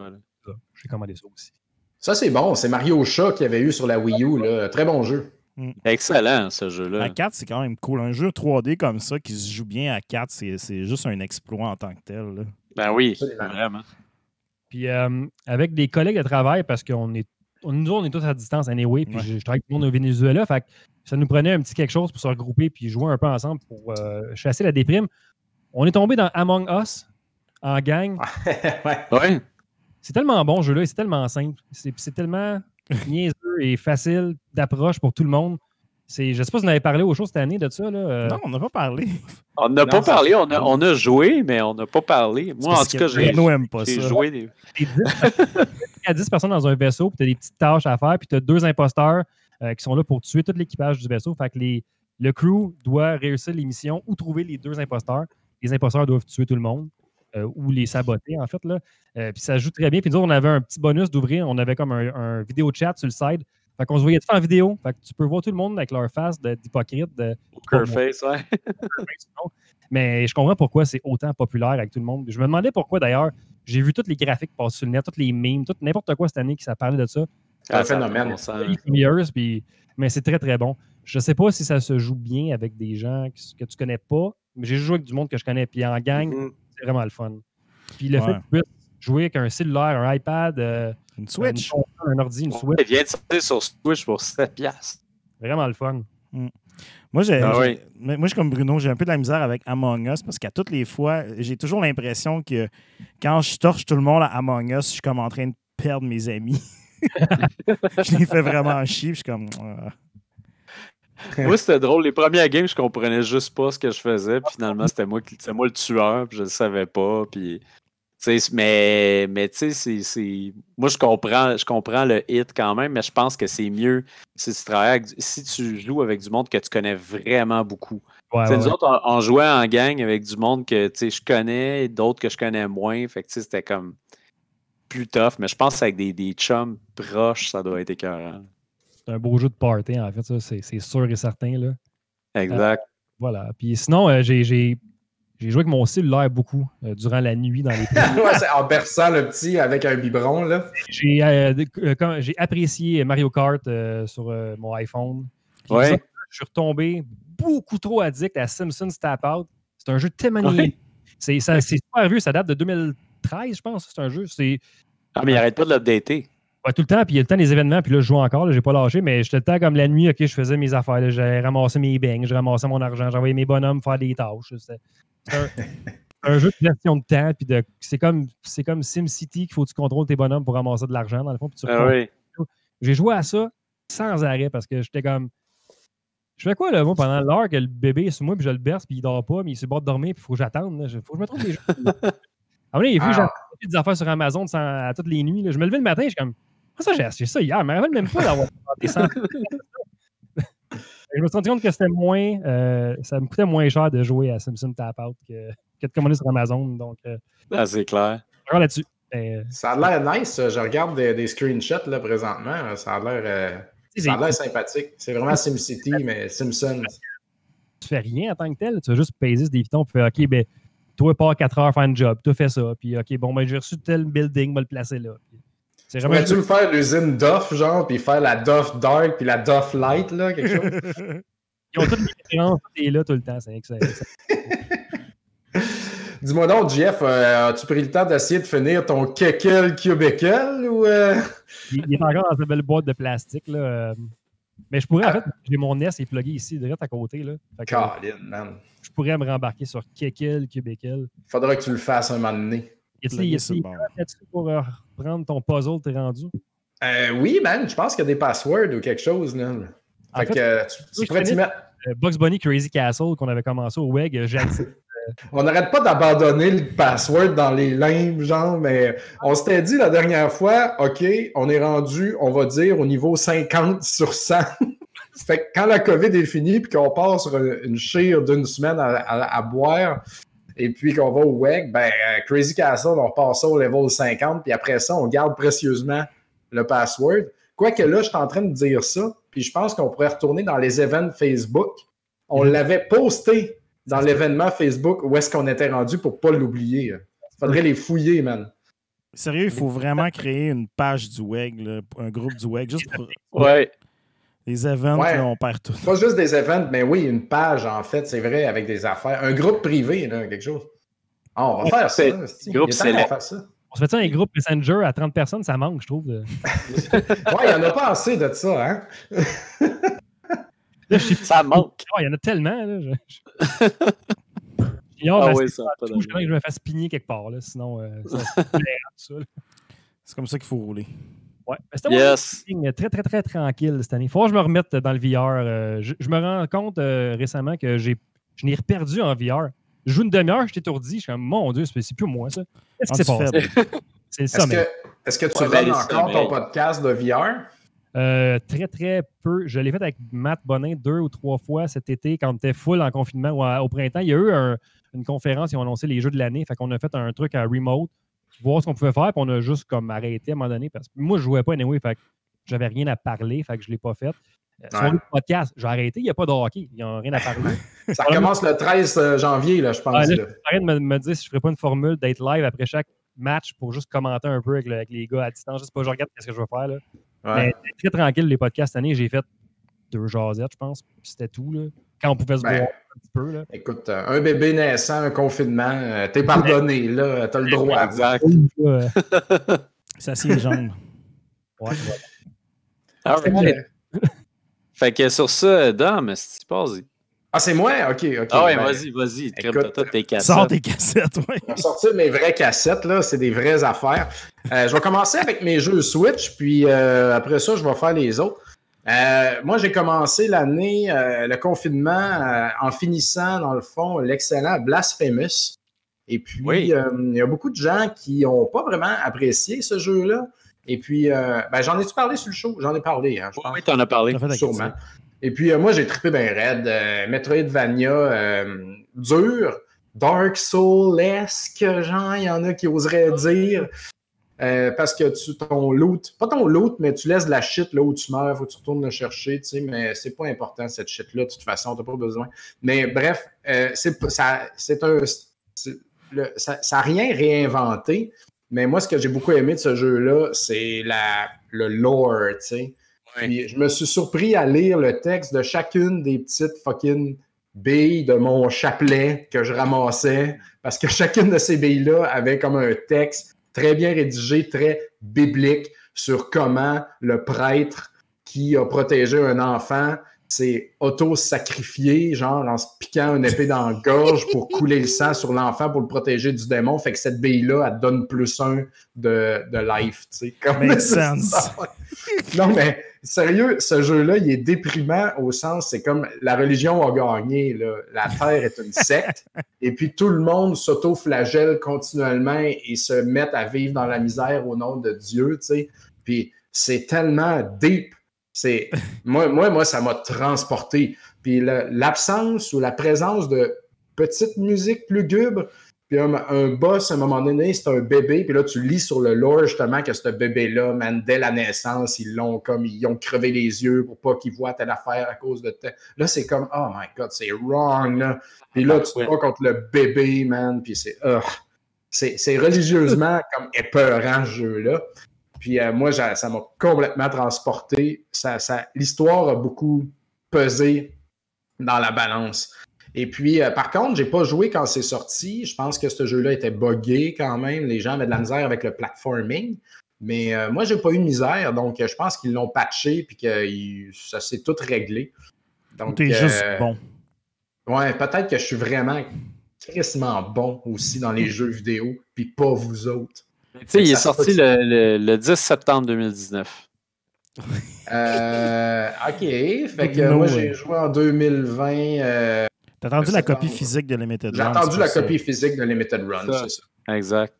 J'ai commandé ça aussi. Ça, c'est bon. C'est Mario Chat qu'il y avait eu sur la Wii U. Là. Très bon jeu. Mm. Excellent, ce jeu-là. À 4, c'est quand même cool. Un jeu 3D comme ça qui se joue bien à 4, c'est juste un exploit en tant que tel. Là. Ben oui, vraiment. Puis euh, avec des collègues de travail, parce qu'on est, nous, on est tous à distance, anyway, puis je, travaille avec tout le monde au Venezuela, fait ça nous prenait un petit quelque chose pour se regrouper puis jouer un peu ensemble pour euh, chasser la déprime. On est tombé dans Among Us en gang. [laughs] ouais. C'est tellement bon, ce jeu-là, c'est tellement simple. C'est tellement [laughs] niaiseux et facile d'approche pour tout le monde. Je ne sais pas si vous en avez parlé au show cette année de ça. Euh. Non, on n'a pas parlé. On n'a pas parlé. On a, joué, mais on n'a pas parlé. Moi, en tout cas, j'ai joué des... Il y a 10 personnes dans un vaisseau, puis tu as des petites tâches à faire, puis tu as deux imposteurs euh, qui sont là pour tuer tout l'équipage du vaisseau. Fait que le crew doit réussir les missions ou trouver les deux imposteurs. Les imposteurs doivent tuer tout le monde. Euh, ou les saboter, en fait. Là. puis ça joue très bien. Puis nous, on avait un petit bonus d'ouvrir. On avait comme un, un vidéo chat sur le site fait qu'on se voyait tout en vidéo. Fait que tu peux voir tout le monde avec leur face d'hypocrite. De, face, ouais. [laughs] Mais je comprends pourquoi c'est autant populaire avec tout le monde. Je me demandais pourquoi d'ailleurs. J'ai vu toutes les graphiques passer sur le net, tous les memes, tout n'importe quoi cette année qui ça de ça. C'est ah, un phénomène, ça. mais c'est très, très bon. Je sais pas si ça se joue bien avec des gens que, tu connais pas, mais j'ai joué avec du monde que je connais. Puis en gang, mm-hmm. c'est vraiment le fun. Puis le fait de jouer avec un cellulaire, un iPad, euh, une Switch. Un, ordi, une Switch. Elle vient de sortir sur Switch pour 7$. Vraiment le fun. Mm. Moi, j'ai, ah moi, je comme Bruno, j'ai un peu de la misère avec Among Us parce qu'à toutes les fois, j'ai toujours l'impression que quand je torche tout le monde à Among Us, je suis comme en train de perdre mes amis. [laughs] je les fais vraiment chier. Je suis comme. Ah. moi, c'était drôle. Les premières games, je comprenais juste pas ce que je faisais. finalement, c'était moi, qui, moi le tueur. je le savais pas. Puis mais mais tu sais, moi je comprends, je comprends le hit quand même, mais je pense que c'est mieux si tu si tu joues avec du monde que tu connais vraiment beaucoup. c'est Nous autres, on, jouait en gang avec du monde que je connais, d'autres que je connais moins. Fait que c'était comme plus tough, mais je pense que c'est des, des chums proches, ça doit être écœurant. C'est un beau jeu de party, en fait, ça, c'est sûr et certain. Là. Exact. Euh, voilà. Puis sinon, euh, j'ai j'ai joué avec mon cellulaire beaucoup euh, durant la nuit dans les [laughs] ouais, En berçant le petit avec un biberon. là. J'ai euh, euh, apprécié Mario Kart sur mon iPhone. je suis retombé beaucoup trop addict à Simpsons Tap Out. C'est un jeu tellement. C'est super vieux, ça date de 2013, je pense. C'est un jeu. Ah, mais il n'arrête pas de l'updater. tout le temps, puis il y a le temps des événements, puis là, je joue encore, j'ai pas lâché, mais j'étais le temps comme la nuit, ok, je faisais mes affaires, j'ai ramassé mes bangs, j'ai ramassé mon argent, j'envoyais mes bonhommes faire des tâches un, un, jeu de gestion de temps, puis de, c'est comme, comme SimCity qu'il faut que tu contrôles tes bonhommes pour ramasser de l'argent, dans le fond. Ah oui. J'ai joué à ça sans arrêt parce que j'étais comme. Je fais quoi, là, moi, pendant l'heure que le bébé est sur moi, puis je le berce, puis il dort pas, mais il se bat de dormir, puis il faut que j'attende. Il faut que je me trouve des gens [laughs] À un il vu ah. des affaires sur Amazon à toutes les nuits. Là. Je me levais le matin, je suis comme. ça, j'ai acheté ça hier, mais je me rappelle même pas d'avoir des [laughs] je me suis rendu compte que c'était moins. Euh, ça me coûtait moins cher de jouer à Simpson Tap Out que, de commander sur Amazon. Donc, euh, ah, c'est clair. là-dessus. Euh, ça a l'air nice. Je regarde des, screenshots là, présentement. Ça a l'air. sympathique. C'est vraiment SimCity, [laughs] mais Simpson. Tu fais rien en tant que tel. Tu vas juste payer des pitons et faire OK, ben, toi, pas 4 heures, faire un job. Tu fais ça. Puis OK, bon, ben, j'ai reçu tel building, je vais le placer là tu me faire l'usine Doff, genre, puis faire la Doff Dark, puis la Duff Light, là, quelque chose? [laughs] Ils ont toutes les références, et là tout le temps, c'est excellent. [laughs] Dis-moi donc, Jeff, euh, as-tu pris le temps d'essayer de finir ton kekel cubicle ou. Euh? Il, est encore dans une belle boîte de plastique, là. Euh. Mais je pourrais, en ah. fait, j'ai mon S est plugué ici, direct à côté. Là. man. Je pourrais me rembarquer sur Kekel, Cubicle. faudrait que tu le fasses un moment donné. Et pour euh, reprendre ton puzzle, t'es rendu? Euh, oui, man, je pense qu'il y a des passwords ou quelque chose. En fait, euh, tu, tu t'y mettre... Box Bunny Crazy Castle qu'on avait commencé au WEG, [laughs] on n'arrête pas d'abandonner le password dans les limbes, genre, mais on s'était dit la dernière fois, OK, on est rendu, on va dire, au niveau 50 sur 100. [laughs] fait que quand la COVID est finie puis qu'on part sur une chire d'une semaine à boire, et puis qu'on va au WEG, ben, euh, Crazy Castle, on passe au level 50, puis après ça, on garde précieusement le password. Quoique là, je suis en train de dire ça, puis je pense qu'on pourrait retourner dans les événements Facebook. On mhm. l'avait posté dans l'événement Facebook où est-ce qu'on était rendu pour pas l'oublier. Hein. Il faudrait les fouiller, man. Sérieux, il faut vraiment créer une page du WEG, un groupe du WEG, juste pour, ouais. Les events, là, on perd tout. Pas juste des events, mais oui, une page, en fait, c'est vrai, avec des affaires. Un groupe privé, quelque chose. Ah, on va faire ça. groupe faire ça. On se fait ça un groupe Messenger à 30 personnes, ça manque, je trouve. [laughs] ouais, il n'y en a pas assez de ça, hein? ça manque. Il y en a tellement, là. Je... [laughs] ah que je me fasse pigner quelque part, là, sinon euh, ça, c'est comme ça qu'il faut rouler. Ouais. Ben, c'était yes. très, très, très tranquille cette année. Il faut que je me remette dans le VR. Euh, je, me rends compte euh, récemment que j'ai, je n'ai reperdu en VR. Je joue une demi-heure, je t'étourdis. Je suis comme, mon Dieu, c'est plus moi, ça. ce [laughs] C'est ça, Est-ce que tu ouais, ben, encore ton podcast de VR? Euh, très, très peu. Je l'ai fait avec Matt Bonin deux ou trois fois cet été quand on était full en confinement ou au printemps. Il y a eu une conférence, ils ont annoncé les jeux de l'année. Fait qu'on a fait un truc à remote voir ce qu'on pouvait faire, puis on a juste comme arrêté à un moment donné. Parce que moi, je jouais pas anyway, fait que j'avais rien à parler, fait que je l'ai pas fait. Euh, Sur le podcast, j'ai arrêté, il n'y a pas de hockey, ils n'ont rien à parler. [laughs] ça commence le 13 euh, janvier, là, je pense. Arrête de me, dire si je ne ferais pas une formule d'être live après chaque match pour juste commenter un peu avec, les gars à distance. Je sais pas, je regarde ce que je veux faire. Là. Mais très tranquille, les podcasts cette année, j'ai fait deux jasettes, je pense, c'était tout. Là on pouvait se ben, un petit peu. Là. Écoute, un bébé naissant, un confinement, euh, t'es pardonné, là, t'as le droit. Exact. [laughs] Ça, ah, c'est les jambes. Ouais, fait que sur ça, Dom, si tu y Ah, c'est moi? OK, OK. Ah ouais, ben, vas-y, vas-y. Écoute, tes cassettes. Sors tes cassettes, oui. Je vais sortir mes vraies cassettes, là. C'est des vraies affaires. Euh, je vais commencer avec mes jeux Switch, puis euh, après ça, je vais faire les autres. Euh, moi, j'ai commencé l'année, euh, le confinement, euh, en finissant, dans le fond, l'excellent Blasphemous. Et puis, il y a beaucoup de gens qui n'ont pas vraiment apprécié ce jeu-là. Et puis, ben, j'en ai-tu parlé sur le show? J'en ai parlé. Hein, oui, tu as parlé. Sûrement. Et puis, moi, j'ai trippé bien raide. Metroidvania dur, Dark Soul-esque, genre, il y en a qui oseraient dire. Euh, parce que tu, ton loot, pas ton loot, mais tu laisses de la shit là où tu meurs, faut que tu retournes le chercher, tu sais, mais c'est pas important cette shit-là, de toute façon, t'as pas besoin. Mais bref, euh, c'est ça, un. ça n'a rien réinventé, mais moi, ce que j'ai beaucoup aimé de ce jeu-là, c'est le lore, tu sais. je me suis surpris à lire le texte de chacune des petites fucking billes de mon chapelet que je ramassais, parce que [laughs] chacune de ces billes-là avait comme un texte très bien rédigé, très biblique sur comment le prêtre qui a protégé un enfant s'est auto-sacrifié, genre en se piquant une épée dans la gorge pour couler le sang sur l'enfant pour le protéger du démon. Fait que cette bille-là, elle donne plus un de, life. Tu sais, comme Makes [laughs] non, mais sérieux, ce jeu-là, il est déprimant au sens, c'est comme la religion a gagné, la Terre est une secte, [laughs] et puis tout le monde s'auto-flagelle continuellement et se met à vivre dans la misère au nom de Dieu, tu sais. Puis c'est tellement deep. C'est [laughs] moi, moi, moi, ça m'a transporté. Puis l'absence ou la présence de petite musique lugubre, un, boss, à un moment donné, c'est un bébé. Puis là, tu lis sur le lore justement que ce bébé-là, man, dès la naissance, ils l'ont comme ils ont crevé les yeux pour pas qu'ils voient telle affaire à cause de telle. Là, c'est comme Oh my god, c'est wrong là. Puis là, ah, tu te vois contre le bébé, man, puis c'est c'est religieusement [laughs] comme épeurant ce jeu-là. Puis euh, moi, ça m'a complètement transporté. L'histoire a beaucoup pesé dans la balance. Et puis, euh, par contre, j'ai pas joué quand c'est sorti. Je pense que ce jeu-là était bogué quand même. Les gens avaient de la misère avec le platforming. Mais moi, euh, moi, j'ai pas eu de misère. Donc, euh, je pense qu'ils l'ont patché puis que ça s'est tout réglé. Donc, T'es juste bon. Ouais, peut-être que je suis vraiment tristement bon aussi dans les hmm. jeux vidéo, puis pas vous autres. Tu sais, il est sorti le, 10 septembre 2019. euh, ok, fait que [laughs] moi j'ai joué en 2020 T'as attendu la copie physique de Limited Run. J'ai entendu la copie physique de Limited Run, c'est ça. Exact.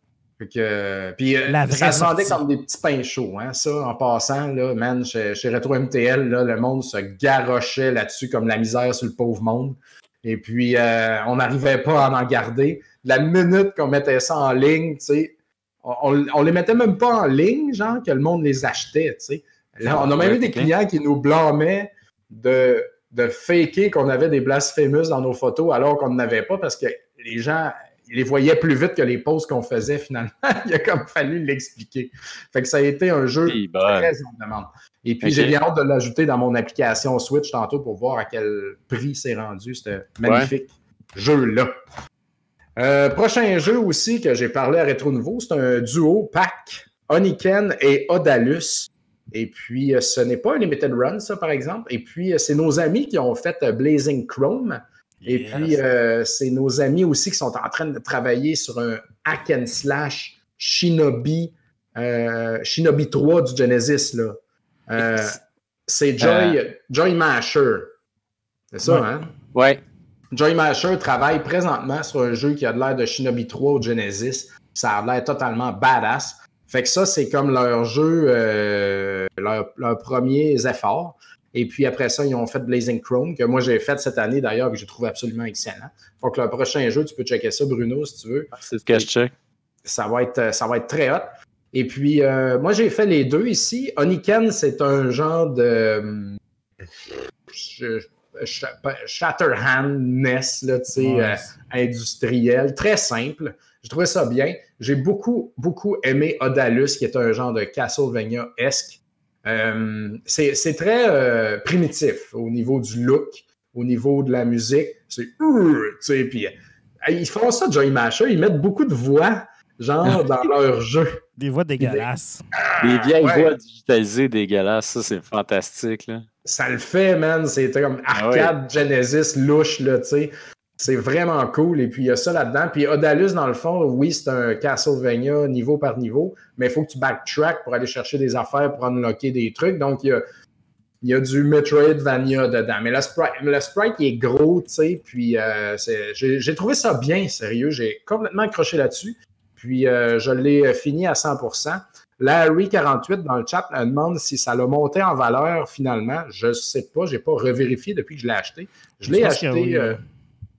Euh, puis euh, ça sentait comme des petits pains chauds, hein. ça, en passant, là, man, chez, Retro MTL, le monde se garochait là-dessus comme la misère sur le pauvre monde. Et puis, euh, on n'arrivait pas à en garder. La minute qu'on mettait ça en ligne, on, on, les mettait même pas en ligne, genre, que le monde les achetait, Là, on a même eu des clients qui nous blâmaient de de faker qu'on avait des blasphémuses dans nos photos alors qu'on n'avait pas parce que les gens les voyaient plus vite que les poses qu'on faisait finalement. [laughs] Il a comme fallu l'expliquer. Fait que ça a été un jeu très en demande. Et puis j'ai bien hâte de l'ajouter dans mon application Switch tantôt pour voir à quel prix s'est rendu ce magnifique jeu-là. Euh, prochain jeu aussi que j'ai parlé à Rétro Nouveau, c'est un duo pack Oniken et Odalus. Et puis, euh, ce n'est pas un limited run, ça, par exemple. Et puis, euh, c'est nos amis qui ont fait euh, Blazing Chrome. Et puis, c'est nos amis aussi qui sont en train de travailler sur un hack and slash Shinobi, Shinobi 3 du Genesis. Là. c'est Joy, Joy Masher. C'est ça, hein? Oui. Joy Masher travaille présentement sur un jeu qui a l'air de Shinobi 3 au Genesis. Ça a l'air totalement badass. Fait que ça, c'est comme leur jeu, euh, leurs premiers efforts. Et puis après ça, ils ont fait Blazing Chrome, que moi j'ai fait cette année d'ailleurs, que je trouve absolument excellent. Donc le prochain jeu, tu peux checker ça, Bruno, si tu veux. C'est ce que je check. Ça va être, ça va être très hot. Et puis, euh, moi, j'ai fait les deux ici. Oniken, c'est un genre de. Shatterhand, ness là, ouais. Euh, industriel, très simple. Je trouvais ça bien. J'ai beaucoup, beaucoup aimé Odalus, qui est un genre de Castlevania-esque. Euh, c'est très euh, primitif au niveau du look, au niveau de la musique. C'est euh, tu sais, puis ils font ça, joy Masha. ils mettent beaucoup de voix, genre, [laughs] dans leur jeu. Des voix dégueulasses. Des, vieilles voix digitalisées dégueulasses, ça, c'est fantastique, Ça le fait, man. C'est comme ah arcade, Genesis, louche, là, tu sais. C'est vraiment cool. Et puis, il y a ça là-dedans. Puis, Odalus, dans le fond, oui, c'est un Castlevania niveau par niveau, mais il faut que tu backtrack pour aller chercher des affaires, pour unlocker des trucs. Donc, il y a, il y du Metroidvania dedans. Mais le sprite, le sprite est gros, tu sais. Puis, euh, j'ai trouvé ça bien, sérieux. J'ai complètement accroché là-dessus. Puis, euh, je l'ai fini à 100 Larry48 dans le chat me demande si ça l'a monté en valeur finalement. Je ne sais pas, je n'ai pas revérifié depuis que je l'ai acheté. Je, l'ai acheté. Euh,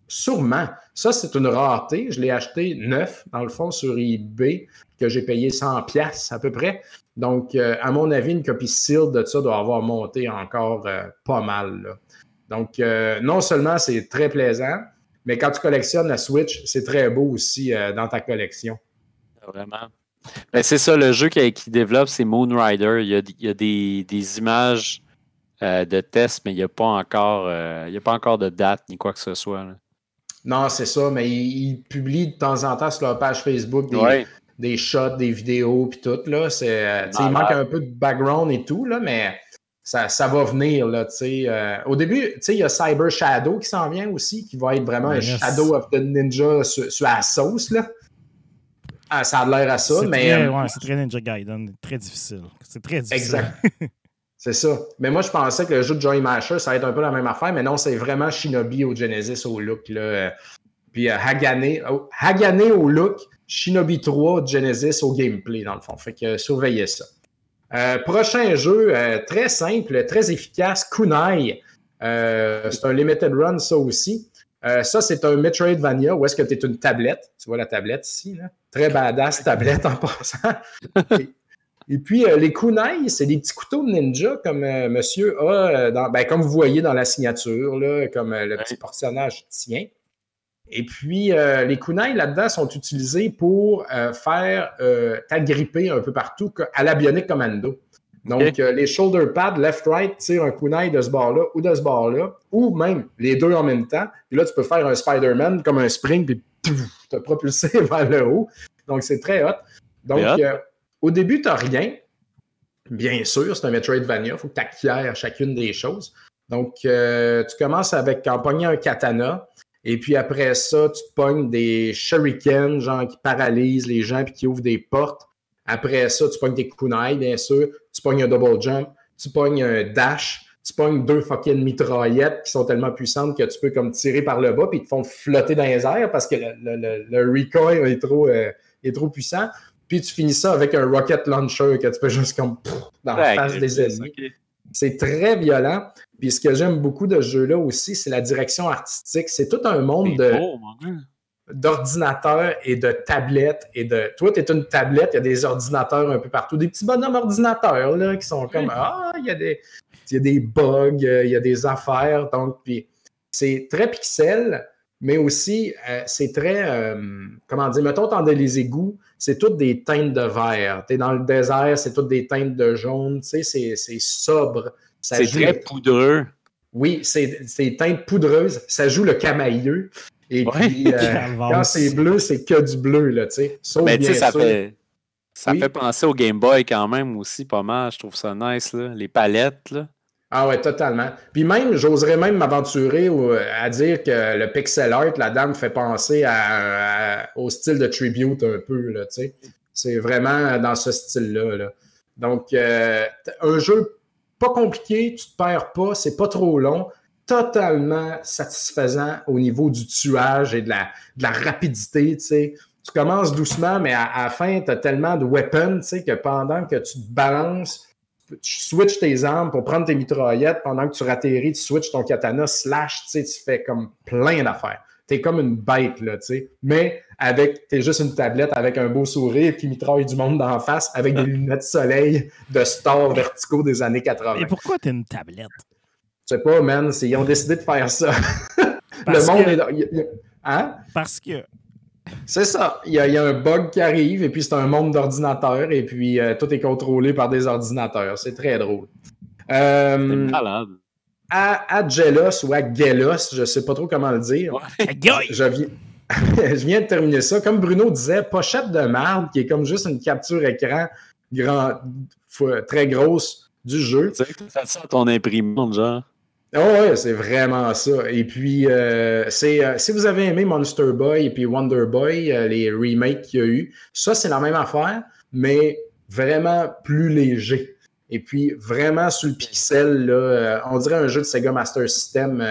Sûrement. Ça, c'est une rareté. Je l'ai acheté neuf, dans le fond, sur eBay, que j'ai payé 100$ à peu près. Donc, euh, à mon avis, une copie sealed de ça doit avoir monté encore euh, pas mal. Donc, euh, non seulement c'est très plaisant, mais quand tu collectionnes la Switch, c'est très beau aussi dans ta collection. Vraiment. Ben, c'est ça, le jeu qui, développe, c'est Moonrider. Il y a, des, images de test, mais il n'y a, pas encore, a pas encore de date ni quoi que ce soit. Non, c'est ça, mais ils, publient de temps en temps sur leur page Facebook des, shots, des vidéos, puis tout. Là. C'est, euh, il manque un peu de background et tout, là, mais ça, va venir. Là, euh, au début, il y a Cyber Shadow qui s'en vient aussi, qui va être vraiment un Shadow of the Ninja sur, la sauce. Ah, ça a l'air à ça, mais. Euh, c'est très Ninja Gaiden, très difficile. C'est très difficile. Exact. [laughs] C'est ça. Mais moi, je pensais que le jeu de Joy Masher, ça allait être un peu la même affaire, mais non, c'est vraiment Shinobi au Genesis au look. Là. Puis euh, Hagane, oh, Hagane, au look, Shinobi 3 Genesis au gameplay, dans le fond. Fait que surveillez ça. Euh, prochain jeu, euh, très simple, très efficace, Kunai. c'est un limited run, ça aussi. ça, c'est un Metroidvania où est-ce que tu es une tablette. Tu vois la tablette ici, Très badass tablette en passant. [laughs] Et puis, euh, les kunai, c'est des petits couteaux de ninja comme euh, monsieur a, euh, ben, comme vous voyez dans la signature, là, comme le petit personnage tient. Et puis, les kunai là-dedans sont utilisés pour faire t'agripper un peu partout à la Bionic Commando. Donc, les shoulder pads, left-right, tire un kunai de ce bord-là ou de ce bord-là, ou même les deux en même temps. Puis là, tu peux faire un Spider-Man comme un spring, puis te propulser [laughs] vers le haut. Donc, c'est très hot. Donc, au début, tu n'as rien. Bien sûr, c'est un Metroidvania, il faut que tu acquières chacune des choses. Donc, euh, tu commences avec en un katana, et puis après ça, tu pognes des shurikens, genre qui paralysent les gens puis qui ouvrent des portes. Après ça, tu pognes des kunai, bien sûr. Tu pognes un double jump, tu pognes un dash, tu pognes deux fucking mitraillettes qui sont tellement puissantes que tu peux comme tirer par le bas puis te font flotter dans les airs parce que le, recoil est trop, euh, est trop puissant. Puis tu finis ça avec un rocket launcher que tu peux juste comme dans la face des ennemis. C'est très violent. Puis ce que j'aime beaucoup de ce jeu-là aussi, c'est la direction artistique. C'est tout un monde de. d'ordinateurs et de tablettes et de. Toi, tu es une tablette, il y a des ordinateurs un peu partout, des petits bonhommes ordinateurs qui sont comme Ah, il y a des. des bugs, euh, il y a des affaires. Donc, puis c'est très pixel, mais aussi, euh, c'est très, euh, comment dire, mettons, dans les égouts, c'est toutes des teintes de vert. Tu dans le désert, c'est toutes des teintes de jaune, tu sais, c'est, sobre. C'est très poudreux. Oui, c'est des teintes poudreuses. Ça joue le camailleux. Et puis, euh, [laughs] quand c'est bleu, c'est que du bleu, là, tu sais. Mais ça fait... Ça fait penser au Game Boy quand même aussi, pas mal. Je trouve ça nice, là. les palettes. Ah ouais, totalement. Puis même, j'oserais même m'aventurer euh, à dire que le pixel art, la dame fait penser au style de tribute un peu, là, tu sais. C'est vraiment dans ce style-là, Donc, euh, un jeu pas compliqué, tu te perds pas, c'est pas trop long, totalement satisfaisant au niveau du tuage et de la, rapidité, tu sais tu commences doucement, mais à, la fin, tu as tellement de weapons que pendant que tu te balances, tu switches tes armes pour prendre tes mitraillettes. Pendant que tu ratterris, tu switches ton katana, slash, tu fais comme plein d'affaires. T'es comme une bête, là, tu sais. Mais avec, t'es juste une tablette avec un beau sourire qui mitraille du monde d'en face avec des ah. lunettes soleil de stars verticaux des années 80. Et pourquoi t'es une tablette? Je sais pas, man. Ils ont décidé de faire ça. le monde que... est... Hein? Parce que... C'est ça. Il y, a, un bug qui arrive, et puis c'est un monde d'ordinateurs, et puis euh, tout est contrôlé par des ordinateurs. C'est très drôle. Euh, malade. À, ou à Gelos, je ne sais pas trop comment le dire. [laughs] je, viens, [laughs] je viens de terminer ça. Comme Bruno disait, pochette de marde, qui est comme juste une capture écran très grosse du jeu. Tu sais, ça sent ton imprimante, genre. Oh c'est vraiment ça. Et puis, euh, c'est, euh, si vous avez aimé Monster Boy et puis Wonder Boy, euh, les remakes qu'il y a eu, ça, c'est la même affaire, mais vraiment plus léger. Et puis, vraiment sur le pixel, là, on dirait un jeu de Sega Master System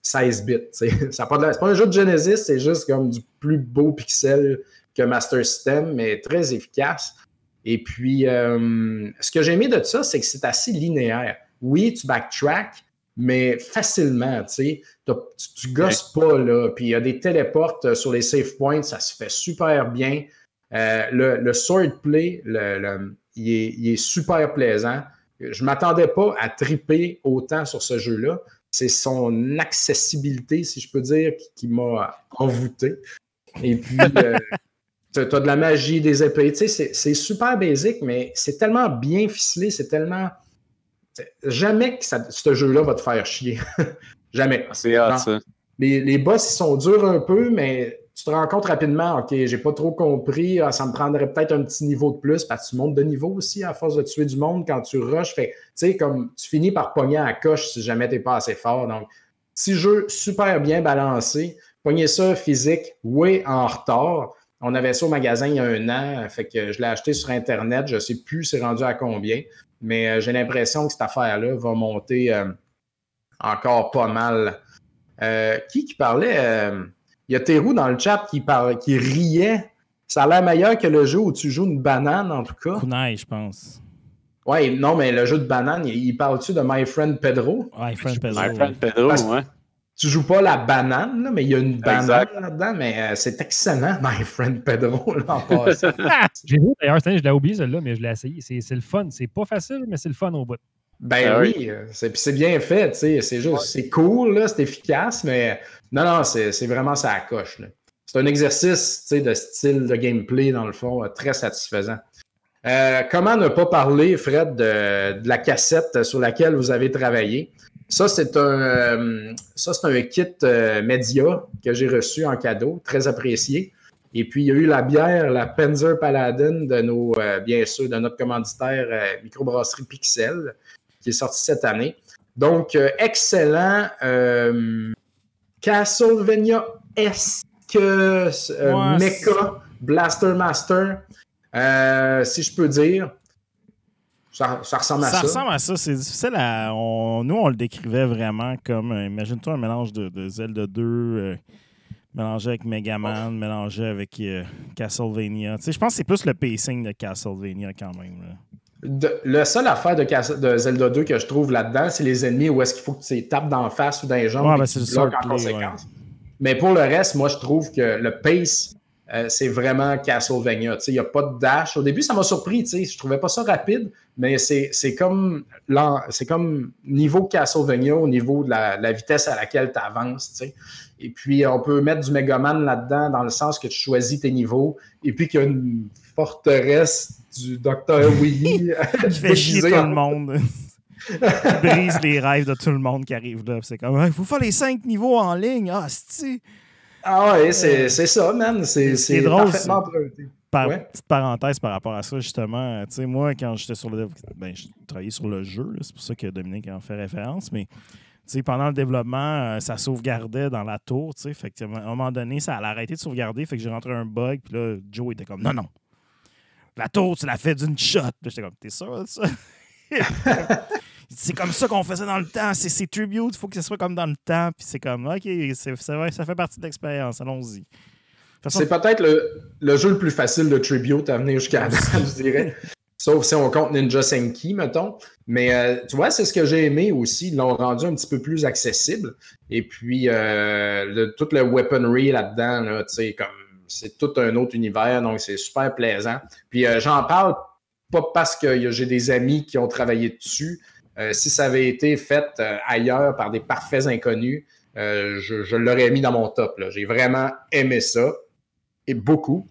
16 bits. [laughs] Ça pas pas un jeu de Genesis, c'est juste comme du plus beau pixel que Master System, mais très efficace. Et puis, ce que j'ai aimé de ça, c'est que c'est assez linéaire. Oui, tu backtrack, mais facilement, tu sais. Tu gosses pas, là. Puis il y a des téléportes euh, sur les safe points, ça se fait super bien. Euh, le, le sword play, il, est, super plaisant. Je ne m'attendais pas à triper autant sur ce jeu-là. C'est son accessibilité, si je peux dire, qui, m'a envoûté. Et puis, [laughs] euh, tu as de la magie des épées. Tu sais, c'est super basique, mais c'est tellement bien ficelé, c'est tellement jamais que ce jeu-là va te faire chier. [laughs] jamais. Ah, c'est ça. Les, boss, ils sont durs un peu, mais tu te rends compte rapidement, OK, j'ai pas trop compris, ah, ça me prendrait peut-être un petit niveau de plus, parce que tu montes de niveau aussi à force de tuer du monde quand tu rushes. Fait, tu sais, comme tu finis par pogner à coche si jamais t'es pas assez fort. Donc, petit jeu super bien balancé. Pogner ça physique, oui, en retard. On avait ça au magasin il y a un an, fait que je l'ai acheté sur Internet, je sais plus c'est rendu à combien, mais euh, j'ai l'impression que cette affaire-là va monter euh, encore pas mal. Euh, qui qui parlait Il y a Théroux dans le chat qui, qui riait. Ça a l'air meilleur que le jeu où tu joues une banane, en tout cas. Kunai, je pense. Oui, non, mais le jeu de banane, il, parle-tu de My Friend Pedro? My Friend Pedro. My Friend Pedro, ouais tu joues pas la banane, là, mais il y a une banane là-dedans, mais euh, c'est excellent, [laughs] my friend Pedro, là, en [laughs] passant. Ah! J'ai vu d'ailleurs, je l'ai oublié celle-là, mais je l'ai essayé. C'est le fun. C'est pas facile, mais c'est le fun au bout. Ben ah oui, euh, c'est bien fait, c'est juste, c'est cool, c'est efficace, mais non, non, c'est vraiment ça à coche. C'est un exercice de style de gameplay, dans le fond, euh, très satisfaisant. comment ne pas parler, Fred, de, la cassette sur laquelle vous avez travaillé? Euh, ça, c'est un, kit euh, média que j'ai reçu en cadeau, très apprécié. Et puis, il y a eu la bière, la Panzer Paladin de nos, euh, bien sûr, de notre commanditaire microbrasserie Pixel, qui est sortie cette année. Donc, excellent Castlevania-esque ouais, Mecha Blaster Master, si je peux dire. Ça, ressemble à ça. Ça ressemble à ça. C'est difficile nous, on le décrivait vraiment comme. Euh, imagine-toi un mélange de, Zelda 2, euh, mélangé avec Megaman, oh. mélangé avec euh, Castlevania. je pense que c'est plus le pacing de Castlevania quand même. La le seul affaire de, Zelda 2 que je trouve là-dedans, c'est les ennemis où est-ce qu'il faut que tu tapes d'en face ou dans les jambes ouais, ben, c'est en conséquence. Mais pour le reste, moi, je trouve que le pace euh, c'est vraiment Castlevania. Il n'y a pas de dash. Au début, ça m'a surpris. Je ne trouvais pas ça rapide, mais c'est comme, comme niveau Castlevania au niveau de la, vitesse à laquelle tu avances. Et puis, on peut mettre du Megaman là-dedans dans le sens que tu choisis tes niveaux et puis qu'il y a une forteresse du Dr. [laughs] Willy. Qui [laughs] fait chier tout le monde. brise les rêves de tout le monde qui arrive là. C'est comme, il faut faire les cinq niveaux en ligne. Ah, c'est ah oui, euh, c'est ça, man. C'est drôle. Petite parenthèse par rapport à ça, justement. Tu sais, moi, quand j'étais sur le. Ben, je travaillais sur le jeu, c'est pour ça que Dominique en fait référence, mais. sais pendant le développement, euh, ça sauvegardait dans la tour. à un moment donné, ça allait arrêter de sauvegarder. Fait que j'ai rentré un bug. Puis là, Joe était comme Non, non. La tour, tu l'as fait d'une shot. J'étais comme T'es sûr de ça? [laughs] [laughs] c'est comme ça qu'on faisait dans le temps, c'est tribute, il faut que ce soit comme dans le temps. Puis c'est comme, OK, ça, fait partie de l'expérience, allons-y. C'est peut-être le, jeu le plus facile de tribute à venir jusqu'à je dirais. [laughs] Sauf si on compte Ninja Senki, mettons. Mais euh, tu vois, c'est ce que j'ai aimé aussi. Ils l'ont rendu un petit peu plus accessible. Et puis, euh, toute le, weaponry là-dedans, tu sais, comme c'est tout un autre univers, donc c'est super plaisant. Puis euh, j'en parle pas parce que j'ai des amis qui ont travaillé dessus, euh, si ça avait été fait euh, ailleurs par des parfaits inconnus, euh, je, l'aurais mis dans mon top. J'ai vraiment aimé ça, et beaucoup.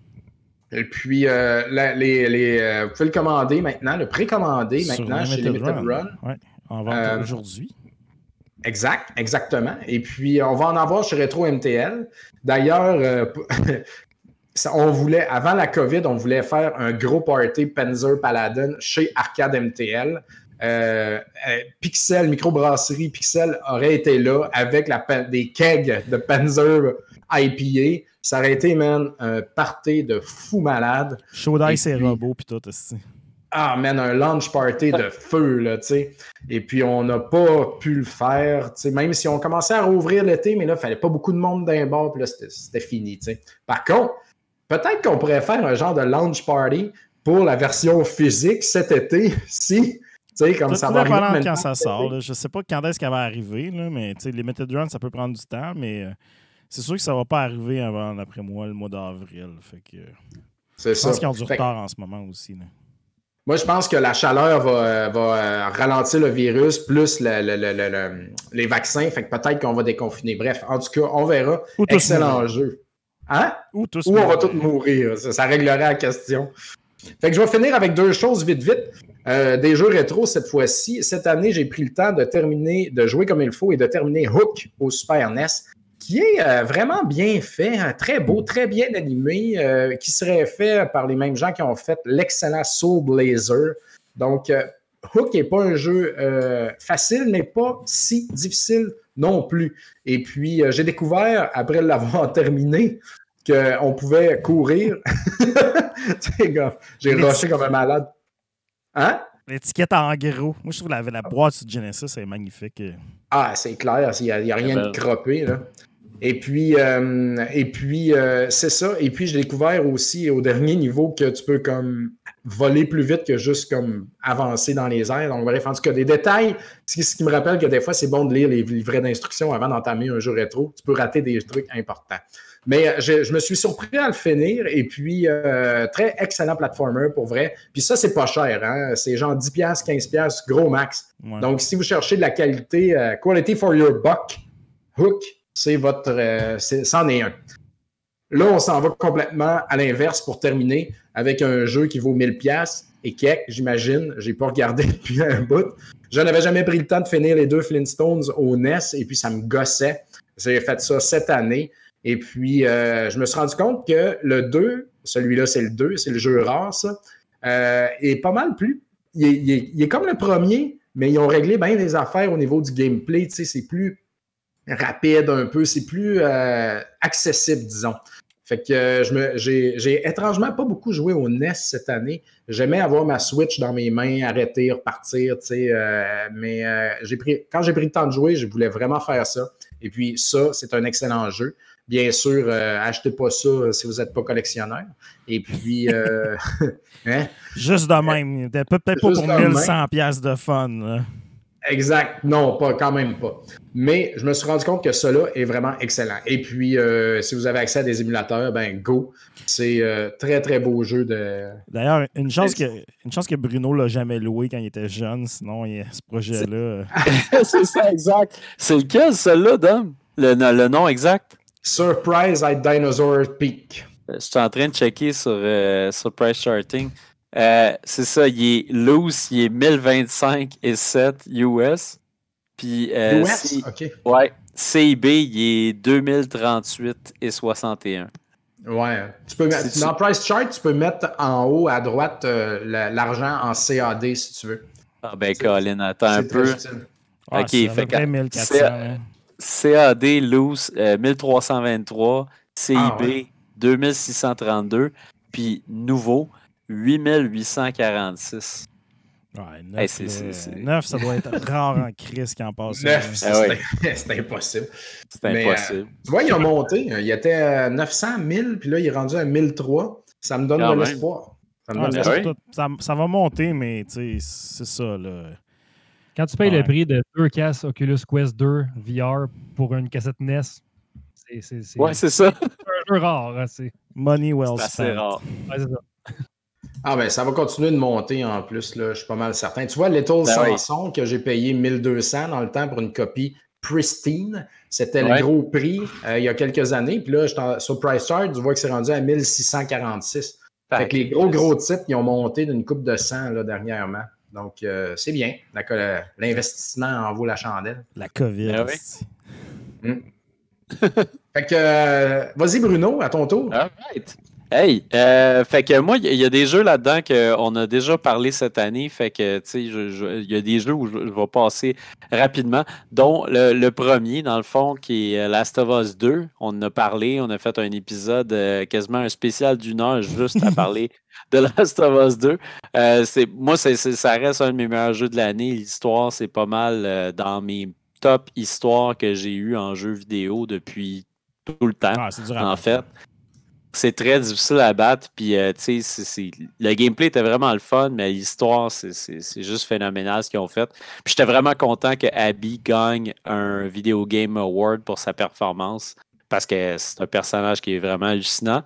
Et puis, vous pouvez le commander maintenant, le précommander maintenant chez Limited Run. en aujourd'hui. Exact, exactement. Et puis, on va en avoir chez Retro MTL. D'ailleurs, [laughs] on voulait, avant la COVID, on voulait faire un gros party Panzer Paladin chez Arcade MTL. Euh, euh, Pixel, microbrasserie Pixel aurait été là avec la, des kegs de Panzer IPA. Ça aurait été, man, un party de fou malade. Showdice ses robots, puis tout Ah, man, un launch party de feu, là, tu sais. Et puis, on n'a pas pu le faire, tu sais. Même si on commençait à rouvrir l'été, mais là, il fallait pas beaucoup de monde d'un bord, puis là, c'était fini, tu sais. Par contre, peut-être qu'on pourrait faire un genre de launch party pour la version physique cet été [laughs] si comme ça quand ça sort. je sais pas quand est-ce qu'elle va arriver, mais Limited Run, ça peut prendre du temps, mais euh, c'est sûr que ça va pas arriver avant, d'après moi, le mois d'avril. Fait que. Euh, c'est Je pense qu'ils ont du retard en ce moment aussi. Moi, je pense que la chaleur va, euh, ralentir le virus plus les vaccins. Fait peut-être qu'on va déconfiner. Bref, en tout cas, on verra. où Excellent mourir. jeu. Hein? Ou, on va tous mourir. Ça, ça, réglerait la question. Fait que je vais finir avec deux choses vite, vite. Euh, des jeux rétro cette fois-ci. Cette année, j'ai pris le temps de terminer, de jouer comme il faut et de terminer Hook au Super NES, qui est euh, vraiment bien fait, très beau, très bien animé, euh, qui serait fait par les mêmes gens qui ont fait l'excellent Soul Blazer. Donc, Hook n'est pas un jeu facile, mais pas si difficile non plus. Et puis, j'ai découvert, après l'avoir [laughs] terminé, qu'on pouvait courir. [laughs] j'ai rushé comme un malade. Hein? L'étiquette en gros. Moi, je trouve la, la boîte du Genesis c'est magnifique. Ah, c'est clair. Il n'y a, rien de croppé. Et puis, euh, et puis euh, c'est ça. Et puis, j'ai découvert aussi au dernier niveau que tu peux comme voler plus vite que juste comme avancer dans les airs. Donc, bref, en tout cas, des détails. ce qui me rappelle que des fois, c'est bon de lire les livrets d'instructions avant d'entamer un jeu rétro. Tu peux rater des trucs importants. Mais euh, je, me suis surpris à le finir. Et puis, euh, très excellent platformer pour vrai. Puis ça, c'est pas cher. Hein. C'est genre 10$, 15$, gros max. Donc, si vous cherchez de la qualité, euh, quality for your buck, Hook, c'est votre. c'en est, un. Là, on s'en va complètement à l'inverse pour terminer avec un jeu qui vaut 1000$ et est, j'imagine. J'ai pas regardé [laughs] depuis un bout. Je n'avais jamais pris le temps de finir les deux Flintstones au NES et puis ça me gossait. J'ai fait ça cette année. Et puis, euh, je me suis rendu compte que le 2, celui-là, c'est le 2, c'est le jeu rare, ça, euh, est pas mal plus. Il est, comme le premier, mais ils ont réglé bien des affaires au niveau du gameplay. Tu sais, c'est plus rapide un peu, c'est plus euh, accessible, disons. Fait que j'ai étrangement pas beaucoup joué au NES cette année. J'aimais avoir ma Switch dans mes mains, arrêter, repartir, tu sais. mais quand j'ai pris le temps de jouer, je voulais vraiment faire ça. Et puis ça, c'est un excellent jeu. Bien sûr, euh, achetez pas ça euh, si vous n'êtes pas collectionneur. Et puis, euh, [laughs] hein? juste de même, peut-être pas pour 1100 pièces de fun. Exact, non, pas quand même pas. Mais je me suis rendu compte que cela est vraiment excellent. Et puis, si vous avez accès à des émulateurs, ben go. C'est très, très beau jeu de. D'ailleurs, une chance que, une ne que Bruno l'a jamais loué quand il était jeune, sinon ce projet-là. [laughs] C'est ça, exact. C'est lequel, celui-là, Dom? le, nom exact? Surprise at Dinosaur Peak. Euh, je suis en train de checker sur, euh, Surprise Charting. Euh, c'est ça, il est loose, il est 1025 et 7 US. Puis, US? OK. Ouais, CIB, il est 2038 et 61. Ouais. Tu peux dans Price Chart, tu peux mettre en haut à droite l'argent en CAD si tu veux. Ah ben Colin, attends un peu. ok, ah, fait 2400, CAD loose 1323, CIB 2632, puis nouveau 8846. Ouais, 9, ça doit être [laughs] rare en crise qui en passe. 9, [laughs] c'est impossible. C'est impossible. Euh, tu vois, il a monté. Euh, il était à 900 000, puis là, il est rendu à 1003. Ça me donne de l'espoir. Ça, ça, va monter, mais c'est ça. Là. Quand tu payes le prix de deux casques Oculus Quest 2 VR pour une cassette NES, e c'est. c'est ouais, c'est ça. un jeu rare. Hein, c'est... Money well spent. C'est rare. ça. Ah ben ça va continuer de monter en plus, là, je suis pas mal certain. Tu vois, Little ben que j'ai payé 1200 dans le temps pour une copie pristine, c'était le gros prix euh, il y a quelques années. Puis là, je sur Price Chart, tu vois que c'est rendu à 1646. Fait, que les gros, gros titres, ils ont monté d'une coupe de 100 là, dernièrement. Donc, euh, c'est bien. Euh, l'investissement en vaut la chandelle. La COVID. Ben hmm. [laughs] fait que, euh, vas-y, Bruno, à ton tour. All Hey, euh, fait que moi, il y, a des jeux là-dedans qu'on a déjà parlé cette année. Fait que, tu sais, il y a des jeux où je, vais passer rapidement, dont le, premier, dans le fond, qui est euh, Last of Us 2. On en a parlé, on a fait un épisode euh, quasiment un spécial d'une heure juste à [laughs] parler de Last of Us 2. c'est, moi, ça reste un de mes meilleurs jeux de l'année. L'histoire, c'est pas mal dans mes top histoires que j'ai eues en jeux vidéo depuis tout le temps, ah, en fait c'est très difficile à battre. Puis, euh, le gameplay était vraiment le fun, mais l'histoire, c'est juste phénoménal ce qu'ils ont fait. j'étais vraiment content que Abby gagne un Video Game Award pour sa performance parce que c'est un personnage qui est vraiment hallucinant.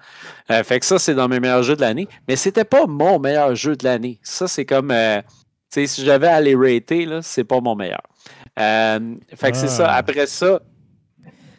Euh, fait que ça, c'est dans mes meilleurs jeux de l'année. Mais c'était pas mon meilleur jeu de l'année. Ça, c'est comme. Euh, si j'avais à les rater, là, c'est pas mon meilleur. fait que c'est ça. Ah. Après ça,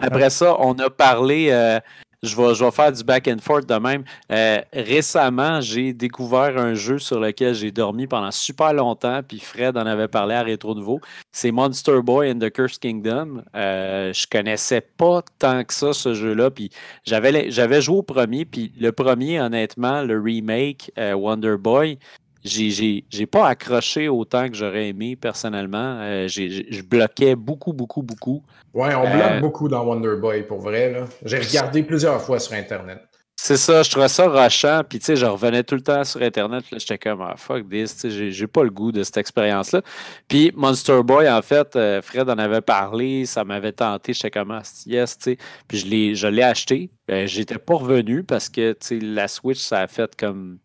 après ah. ça, on a parlé je vais, faire du back and forth de même. Euh, récemment, j'ai découvert un jeu sur lequel j'ai dormi pendant super longtemps, puis Fred en avait parlé à Rétro Nouveau. C'est Monster Boy and the Cursed Kingdom. Euh, je connaissais pas tant que ça ce jeu-là, puis j'avais joué au premier, puis le premier, honnêtement, le remake euh, Wonder Boy, j'ai pas accroché autant que j'aurais aimé personnellement. Euh, je bloquais beaucoup, beaucoup, beaucoup. Ouais, on bloque euh, beaucoup dans Wonder Boy pour vrai. J'ai regardé plusieurs fois sur Internet. C'est ça, je trouvais ça rachant. Puis, tu sais, je revenais tout le temps sur Internet. j'étais comme, ah, fuck this, tu sais, j'ai pas le goût de cette expérience-là. Puis, Monster Boy, en fait, euh, Fred en avait parlé, ça m'avait tenté. J'étais comme, ah, yes, tu sais. Puis, je l'ai acheté. Ben, j'étais pas revenu parce que, la Switch, ça a fait comme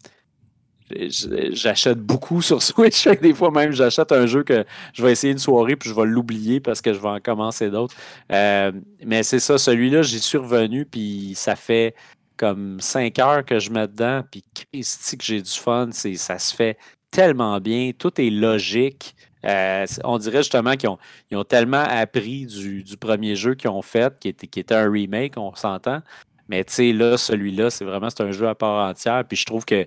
j'achète beaucoup sur Switch. Des fois même, j'achète un jeu que je vais essayer une soirée puis je vais l'oublier parce que je vais en commencer d'autres. Euh, mais c'est ça, celui-là, j'y suis revenu puis ça fait comme cinq heures que je mets dedans puis Christy que j'ai du fun. Ça se fait tellement bien. Tout est logique. Euh, on dirait justement qu'ils ont, ont, tellement appris du, premier jeu qu'ils ont fait, qui était, qui était un remake, on s'entend. Mais tu sais, là, celui-là, c'est vraiment c'est un jeu à part entière. Puis je trouve que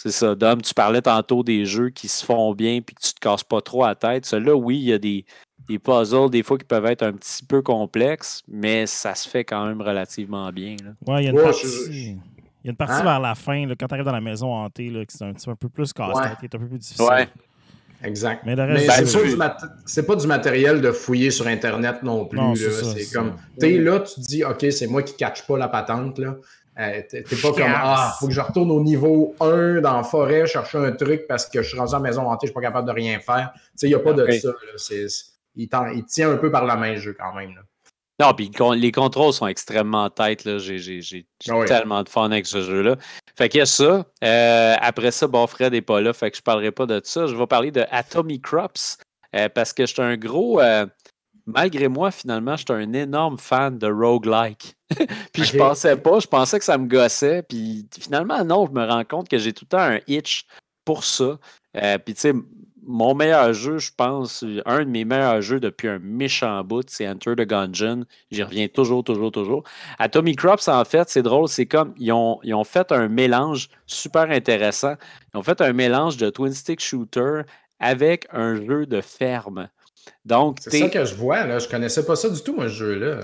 c'est ça. Dom, tu parlais tantôt des jeux qui se font bien puis que tu te casses pas trop à la tête. Ceux-là, oui, il y a des, des, puzzles des fois qui peuvent être un petit peu complexes, mais ça se fait quand même relativement bien. Oui, il y a une partie, y a une partie vers la fin, quand tu arrives dans la maison hantée, c'est un, un, peu plus casse-tête, est un peu plus difficile. Ouais. Exact. Mais, c'est pas du matériel de fouiller sur Internet non plus. C'est comme, tu là, tu te dis, OK, c'est moi qui ne catch pas la patente. Là t'es pas comme Ah, faut que je retourne au niveau 1 dans forêt chercher un truc parce que je suis rendu à maison hantée, je suis pas capable de rien faire. Tu sais, il n'y a pas de ça. il, tient un peu par la main le jeu quand même. Non, puis les contrôles sont extrêmement têtes. J'ai ah tellement de fun avec ce jeu-là. Fait qu'il y a ça. Euh, après ça, bon, Fred n'est pas là, fait que je ne parlerai pas de ça. Je vais parler de Atomic Crops euh, parce que j'étais un gros. Euh, malgré moi, finalement, j'étais un énorme fan de roguelike. [laughs] puis je pensais pas, je pensais que ça me gossait. Puis finalement, non, je me rends compte que j'ai tout le temps un itch pour ça. Euh, puis tu sais, mon meilleur jeu, je pense, un de mes meilleurs jeux depuis un méchant bout, c'est Enter the Gungeon. J'y reviens toujours, toujours, toujours. À Tommy Crops, en fait, c'est drôle, c'est comme ils ont, ils ont fait un mélange super intéressant. Ils ont fait un mélange de Twin Stick Shooter avec un jeu de ferme c'est ça que je vois, là. Je connaissais pas ça du tout, moi, jeu-là.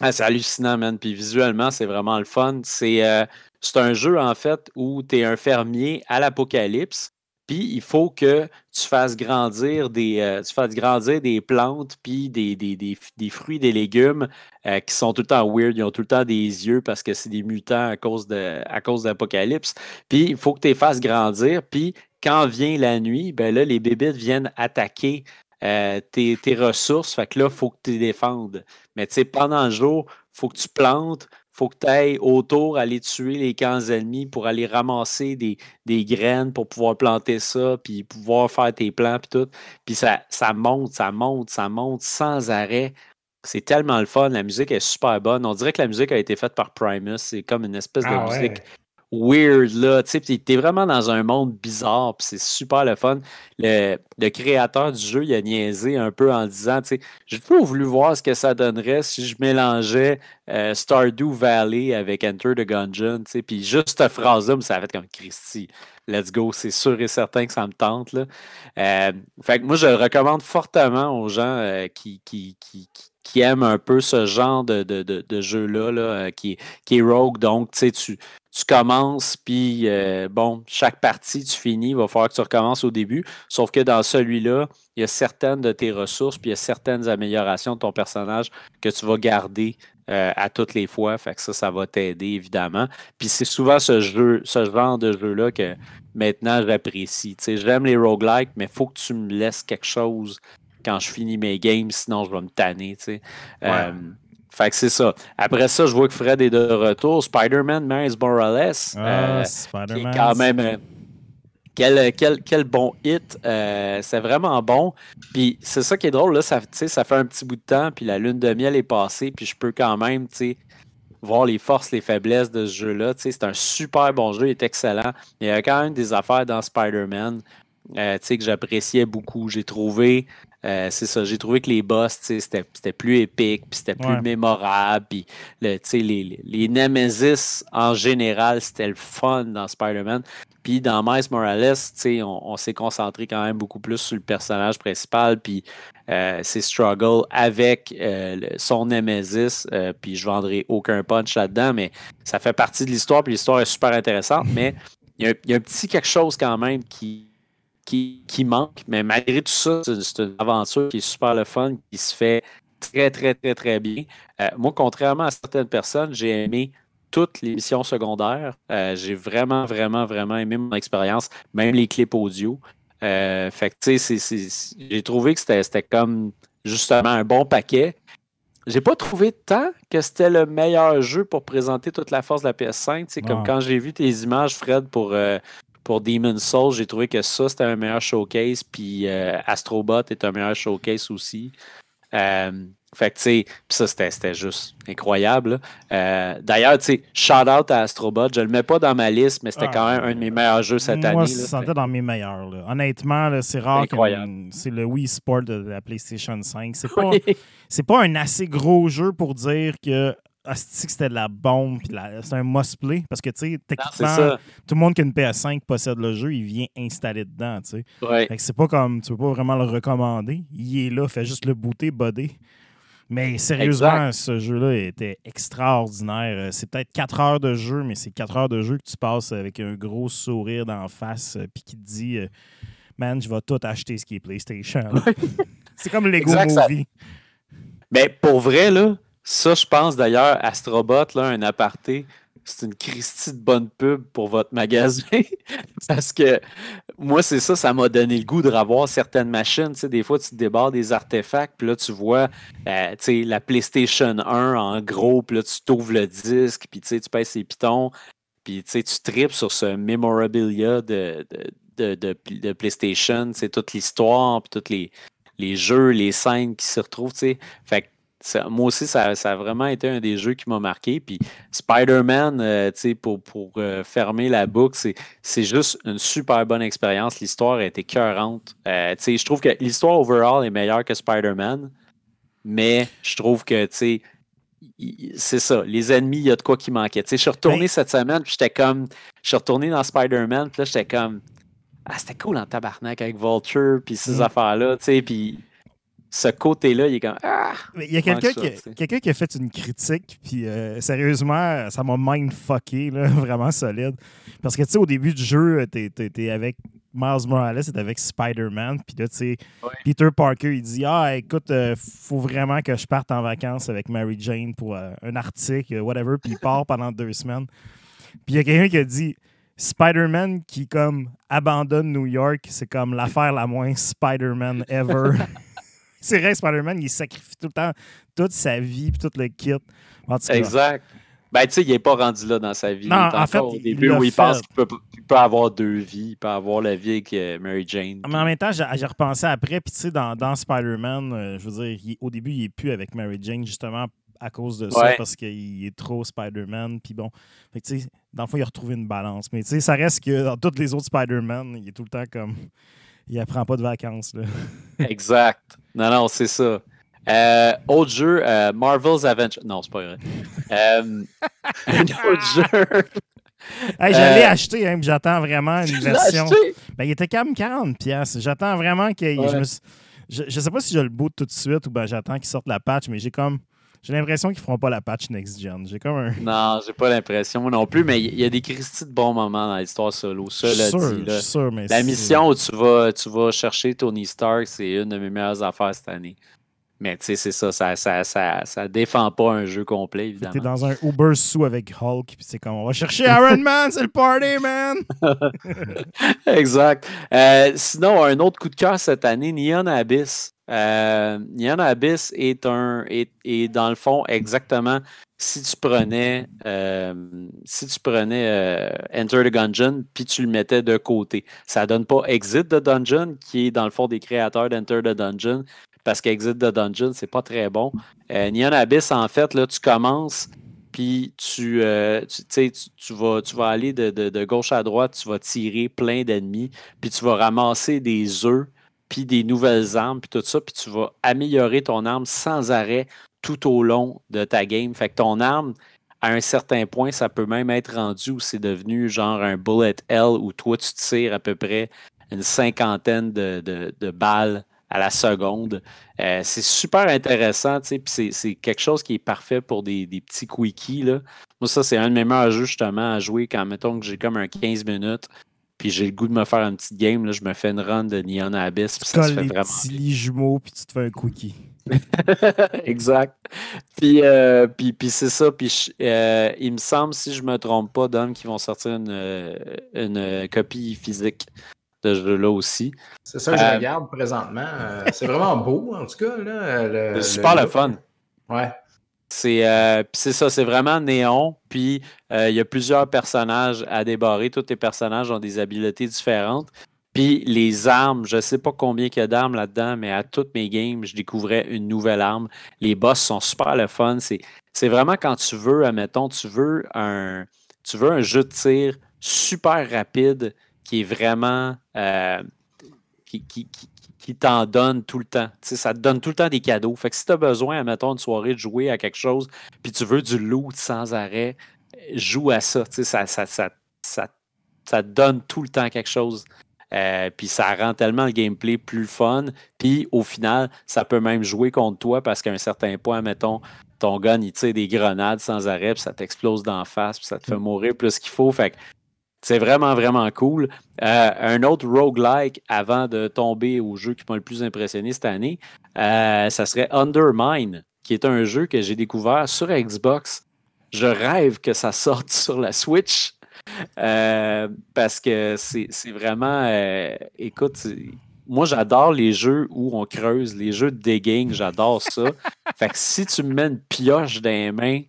Ah, c'est hallucinant, man. Puis visuellement, c'est vraiment le fun. C'est euh, un jeu, en fait, où tu es un fermier à l'apocalypse. Puis il faut que tu fasses grandir des, euh, grandir des plantes, puis des, fruits, des légumes euh, qui sont tout le temps weird. Ils ont tout le temps des yeux parce que c'est des mutants à cause de, à cause de l'apocalypse. Puis il faut que tu les fasses grandir. Puis quand vient la nuit, ben les bébites viennent attaquer euh, tes, ressources. Fait que là, il faut que tu les défendes. Mais tu sais, pendant le jour, il faut que tu plantes, faut que tu ailles autour aller tuer les camps ennemis pour aller ramasser des, graines pour pouvoir planter ça, puis pouvoir faire tes plans, puis tout. Puis ça, ça monte, ça monte, ça monte sans arrêt. C'est tellement le fun. La musique est super bonne. On dirait que la musique a été faite par Primus. C'est comme une espèce de ah musique weird, là. Tu t'es vraiment dans un monde bizarre, puis c'est super le fun. Le, créateur du jeu, il a niaisé un peu en disant, tu sais, j'ai pas voulu voir ce que ça donnerait si je mélangeais euh, Stardew Valley avec Enter the Gungeon, tu sais. Puis juste cette phrase-là, ça va être comme Christy. Let's go, c'est sûr et certain que ça me tente, là. Euh, fait que moi, je recommande fortement aux gens euh, qui, qui, qui, qui qui aime un peu ce genre de, jeu-là, euh, qui, qui est rogue. Donc, tu sais, tu tu commences, puis euh, bon, chaque partie, tu finis, il va falloir que tu recommences au début. Sauf que dans celui-là, il y a certaines de tes ressources, puis il y a certaines améliorations de ton personnage que tu vas garder euh, à toutes les fois. Fait que ça, ça va t'aider, évidemment. Puis c'est souvent ce jeu, ce genre de jeu-là que maintenant j'apprécie. J'aime les roguelikes, mais il faut que tu me laisses quelque chose quand je finis mes games, sinon je vais me tanner. Tu euh, fait que c'est ça. Après ça, je vois que Fred est de retour. Spider-Man, Miles Morales. Ah, euh, quand même. Euh, quel, bon hit. Euh, c'est vraiment bon. Puis c'est ça qui est drôle. Là, ça, ça fait un petit bout de temps, puis la lune de miel est passée, puis je peux quand même voir les forces, les faiblesses de ce jeu-là. C'est un super bon jeu, il est excellent. Il y a quand même des affaires dans Spider-Man euh, que j'appréciais beaucoup. J'ai trouvé euh, c'est ça, j'ai trouvé que les boss, c'était plus épique, puis c'était plus mémorable, puis le, les, les Nemesis en général, c'était le fun dans Spider-Man. Puis dans Miles Morales, on, on s'est concentré quand même beaucoup plus sur le personnage principal, puis euh, ses struggles avec euh, son Nemesis, euh, puis je vendrai aucun punch là-dedans, mais ça fait partie de l'histoire, puis l'histoire est super intéressante, mais il y, y, a un petit quelque chose quand même qui, qui, manque. Mais malgré tout ça, c'est une aventure qui est super le fun, qui se fait très, très, très, très bien. Euh, moi, contrairement à certaines personnes, j'ai aimé toutes les missions secondaires. Euh, j'ai vraiment, vraiment, vraiment aimé mon expérience, même les clips audio. Euh, fait que, tu sais, j'ai trouvé que c'était comme justement un bon paquet. J'ai pas trouvé tant que c'était le meilleur jeu pour présenter toute la force de la PS5. C'est comme quand j'ai vu tes images, Fred, pour pour Demon's Souls, j'ai trouvé que ça, c'était un meilleur showcase. Puis euh, Astrobot est un meilleur showcase aussi. Euh, fait que, tu sais, ça, c'était juste incroyable. Euh, d'ailleurs, tu sais, shout out à Astrobot. Je le mets pas dans ma liste, mais c'était ah. quand même un de mes meilleurs jeux cette année. Moi, je sentais dans mes meilleurs. Honnêtement, c'est rare. C'est le Wii Sport de la PlayStation 5. C'est [laughs] pas, pas un assez gros jeu pour dire que c'était de la bombe, puis c'est un must-play. Parce que, tu sais, ah, techniquement, tout le monde qui a une PS5 possède le jeu, il vient installer dedans, tu sais. c'est pas comme, tu peux pas vraiment le recommander. Il est là, fait juste le booter, body. Mais sérieusement, ce jeu-là était extraordinaire. Euh, c'est peut-être 4 heures de jeu, mais c'est 4 heures de jeu que tu passes avec un gros sourire d'en face, euh, puis qui te dit euh, Man, je vais tout acheter ce qui est PlayStation. c'est comme Lego Movie. Mais ben, pour vrai, là, ça, je pense d'ailleurs, Astrobot, là, un aparté, c'est une Christie de bonne pub pour votre magasin. [laughs] Parce que moi, c'est ça, ça m'a donné le goût de revoir certaines machines. Tu des fois, tu te débarres des artefacts, puis là, tu vois euh, la PlayStation 1 en gros, puis là, tu t'ouvres le disque, puis tu, sais, passes les pitons, puis tu, sais, tripes sur ce memorabilia de, de, de, de PlayStation, c'est toute l'histoire, puis tous les, les jeux, les scènes qui se retrouvent. Tu Fait moi aussi, ça, a vraiment été un des jeux qui m'a marqué. Puis Spider-Man, euh, pour, pour euh, fermer la boucle, c'est juste une super bonne expérience. L'histoire a été cœurante. Euh, je trouve que l'histoire overall est meilleure que Spider-Man, mais je trouve que c'est ça. Les ennemis, il y a de quoi qui manquait. Je suis retourné ben cette semaine, puis j'étais comme. Je suis retourné dans Spider-Man, puis là, j'étais comme. Ah, c'était cool en tabarnak avec Vulture, puis ces mm. affaires-là, tu sais, puis ce côté-là, il est comme ah, Mais il y a quelqu'un qui, a fait une critique, puis euh, sérieusement, ça m'a mindfucké, là, [laughs] vraiment solide. Parce que tu sais, au début du jeu, t'es avec Miles Morales, t'es avec Spider-Man, puis là, tu sais, Peter Parker, il dit Ah, écoute, euh, faut vraiment que je parte en vacances avec Mary Jane pour euh, un article, whatever, puis il part pendant deux semaines. Puis il y a quelqu'un qui a dit Spider-Man qui, comme, abandonne New York, c'est comme l'affaire la moins Spider-Man ever. [laughs] [laughs] c'est vrai, Spider-Man, il sacrifie tout le temps toute sa vie puis tout le kit. exact. Ben, tu sais, il n'est pas rendu là dans sa vie. Non, en fait, au début il où il pense qu'il peut, avoir deux vies, il peut avoir la vie avec euh, Mary Jane. Mais en même temps, j'ai repensé après, puis tu sais, dans, Spider-Man, euh, je veux dire, au début, il n'est plus avec Mary Jane, justement, à cause de ça, parce qu'il est trop Spider-Man, puis bon. tu sais, dans le fond, il a retrouvé une balance. Mais tu sais, ça reste que dans tous les autres Spider-Man, il est tout le temps comme il apprend pas de vacances. [laughs] exact. Non, non, c'est ça. Euh, autre jeu, euh, Marvel's Avengers. Non, c'est pas vrai. Euh, [laughs] un autre jeu. [laughs] J'allais acheter, hein, j'attends vraiment une version. Ben, il était comme même 40$. J'attends vraiment que. Je, ne sais pas si je le boot tout de suite ou ben, j'attends qu'il sorte la patch, mais j'ai comme j'ai l'impression qu'ils feront pas la patch Next Gen. J'ai comme un... Non, j'ai pas l'impression, non plus, mais il y a des Christy de bons moments dans l'histoire solo. sûr, la mission où tu vas, tu vas chercher Tony Stark, c'est une de mes meilleures affaires cette année. Mais tu sais, c'est ça ça, ça défend pas un jeu complet, évidemment. T'es dans un Uber sous avec Hulk, puis c'est comme on va chercher Iron Man, c'est le party, man! [laughs] [laughs] exact. Euh, sinon, un autre coup de cœur cette année, Neon Abyss. Euh, Neon Abyss est un. Est, dans le fond exactement si tu prenais euh, si tu prenais euh, Enter the Dungeon puis tu le mettais de côté. Ça donne pas Exit the Dungeon, qui est dans le fond des créateurs d'Enter the Dungeon parce qu'Exit the Dungeon, c'est pas très bon. Euh, Abyss, en fait, là, tu commences, puis tu, euh, tu, tu, vas, tu vas aller de, gauche à droite, tu vas tirer plein d'ennemis, puis tu vas ramasser des œufs, puis des nouvelles armes, puis tout ça, puis tu vas améliorer ton arme sans arrêt tout au long de ta game. Fait que ton arme, à un certain point, ça peut même être rendu où c'est devenu genre un bullet L, où toi, tu tires à peu près une cinquantaine de, de balles à la seconde. Euh, c'est super intéressant, tu sais, c'est quelque chose qui est parfait pour des, petits quickies. Moi, ça, c'est un de mes meilleurs jeux justement à jouer quand, mettons, que j'ai comme un 15 minutes, puis j'ai le goût de me faire une petite game, là, je me fais une run de Neon Abyss, puis ça se fait vraiment. Petits les jumeaux, puis tu te fais un quickie. [laughs] exact. Euh, puis, puis, c'est ça. Puis euh, il me semble, si je me trompe pas, d'hommes qui vont sortir une, une copie physique ce jeu-là aussi. C'est ça que je euh, regarde présentement. Euh, c'est vraiment beau, en tout cas. C'est super le, fun. Ouais. Euh, c'est ça, c'est vraiment néon. Puis il y a plusieurs personnages à débarrer. Tous les personnages ont des habiletés différentes. Puis les armes, je ne sais pas combien qu'il y a d'armes là-dedans, mais à toutes mes games, je découvrais une nouvelle arme. Les boss sont super le fun. C'est vraiment quand tu veux, admettons, tu veux un, tu veux un jeu de tir super rapide qui est vraiment. Euh, qui, t'en donne tout le temps. sais ça te donne tout le temps des cadeaux. Fait que si tu as besoin, mettons, une soirée de jouer à quelque chose, puis tu veux du loot sans arrêt, joue à ça. ça, ça, ça, ça, ça te donne tout le temps quelque chose. Euh, puis ça rend tellement le gameplay plus fun. Puis au final, ça peut même jouer contre toi parce qu'à un certain point, mettons, ton gun, il tire des grenades sans arrêt, puis ça t'explose d'en face, puis ça te fait mourir plus qu'il faut. Fait que c'est vraiment, vraiment cool. Euh, un autre roguelike avant de tomber au jeu qui m'a le plus impressionné cette année, euh, ça serait Undermine, qui est un jeu que j'ai découvert sur Xbox. Je rêve que ça sorte [laughs] sur la Switch. Euh, parce que c'est vraiment. écoute, moi, j'adore les jeux où on creuse, les jeux de digging, j'adore ça. [laughs] fait que si tu me mets une pioche dans les mains,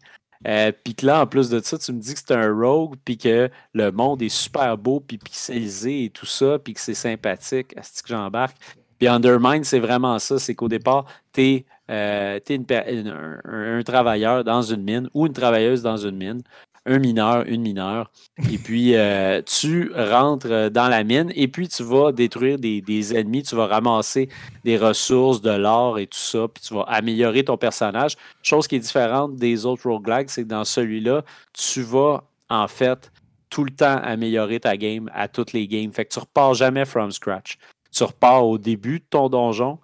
euh, puis que là, en plus de ça, tu me dis que c'est un rogue, puis que le monde est super beau, puis pixelisé et tout ça, puis que c'est sympathique. Est-ce que j'embarque? Puis Undermine, c'est vraiment ça. C'est qu'au départ, tu es, euh, un, travailleur dans une mine ou une travailleuse dans une mine un mineur, une mineure. Et puis, euh, tu rentres euh, dans la mine et puis tu vas détruire des, ennemis, tu vas ramasser des ressources, de l'or et tout ça, puis tu vas améliorer ton personnage. Chose qui est différente des autres roguelikes, c'est que dans celui-là, tu vas en fait tout le temps améliorer ta game à toutes les games. Fait que tu repars jamais from scratch. Tu repars au début de ton donjon,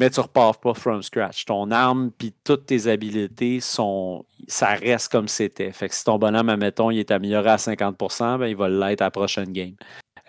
mais tu repars pas from scratch. Ton arme puis toutes tes habilités sont ça reste comme c'était. Fait si ton bonhomme, admettons, il est amélioré à 50%, ben, il va l'être à la prochaine game.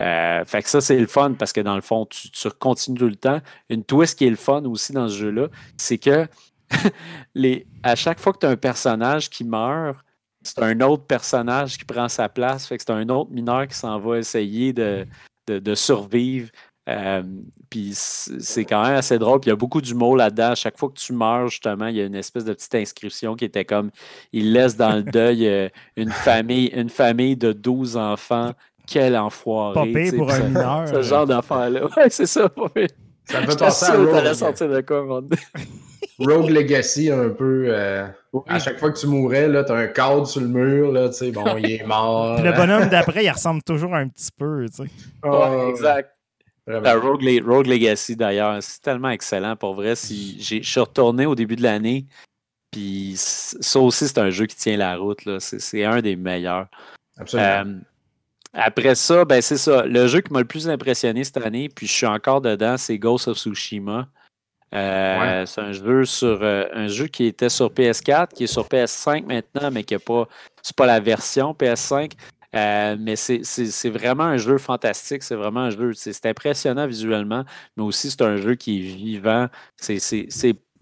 Euh, fait que ça, c'est le fun parce que dans le fond, tu, continues tout le temps. Une twist qui est le fun aussi dans ce jeu-là, c'est que [laughs] les, à chaque fois que tu as un personnage qui meurt, c'est un autre personnage qui prend sa place. Fait que c'est un autre mineur qui s'en va essayer de, de, survivre euh, puis c'est quand même assez drôle. Puis il y a beaucoup d'humour là-dedans. Chaque fois que tu meurs, justement, il y a une espèce de petite inscription qui était comme il laisse dans le deuil euh, une, famille, une famille de 12 enfants. Quel enfoiré. Popé pour un mineur. Ce genre d'enfant-là. [laughs] Ouais, c'est ça, Ça me fait penser à Rogue. sortir de quoi, mon Rogue Legacy, un peu. Euh, à chaque fois que tu mourais, là, t'as un cadre sur le mur, tu sais, bon, il est mort. le bonhomme d'après, il ressemble toujours un petit peu, exact. Euh, Rogue, Legacy, d'ailleurs, c'est tellement excellent pour vrai. Si je suis retourné au début de l'année, puis ça aussi, c'est un jeu qui tient la route. C'est un des meilleurs. Euh, après ça, ben c'est ça. Le jeu qui m'a le plus impressionné cette année, puis je suis encore dedans, c'est Ghost of Tsushima. Euh, c'est un jeu sur un jeu qui était sur PS4, qui est sur PS5 maintenant, mais qui n'est pas. pas la version PS5. Euh, mais c'est vraiment un jeu fantastique. C'est vraiment un jeu. C'est impressionnant visuellement, mais aussi c'est un jeu qui est vivant. C'est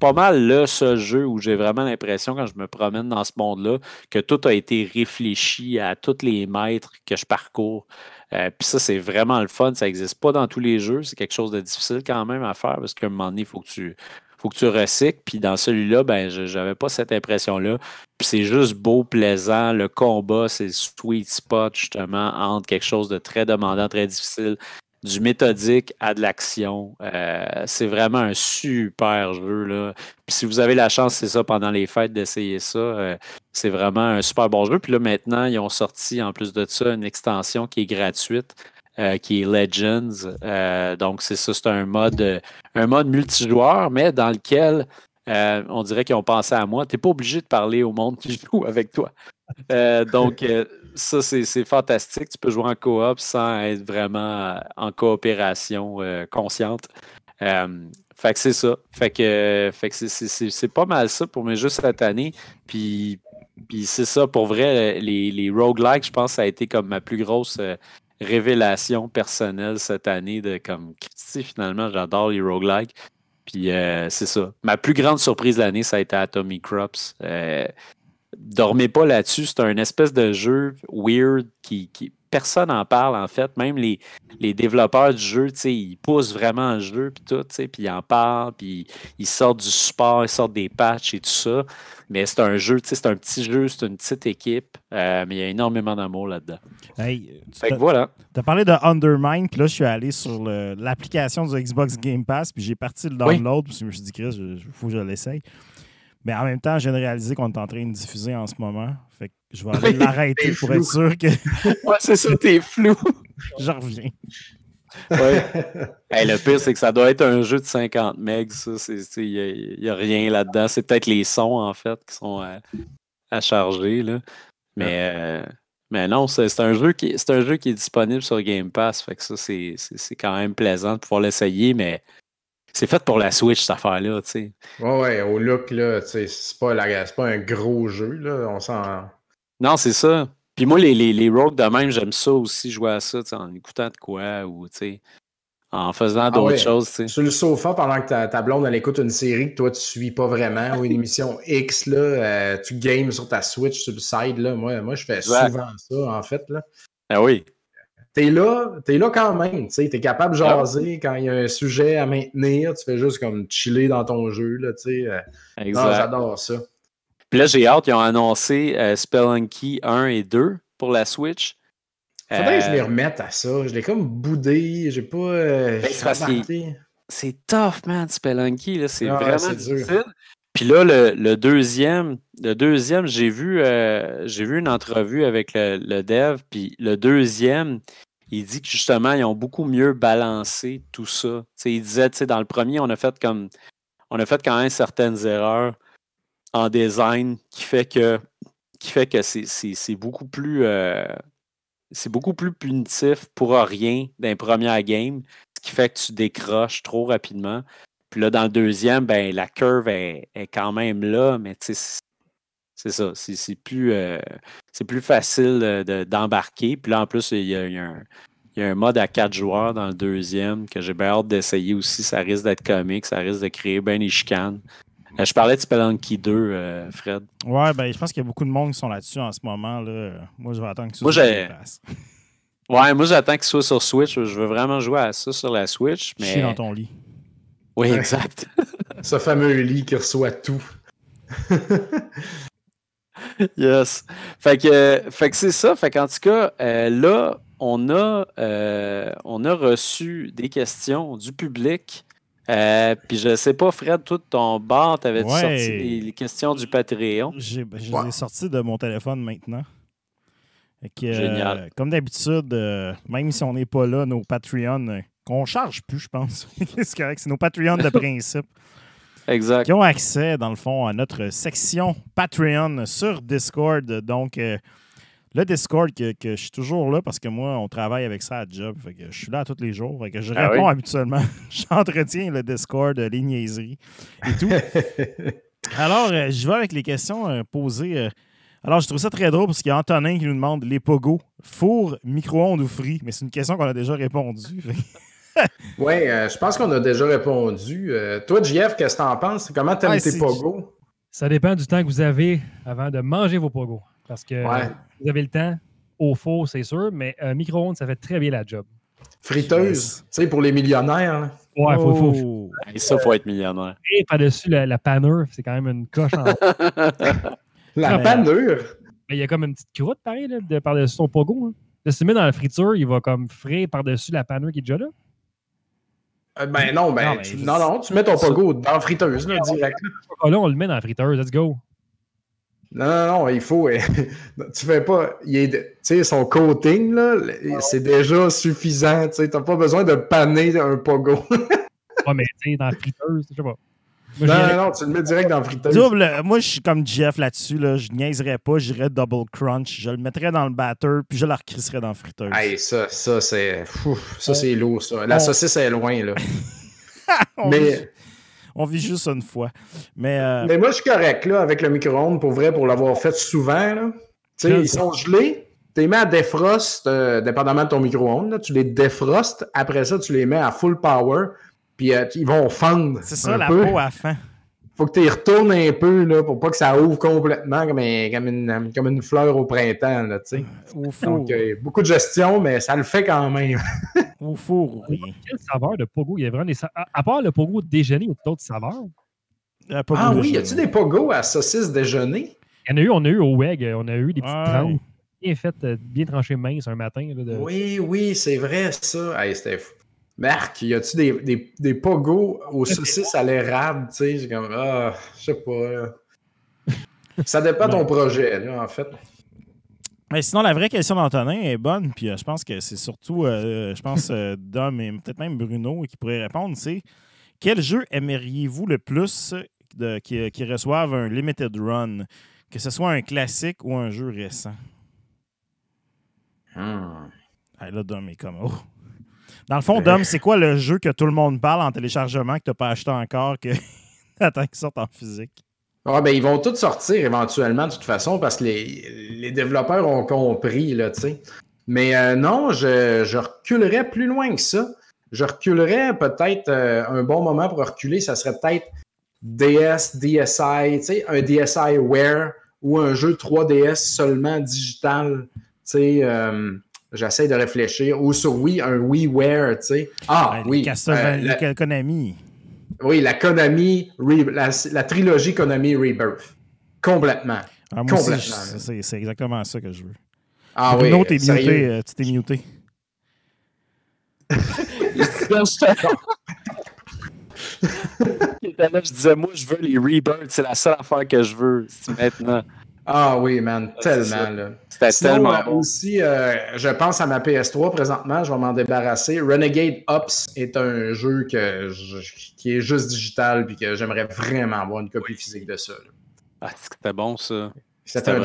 pas mal là, ce jeu où j'ai vraiment l'impression, quand je me promène dans ce monde-là, que tout a été réfléchi à tous les mètres que je parcours. Euh, puis ça, c'est vraiment le fun. Ça n'existe pas dans tous les jeux. C'est quelque chose de difficile quand même à faire parce qu'à un moment donné, il faut que tu faut que tu recycles. Puis dans celui-là, ben, j'avais pas cette impression-là. Puis c'est juste beau, plaisant. Le combat, c'est le sweet spot, justement, entre quelque chose de très demandant, très difficile, du méthodique à de l'action. Euh, c'est vraiment un super jeu. Là. Puis si vous avez la chance, c'est ça, pendant les fêtes, d'essayer ça. Euh, c'est vraiment un super bon jeu. Puis là, maintenant, ils ont sorti, en plus de ça, une extension qui est gratuite. Euh, qui est Legends. Euh, donc, c'est ça, c'est un mode, un mode multijoueur, mais dans lequel euh, on dirait qu'ils ont pensé à moi. Tu n'es pas obligé de parler au monde qui joue avec toi. donc, ça, c'est fantastique. Tu peux jouer en coop sans être vraiment en coopération consciente. fait que c'est ça. Fait que, c'est pas mal ça pour mes jeux cette année. Puis, c'est ça, pour vrai, les, les roguelikes, je pense ça a été comme ma plus grosse révélation personnelle cette année de comme si finalement, j'adore les roguelikes. Puis euh, c'est ça. Ma plus grande surprise de l'année, ça a été Atomic Crops. Euh, dormez pas là-dessus, c'est un espèce de jeu weird qui, qui personne n'en parle, en fait. Même les, les développeurs du jeu, ils poussent vraiment le jeu, puis tout, puis ils en parlent, puis ils sortent du support, ils sortent des patchs et tout ça. Mais c'est un jeu, c'est un petit jeu, c'est une petite équipe, euh, mais il y a énormément d'amour là-dedans. Hey, voilà. Tu as parlé de Undermine, puis là, je suis allé sur l'application du Xbox Game Pass, puis j'ai parti le download, puis je me suis dit, Chris, il faut que je l'essaye. Mais en même temps, je viens de réaliser qu'on est en train de diffuser en ce moment. Fait que je vais l'arrêter pour être sûr que. [laughs] c'est ça, t'es flou. [laughs] J'en reviens. [laughs] le pire, c'est que ça doit être un jeu de 50 megs. Il n'y a, rien là-dedans. C'est peut-être les sons, en fait, qui sont à, charger. Mais, ah. euh, mais non, c'est un, jeu qui, un jeu qui est disponible sur Game Pass. Fait que ça, c'est quand même plaisant de pouvoir l'essayer, mais c'est fait pour la Switch, cette affaire-là, tu sais. Ouais, ouais, au look, là, tu sais, c'est pas, un gros jeu, là, on s'en... Non, c'est ça. Puis moi, les, les, de même, j'aime ça aussi, jouer à ça, tu sais, en écoutant de quoi, ou, tu sais, en faisant ah d'autres choses, tu sais. Sur le sofa, pendant que ta, blonde, elle écoute une série que toi, tu suis pas vraiment, ou une [laughs] émission X, là, euh, tu games sur ta Switch, sur le side, là. Moi, je fais souvent ça, en fait, là. Ah oui, t'es là, là quand même, tu sais, t'es capable de ah. jaser quand il y a un sujet à maintenir, tu fais juste comme chiller dans ton jeu, là, tu sais. Euh. j'adore ça. Puis là, j'ai hâte, ils ont annoncé euh, Spelunky 1 et 2 pour la Switch. Faudrait que je les euh, remette à ça. Je l'ai comme boudé, j'ai pas. Euh, ben, c'est tough, man, Spelunky, là, c'est ah vraiment difficile. Puis là, le, deuxième, le deuxième, j'ai vu, euh, vu une entrevue avec le, dev, puis le deuxième, il dit que justement, ils ont beaucoup mieux balancé tout ça. il disait, dans le premier, on a fait comme on a fait quand même certaines erreurs en design qui fait que qui fait que c'est beaucoup plus euh, c'est beaucoup plus punitif pour rien d'un premier game, ce qui fait que tu décroches trop rapidement. Puis là, dans le deuxième, ben, la curve est, quand même là, mais c'est ça. C'est plus, euh, plus facile d'embarquer. Puis là, en plus, il y a, un, mode à quatre joueurs dans le deuxième que j'ai bien hâte d'essayer aussi. Ça risque d'être comique, ça risque de créer bien des chicanes. Euh, je parlais de Spelunky 2, euh, Fred. Ouais, ben, je pense qu'il y a beaucoup de monde qui sont là-dessus en ce moment. Là. Moi, je vais attendre que ça se Ouais, moi, j'attends qu'il soit sur Switch. Je veux vraiment jouer à ça sur la Switch. Mais... Je suis dans ton lit. Oui, exact. [laughs] Ce fameux lit qui reçoit tout. [laughs] yes. Fait que, c'est ça. Fait qu'en tout cas, euh, là, on a, euh, on a reçu des questions du public. Euh, puis je sais pas, Fred, tout ton bar, t'avais sorti les questions du Patreon. J'ai, ben, sorti de mon téléphone maintenant. Génial. comme d'habitude, même si on n'est pas là, nos Patreons qu'on charge plus, je pense. [laughs] c'est correct, c'est nos Patreons de [laughs] principe. exact. Qui ont accès, dans le fond, à notre section Patreon sur Discord. Donc, euh, le Discord, que, je suis toujours là parce que moi, on travaille avec ça à job. que je suis là tous les jours. que je ah réponds habituellement. [laughs] J'entretiens le Discord, les niaiseries et tout. Alors, euh, je vais avec les questions euh, posées. Alors, je trouve ça très drôle parce qu'il y a Antonin qui nous demande les pogos, four, micro-ondes ou frits? » Mais c'est une question qu'on a déjà répondu. [laughs] oui, euh, je pense qu'on a déjà répondu. Euh, toi, JF, qu'est-ce que tu en penses? Comment t'aimes tes pogos? Ça dépend du temps que vous avez avant de manger vos pogos. Parce que vous avez le temps au four, c'est sûr, mais un euh, micro-ondes, ça fait très bien la job. Friteuse, tu sais, pour les millionnaires. Oui, hein? Ouais, faut, faut, oh. Et ça, faut être millionnaire. Et par-dessus la, panneur, c'est quand même une coche en [laughs] La panneur? Il y a comme une petite croûte, pareil, par-dessus son pogo. Hein. si dans la friture, il va comme frire par-dessus la panneur qui est déjà là. Euh, ben non, ben non, tu, non, tu mets ton pogo dans la friteuse, là, direct. Là, on le met dans la friteuse, let's go. Non, non, non, il faut. Euh, [laughs] tu fais pas. Tu sais, son coating, là, c'est déjà suffisant. Tu n'as pas besoin de paner un pogo. [laughs] ouais, mais tu dans la friteuse, je sais pas non, non, tu le mets direct dans le friteuse. Double, euh, moi, je suis comme Jeff là-dessus. je niaiserais pas. J'irais double crunch. Je le mettrais dans le batter, puis je le recrisserais dans le friteur. Hey, ça, ça c'est ça, c'est lourd, ça. La saucisse est loin, là. [laughs] on, Mais... vit... on vit juste une fois. Mais, euh, Mais moi, je suis correct, là, avec le micro-ondes, pour vrai, pour l'avoir fait souvent. ils sont gelés. Tu les mets à défrost, euh, dépendamment de ton micro-ondes. Tu les défrostes. Après ça, tu les mets à full power puis euh, ils vont fendre. C'est ça, la peau à fin. Faut que tu y retournes un peu là, pour pas que ça ouvre complètement comme, une, fleur au printemps. Là, euh, beaucoup de gestion, mais ça le fait quand même. [laughs] au four, oui. Quelle saveur de pogo Il y a vraiment des À part le pogo déjeuner, il y a d'autres saveurs. Euh, ah oui, y a-tu des pogos à saucisse déjeuner Il en a eu, on a eu au WEG, on a eu des petites tranches bien faites, bien tranchées minces un matin. Oui, oui, c'est vrai, ça. Hey, c'était fou. Marc, y a-tu des, des, des, pogos aux saucisses à l'érable? Tu sais, comme, ah, je sais pas. Ça dépend de ton projet, en fait. Mais sinon, la vraie question d'Antonin est bonne, puis euh, je pense que c'est surtout, euh, euh, je pense, Dom et peut-être même Bruno qui pourraient répondre, c'est quel jeu aimeriez-vous le plus de, qui, reçoive un limited run, que ce soit un classique ou un jeu récent? Ah, là, Dom est comme, oh! Dans le fond, euh. Dom, c'est quoi le jeu que tout le monde parle en téléchargement que tu n'as pas acheté encore que [laughs] attends qu'il sorte en physique? Ah, ben, ils vont tous sortir éventuellement de toute façon parce que les, développeurs ont compris, là, tu Mais euh, non, je, je reculerais plus loin que ça. Je reculerais peut-être euh, un bon moment pour reculer, ça serait peut-être DS, DSi, tu sais, un DSiWare ou un jeu 3DS seulement digital, tu sais. J'essaie de réfléchir. Ou sur oui, un WiiWare, tu sais. Ah, oui. Euh, ben, la... Konami. Oui, la Konami, la, trilogie Konami Rebirth. Complètement. Ah, Complètement. C'est exactement ça que je veux. Ah Bruno, oui. T'es muté, euh, tu t'es muté. [laughs] je disais, moi, je veux les Rebirth. C'est la seule affaire que je veux maintenant. Ah oui, man, tellement. C'était tellement euh, bon. Aussi, euh, je pense à ma PS3 présentement, je vais m'en débarrasser. Renegade Ops est un jeu qui est juste digital puis que j'aimerais vraiment avoir une copie physique de ça. Ah, c'était bon ça. C'était un,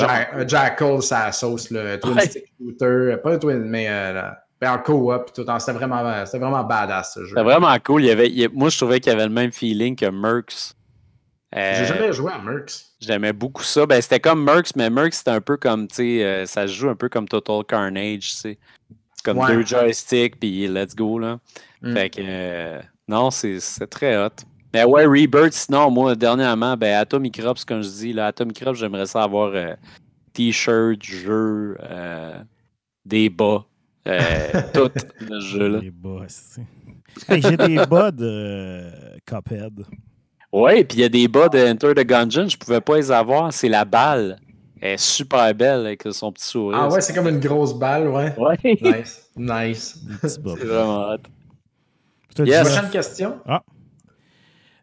Jackal, sauce, le Twin Stick Shooter. Pas un Twin, mais euh, en co C'était vraiment, badass ce jeu. C'était vraiment cool. Il y avait, moi, je trouvais qu'il y avait le même feeling que Mercs j'ai euh, jamais joué à Mercs. J'aimais beaucoup ça. Ben, c'était comme Mercs, mais Mercs, c'était un peu comme, tu sais, euh, ça se joue un peu comme Total Carnage, tu sais. Comme deux joysticks, puis let's go, là. Mm. Fait que, euh, non, c'est très hot. Mais ben ouais, Rebirth, sinon, moi, dernièrement, ben, Atomicrops, comme je dis, là, Atomic j'aimerais ça avoir T-shirt, jeu, des bas, [laughs] tout le jeu. Là. Des bas, J'ai des bas de Cuphead. Oui, puis il y a des bas de Enter the Gungeon, je pouvais pas les avoir, c'est la balle. Elle est super belle avec son petit sourire. Ah ouais, c'est comme une grosse balle, ouais. Nice. Nice. [laughs] c'est vraiment hot. Yes. Prochaine question. Ah.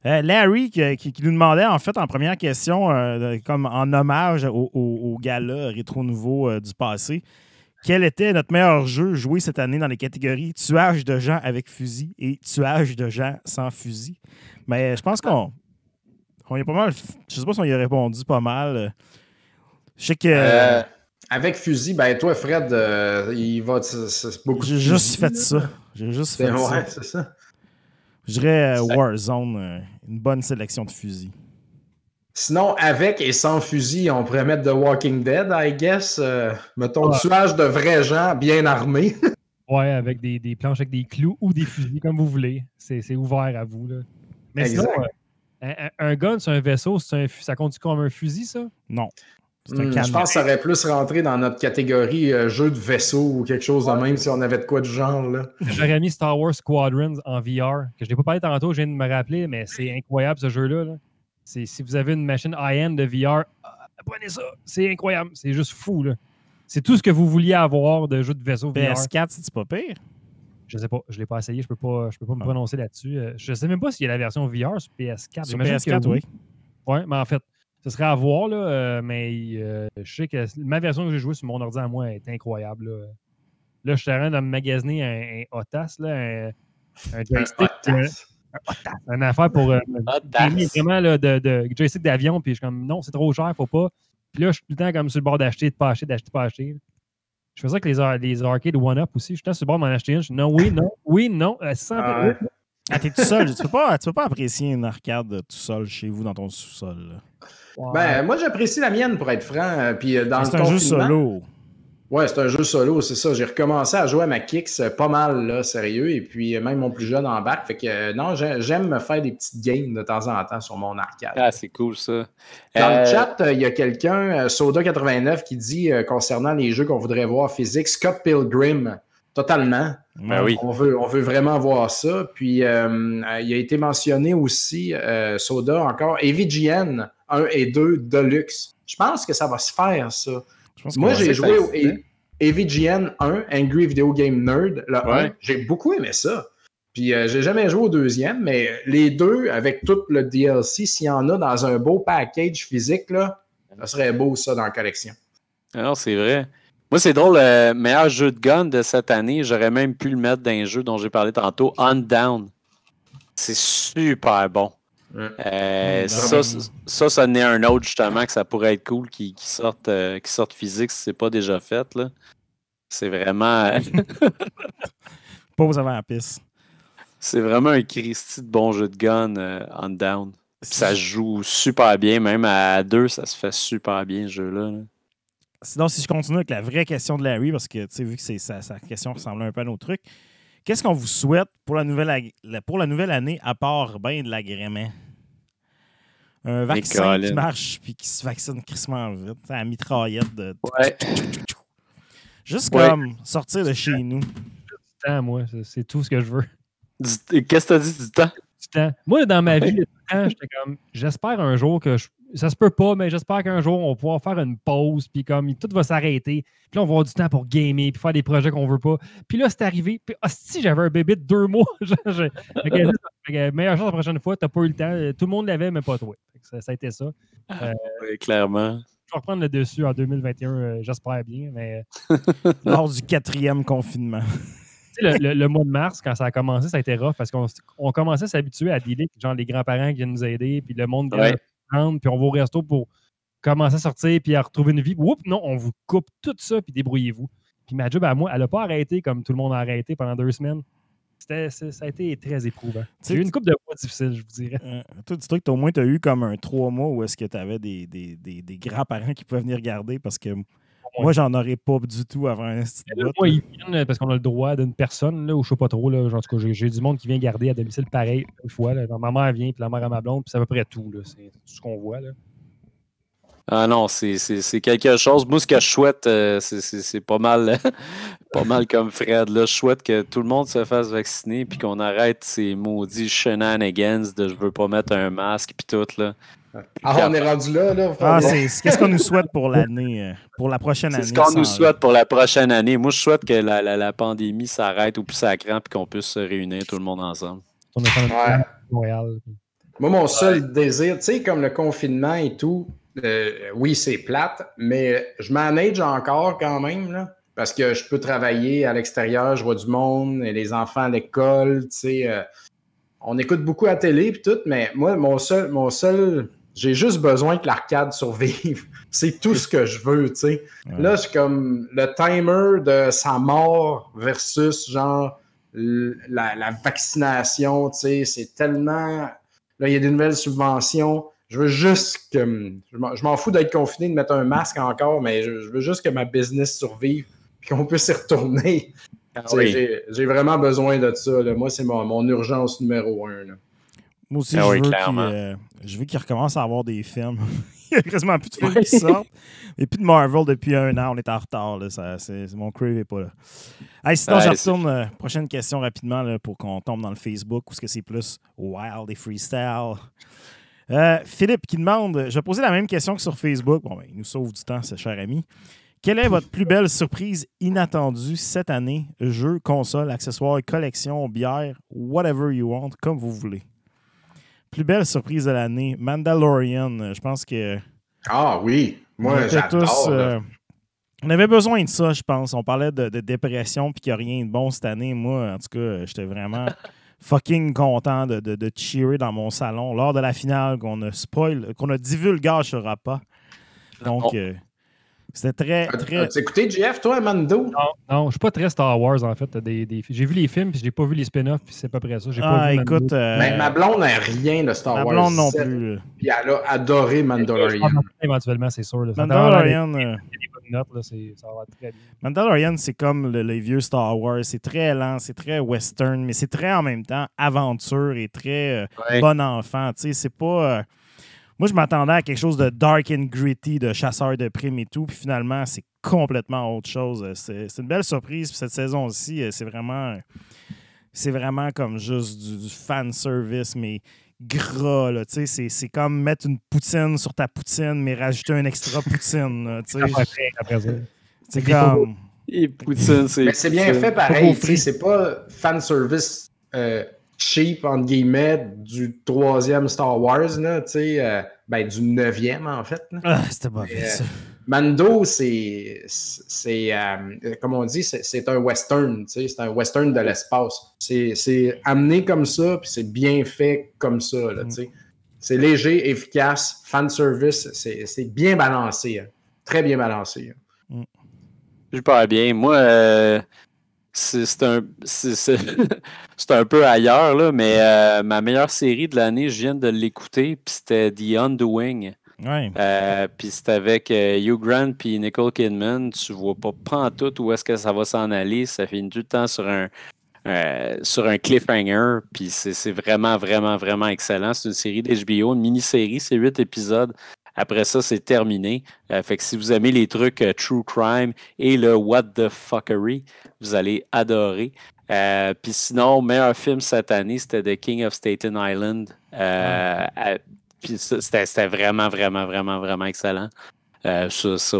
Euh, Larry qui, nous demandait en fait en première question, euh, comme en hommage aux au, gala rétro nouveau euh, du passé, quel était notre meilleur jeu joué cette année dans les catégories tuage de gens avec fusil et tuage de gens sans fusil? Mais je pense qu'on y a pas mal. Je sais pas si on y a répondu pas mal. Je sais que. Euh, avec fusil, ben toi, Fred, euh, il va. J'ai juste fait ça. J'ai juste fait ça. Je dirais euh, Warzone, une bonne sélection de fusils. Sinon, avec et sans fusil, on pourrait mettre The Walking Dead, I guess. mettons, du ah. tuage de vrais gens bien armés. [laughs] ouais, avec des, planches avec des clous ou des fusils, comme vous voulez. C'est ouvert à vous. Là. Mais un, gun, c'est un vaisseau, ça conduit comme un fusil, ça? Non. Hmm. je pense que ça aurait plus rentré dans notre catégorie euh, jeu de vaisseau ou quelque chose de même si on avait de quoi du genre. J'aurais mis Star Wars Squadrons en VR, que je n'ai pas parlé tantôt, je viens de me rappeler, mais c'est incroyable ce jeu-là. Si vous avez une machine high de VR, ah, prenez ça, c'est incroyable, c'est juste fou. C'est tout ce que vous vouliez avoir de jeu de vaisseau VR. PS4, c'est pas pire. Je sais pas, je l'ai pas essayé, je peux pas, je peux pas me ah. prononcer là-dessus. Euh, je sais même pas s'il y a la version VR sur PS4. Sur PS4, oui. Oui, mais en fait, ce serait à voir, là, euh, mais euh, je sais que ma version que j'ai jouée sur mon ordinateur, à moi est incroyable. Là, je suis en train de me magasiner un, OTAS, là, un, joystick. Un OTAS. affaire pour Un [laughs] vraiment là, de, joystick d'avion, puis je suis comme non, c'est trop cher, faut pas. Puis là, je suis tout le temps comme sur le bord d'acheter, de pas acheter, d'acheter, pas acheter. Je faisais avec les, arcades one-up aussi. J'étais sur le bord de m'en acheter une. non, oui, non, oui, non. Euh, ah, ah, t'es tout seul. tu, peux pas, tu peux pas apprécier une arcade tout seul chez vous dans ton sous-sol. Ben, moi, j'apprécie la mienne, pour être franc. Euh, puis, euh, dans le C'est un jeu solo. Ouais, c'est un jeu solo, c'est ça. J'ai recommencé à jouer à ma Kix euh, pas mal, là, sérieux. Et puis, euh, même mon plus jeune embarque. Fait que, euh, non, j'aime me faire des petites games de temps en temps sur mon arcade. Ah, c'est cool, ça. Dans le chat, il y a quelqu'un, Soda89, qui dit concernant les jeux qu'on voudrait voir physique, Scott Pilgrim. Totalement. Ben oui. on, veut, on veut vraiment voir ça. Puis, il a été mentionné aussi, Soda encore, EVGN 1 et 2 Deluxe. Je pense que ça va se faire, ça. Moi, j'ai joué au AVGN 1, Angry Video Game Nerd, le J'ai beaucoup aimé ça. Puis euh, j'ai jamais joué au deuxième, mais les deux, avec tout le DLC, s'il y en a dans un beau package physique, là, ça serait beau ça dans la collection. Alors, c'est vrai. Moi, c'est drôle, le meilleur jeu de gun de cette année, j'aurais même pu le mettre dans un jeu dont j'ai parlé tantôt, On Down. C'est super bon. Euh, mm, ça, ben, ça, ça n'est un autre justement que ça pourrait être cool qui, sorte, euh, qui sorte physique si c'est pas déjà fait. C'est vraiment. vous euh, [laughs] avant la piste. C'est vraiment un Christy de bon jeu de gun on down. ça joue super bien, même à deux, ça se fait super bien ce jeu-là. Sinon, si je continue avec la vraie question de Larry, parce que tu sais, vu que sa, sa question ressemble un peu à nos trucs, Qu'est-ce qu'on vous souhaite pour la nouvelle, pour la nouvelle année à part bien de l'agrément? Un vaccin qui marche puis qui se vaccine crissement vite, à mitraillette Ouais. Juste comme sortir de chez nous. Du temps, moi, c'est tout ce que je veux. Qu'est-ce que tu as dit du temps? Moi, dans ma vie, j'étais comme, j'espère un jour que ça se peut pas, mais j'espère qu'un jour, on va pouvoir faire une pause, puis comme, tout va s'arrêter. Puis là, on va avoir du temps pour gamer, puis faire des projets qu'on veut pas. Puis là, c'est arrivé. Puis, ah, si j'avais un bébé de deux mois, [laughs] meilleure chance la prochaine fois, t'as pas eu le temps. Euh, tout le monde l'avait, mais pas toi. Ça, a été ça. Ah, euh, clairement. Je vais reprendre le dessus en 2021, euh, j'espère bien, mais. [laughs] Lors du quatrième confinement le, mois de mars, quand ça a commencé, ça a été rough parce qu'on on commençait à s'habituer à dealer, genre les grands-parents qui viennent nous aider, puis le monde vient prendre, puis on va au resto pour commencer à sortir, puis à retrouver une vie. Oups, non, on vous coupe tout ça, puis débrouillez-vous. Puis ma job à moi, elle n'a pas arrêté comme tout le monde a arrêté pendant deux semaines. ça a été très éprouvant. C'est une coupe de mois difficile, je vous dirais. Euh, toi, que au moins, tu as eu comme un trois mois où est-ce que tu avais des, des grands-parents qui pouvaient venir garder parce que moi, j'en aurais pas du tout avant un Moi, parce qu'on a le droit d'une personne, là, ou je sais pas trop. en tout cas, j'ai du monde qui vient garder à domicile pareil une fois. ma mère vient, puis la mère à ma blonde, puis c'est à peu près tout. C'est tout ce qu'on voit. Là. Ah non, c'est quelque chose. Moi, ce que je souhaite, euh, c'est pas mal [laughs] pas mal comme Fred. Là. Je souhaite que tout le monde se fasse vacciner puis qu'on arrête ces maudits shenanigans de je veux pas mettre un masque puis tout. Là. Ah, on est rendu là, là. Ah, qu'est-ce qu'on nous souhaite pour l'année, euh, pour la prochaine année? ce qu'on nous souhaite pour la prochaine année. Moi, je souhaite que la, pandémie s'arrête ou puis ça crampe et qu'on puisse se réunir tout le monde ensemble. Moi, mon seul désir, tu sais, comme le confinement et tout, euh, oui, c'est plate, mais je manage encore quand même, là, parce que je peux travailler à l'extérieur, je vois du monde, et les enfants à l'école, tu sais. Euh, on écoute beaucoup à télé et tout, mais moi, mon seul, mon seul j'ai juste besoin que l'arcade survive. [laughs] C'est tout ce que je veux, tu sais. Là, c'est comme le timer de sa mort versus, genre, la, vaccination, C'est tellement... Là, il y a des nouvelles subventions. Je veux juste que... Je m'en fous d'être confiné, de mettre un masque encore, mais je, veux juste que ma business survive et [laughs] qu'on puisse y retourner. Ah j'ai vraiment besoin de ça. Moi, c'est mon, urgence numéro un. Moi aussi, ah je clairement. Euh, je veux qu'il recommence à avoir des films. [laughs] Il n'y a quasiment plus de films qui sortent. Et plus de Marvel depuis un an. On est en retard. c'est, mon crave n'est pas là. sinon, je retourne. Euh, prochaine question rapidement pour qu'on tombe dans le Facebook. Ou est-ce que c'est plus wild et freestyle? Euh, Philippe qui demande Je vais poser la même question que sur Facebook. Bon, ben, il nous sauve du temps, ce cher ami. Quelle est votre plus belle surprise inattendue cette année? Jeux, console, accessoires, collection, bière, whatever you want, comme vous voulez. Plus belle surprise de l'année, Mandalorian. Euh, je pense que. Ah oui, moi j'adore. Euh, on avait besoin de ça, je pense. On parlait de, dépression puis qu'il n'y a rien de bon cette année. Moi, en tout cas, j'étais vraiment [laughs] fucking content de, de, cheerer dans mon salon lors de la finale qu'on a spoil, qu'on a divulgué sur Donc, euh, c'était très, très. T'as écouté GF, toi, Mando? Non, non, je suis pas très Star Wars, en fait. J'ai vu les films, puis j'ai pas vu les spin-offs, puis c'est pas près ça. J'ai pas ah, euh, Mais ma blonde n'a rien de Star Wars. Ma blonde non plus. Puis elle a adoré Mandalorian. Éventuellement, c'est sûr. le Mandalorian. Mandalorian euh, Mandalorian, c'est comme les vieux Star Wars. C'est très lent, c'est très western, mais c'est très en même temps aventure et très euh, bon enfant. Tu sais, c'est pas. Moi, je m'attendais à quelque chose de dark and gritty, de chasseur de primes et tout. Puis finalement, c'est complètement autre chose. C'est une belle surprise. Puis cette saison aussi, euh, c'est vraiment. C'est vraiment comme juste du, fan service, mais gras. Là, c'est, comme mettre une poutine sur ta poutine, mais rajouter un extra poutine. Là, c'est comme. c'est. Mais c'est bien fait pareil. C'est pas fan service. Euh, cheap, entre guillemets, du troisième Star Wars, là, tu sais, euh, ben, du neuvième, en fait. Ah, c'était pas fait, ça. Euh, Mando, c'est, c'est euh, comme on dit, c'est, un western, c'est un western de l'espace. C'est, amené comme ça, puis c'est bien fait comme ça, mm. C'est léger, efficace, fan service, c'est, bien balancé, hein. très bien balancé. Je hein. parle bien. Moi, c'est un, [laughs] un, peu ailleurs, là, mais euh, ma meilleure série de l'année, je viens de l'écouter, puis c'était The Undoing. Ouais. Euh, puis c'était avec euh, Hugh Grant puis Nicole Kidman. Tu vois pas tout où est-ce que ça va s'en aller. Ça finit du temps sur un, sur un cliffhanger. Puis c'est vraiment, vraiment, vraiment excellent. C'est une série d'HBO, une mini-série, c'est huit épisodes. Après ça, c'est terminé. Euh, fait que si vous aimez les trucs euh, True Crime et le What the Fuckery, vous allez adorer. Euh, puis sinon, meilleur film cette année, c'était The King of Staten Island. Ah. c'était vraiment, vraiment, vraiment, vraiment excellent. ça, il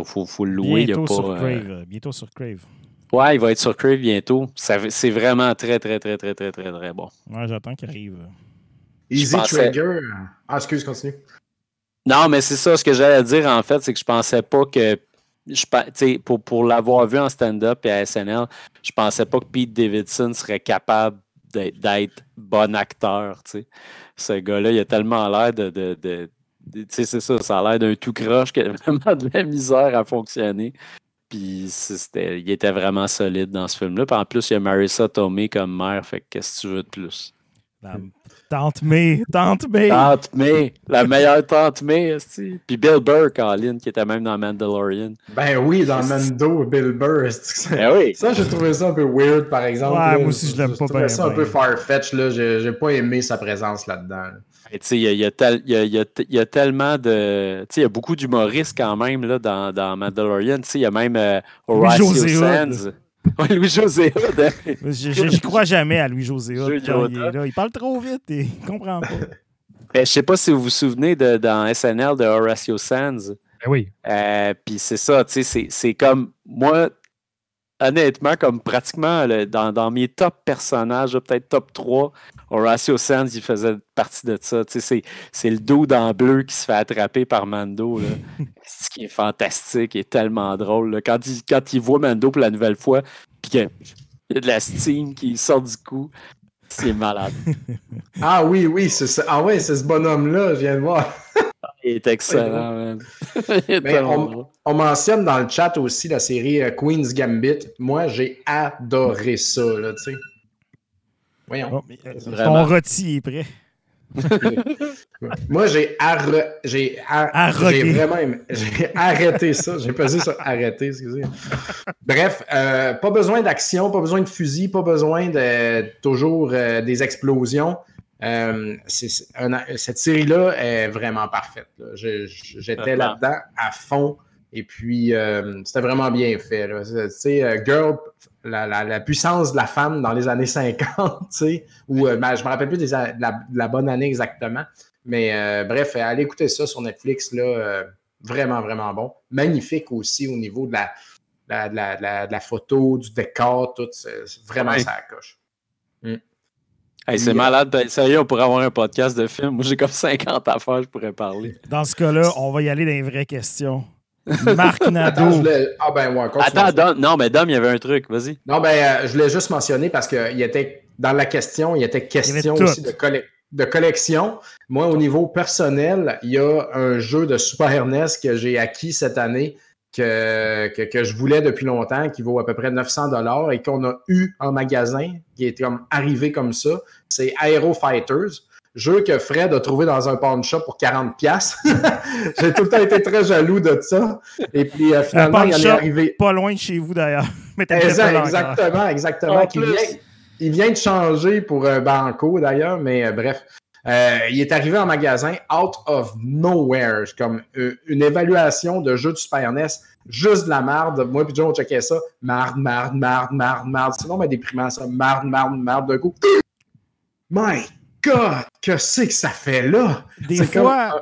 faut, le louer. y a sur Crave. bientôt sur Crave. Ouais, il va être sur Crave bientôt. C'est vraiment très, très, très, très, très, très, très bon. Ouais, j'attends qu'il arrive. Easy Trigger. Ah, excuse, continue. Non, mais c'est ça, ce que j'allais dire, en fait, c'est que je pensais pas que. Je, pour pour l'avoir vu en stand-up et à SNL, je pensais pas que Pete Davidson serait capable d'être bon acteur. Ce gars-là, il a tellement l'air de. de, de, c'est ça, ça a l'air d'un tout croche qui a [laughs] vraiment de la misère à fonctionner. Puis il était vraiment solide dans ce film-là. Puis en plus, il y a Marissa Tomei comme mère, fait qu'est-ce que tu veux de plus? Ben, tante May, Tante May. Tante May, la meilleure Tante May, aussi. Puis Bill Burr, Colin, qui était même dans Mandalorian. Ben oui, dans Mando, Bill Burr. Ben oui. Ça, j'ai trouvé ça un peu weird, par exemple. Ouais, moi aussi, je l'aime pas bien. ça un peu ben. farfetch, là. J'ai pas aimé sa présence là-dedans. Tu sais, il y a, tellement de. Tu sais, il y a beaucoup d'humoristes quand même là, dans, Mandalorian. Tu sais, il y a même euh, Sands. Oui, Louis-José hein. je crois jamais à Louis-José il, il, parle trop vite et il [laughs] comprend pas. Je ben, je sais pas si vous vous souvenez de, dans SNL de Horacio Sands. Ben oui. Euh, puis c'est ça, tu sais, c'est comme moi, honnêtement, comme pratiquement dans, mes top personnages, peut-être top 3, Horatio Sands, il faisait partie de ça. C'est, le dos dans bleu qui se fait attraper par Mando. [laughs] Ce qui est fantastique et tellement drôle. Quand, il, voit Mando pour la nouvelle fois, il y a de la steam qui sort du cou. C'est malade. [laughs] ah oui, oui, c'est, ah ouais, c'est ce bonhomme-là, je viens de voir. [laughs] est excellent, [laughs] on, mentionne dans le chat aussi la série euh, Queen's Gambit. Moi, j'ai adoré ça, là, tu sais. Voyons. Oh, euh, ton rôti prêt. Moi, j'ai j'ai vraiment arrêté ça. J'ai pesé sur arrêter, excusez. Bref, euh, pas besoin d'action, pas besoin de fusil, pas besoin de toujours des explosions. Euh, cette série-là est vraiment parfaite. j'étais là-dedans à fond. Et puis, euh, c'était vraiment bien fait. Tu euh, Girl, la, puissance de la femme dans les années 50, [laughs] tu sais, ou ben, je me rappelle plus de, la, bonne année exactement. Mais bref, allez écouter ça sur Netflix, là, vraiment, vraiment bon. Magnifique aussi au niveau de la, photo, du décor, tout. vraiment ça coche c'est malade. Sérieux, on pourrait avoir un podcast de film. Moi, j'ai comme 50 affaires, je pourrais parler. Dans ce cas-là, on va y aller dans les vraies questions. [laughs] Marc Nadeau. Ah ben Attends, non, mais Dom, il y avait un truc, vas-y. Non, ben, euh, je voulais juste mentionner parce qu'il était dans la question, il était question aussi de, collection. Moi, au niveau personnel, il y a un jeu de Super NES que j'ai acquis cette année que, que, je voulais depuis longtemps, qui vaut à peu près 900 et qu'on a eu en magasin, qui est arrivé comme ça, c'est Aero Fighters. Jeu que Fred a trouvé dans un pawn shop pour 40 [laughs] J'ai tout le temps été très jaloux de ça. Et puis euh, finalement, il est arrivé pas loin de chez vous d'ailleurs. [laughs] exactement, exactement. Il vient, de changer pour un euh, Banco d'ailleurs, mais euh, bref. Euh, il est arrivé en magasin out of nowhere, comme euh, une évaluation de jeu du Super e juste de la merde. Moi et John, on checkait ça. Marde, marde, marde, marde, marde. Sinon, ma déprimant ça. Marde, marde, marde. d'un coup, [gasps] my God, que c'est que ça fait là? Des fois. Euh, comme,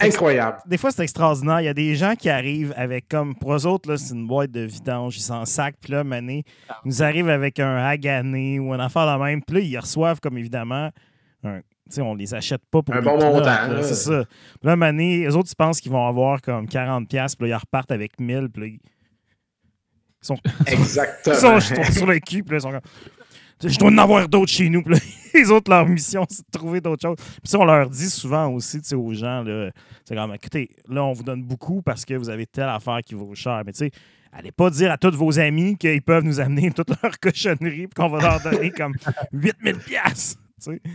Incroyable. Des fois, c'est extraordinaire. Il y a des gens qui arrivent avec, comme pour eux autres, c'est une boîte de vidange, ils en sac, puis là, Mané, ils nous arrivent avec un hagané ou un affaire la même, puis là, ils reçoivent, comme évidemment, un on on les achète pas pour un bon montant. c'est ça. là, année les autres, ils pensent qu'ils vont avoir comme 40$, puis là, ils repartent avec 1000$, puis ils sont. Exactement. [laughs] Ils sont, sur le cul, puis là, ils sont comme. Je dois en avoir d'autres chez nous. Puis [laughs] les autres, leur mission, c'est de trouver d'autres choses. Puis ça, on leur dit souvent aussi aux gens là, c'est comme, écoutez, là, on vous donne beaucoup parce que vous avez telle affaire qui vaut cher. Mais tu sais, Allez pas dire à tous vos amis qu'ils peuvent nous amener [laughs] toute leur cochonnerie et qu'on va leur donner comme 8000 pièces.